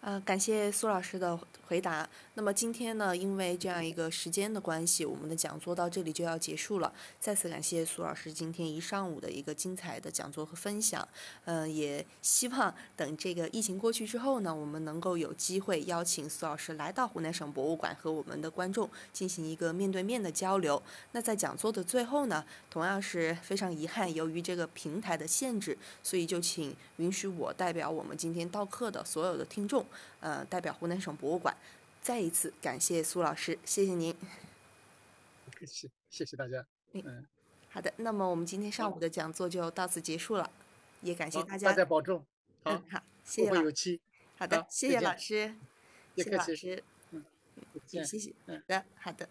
呃，感谢苏老师的回答。那么今天呢，因为这样一个时间的关系，我们的讲座到这里就要结束了。再次感谢苏老师今天一上午的一个精彩的讲座和分享。嗯，也希望等这个疫情过去之后呢，我们能够有机会邀请苏老师来到湖南省博物馆和我们的观众进行一个面对面的交流。那在讲座的最后呢，同样是非常遗憾，由于这个平台的限制，所以就请允许我代表我们今天到课的所有的听众。呃，代表湖南省博物馆，再一次感谢苏老师，谢谢您。不客气，谢谢大家。嗯，好的，那么我们今天上午的讲座就到此结束了，也感谢大家。大家保重。好，好，谢谢老师。好有期。好的，谢谢老师，谢谢老师，嗯，谢谢，嗯，好的，好的。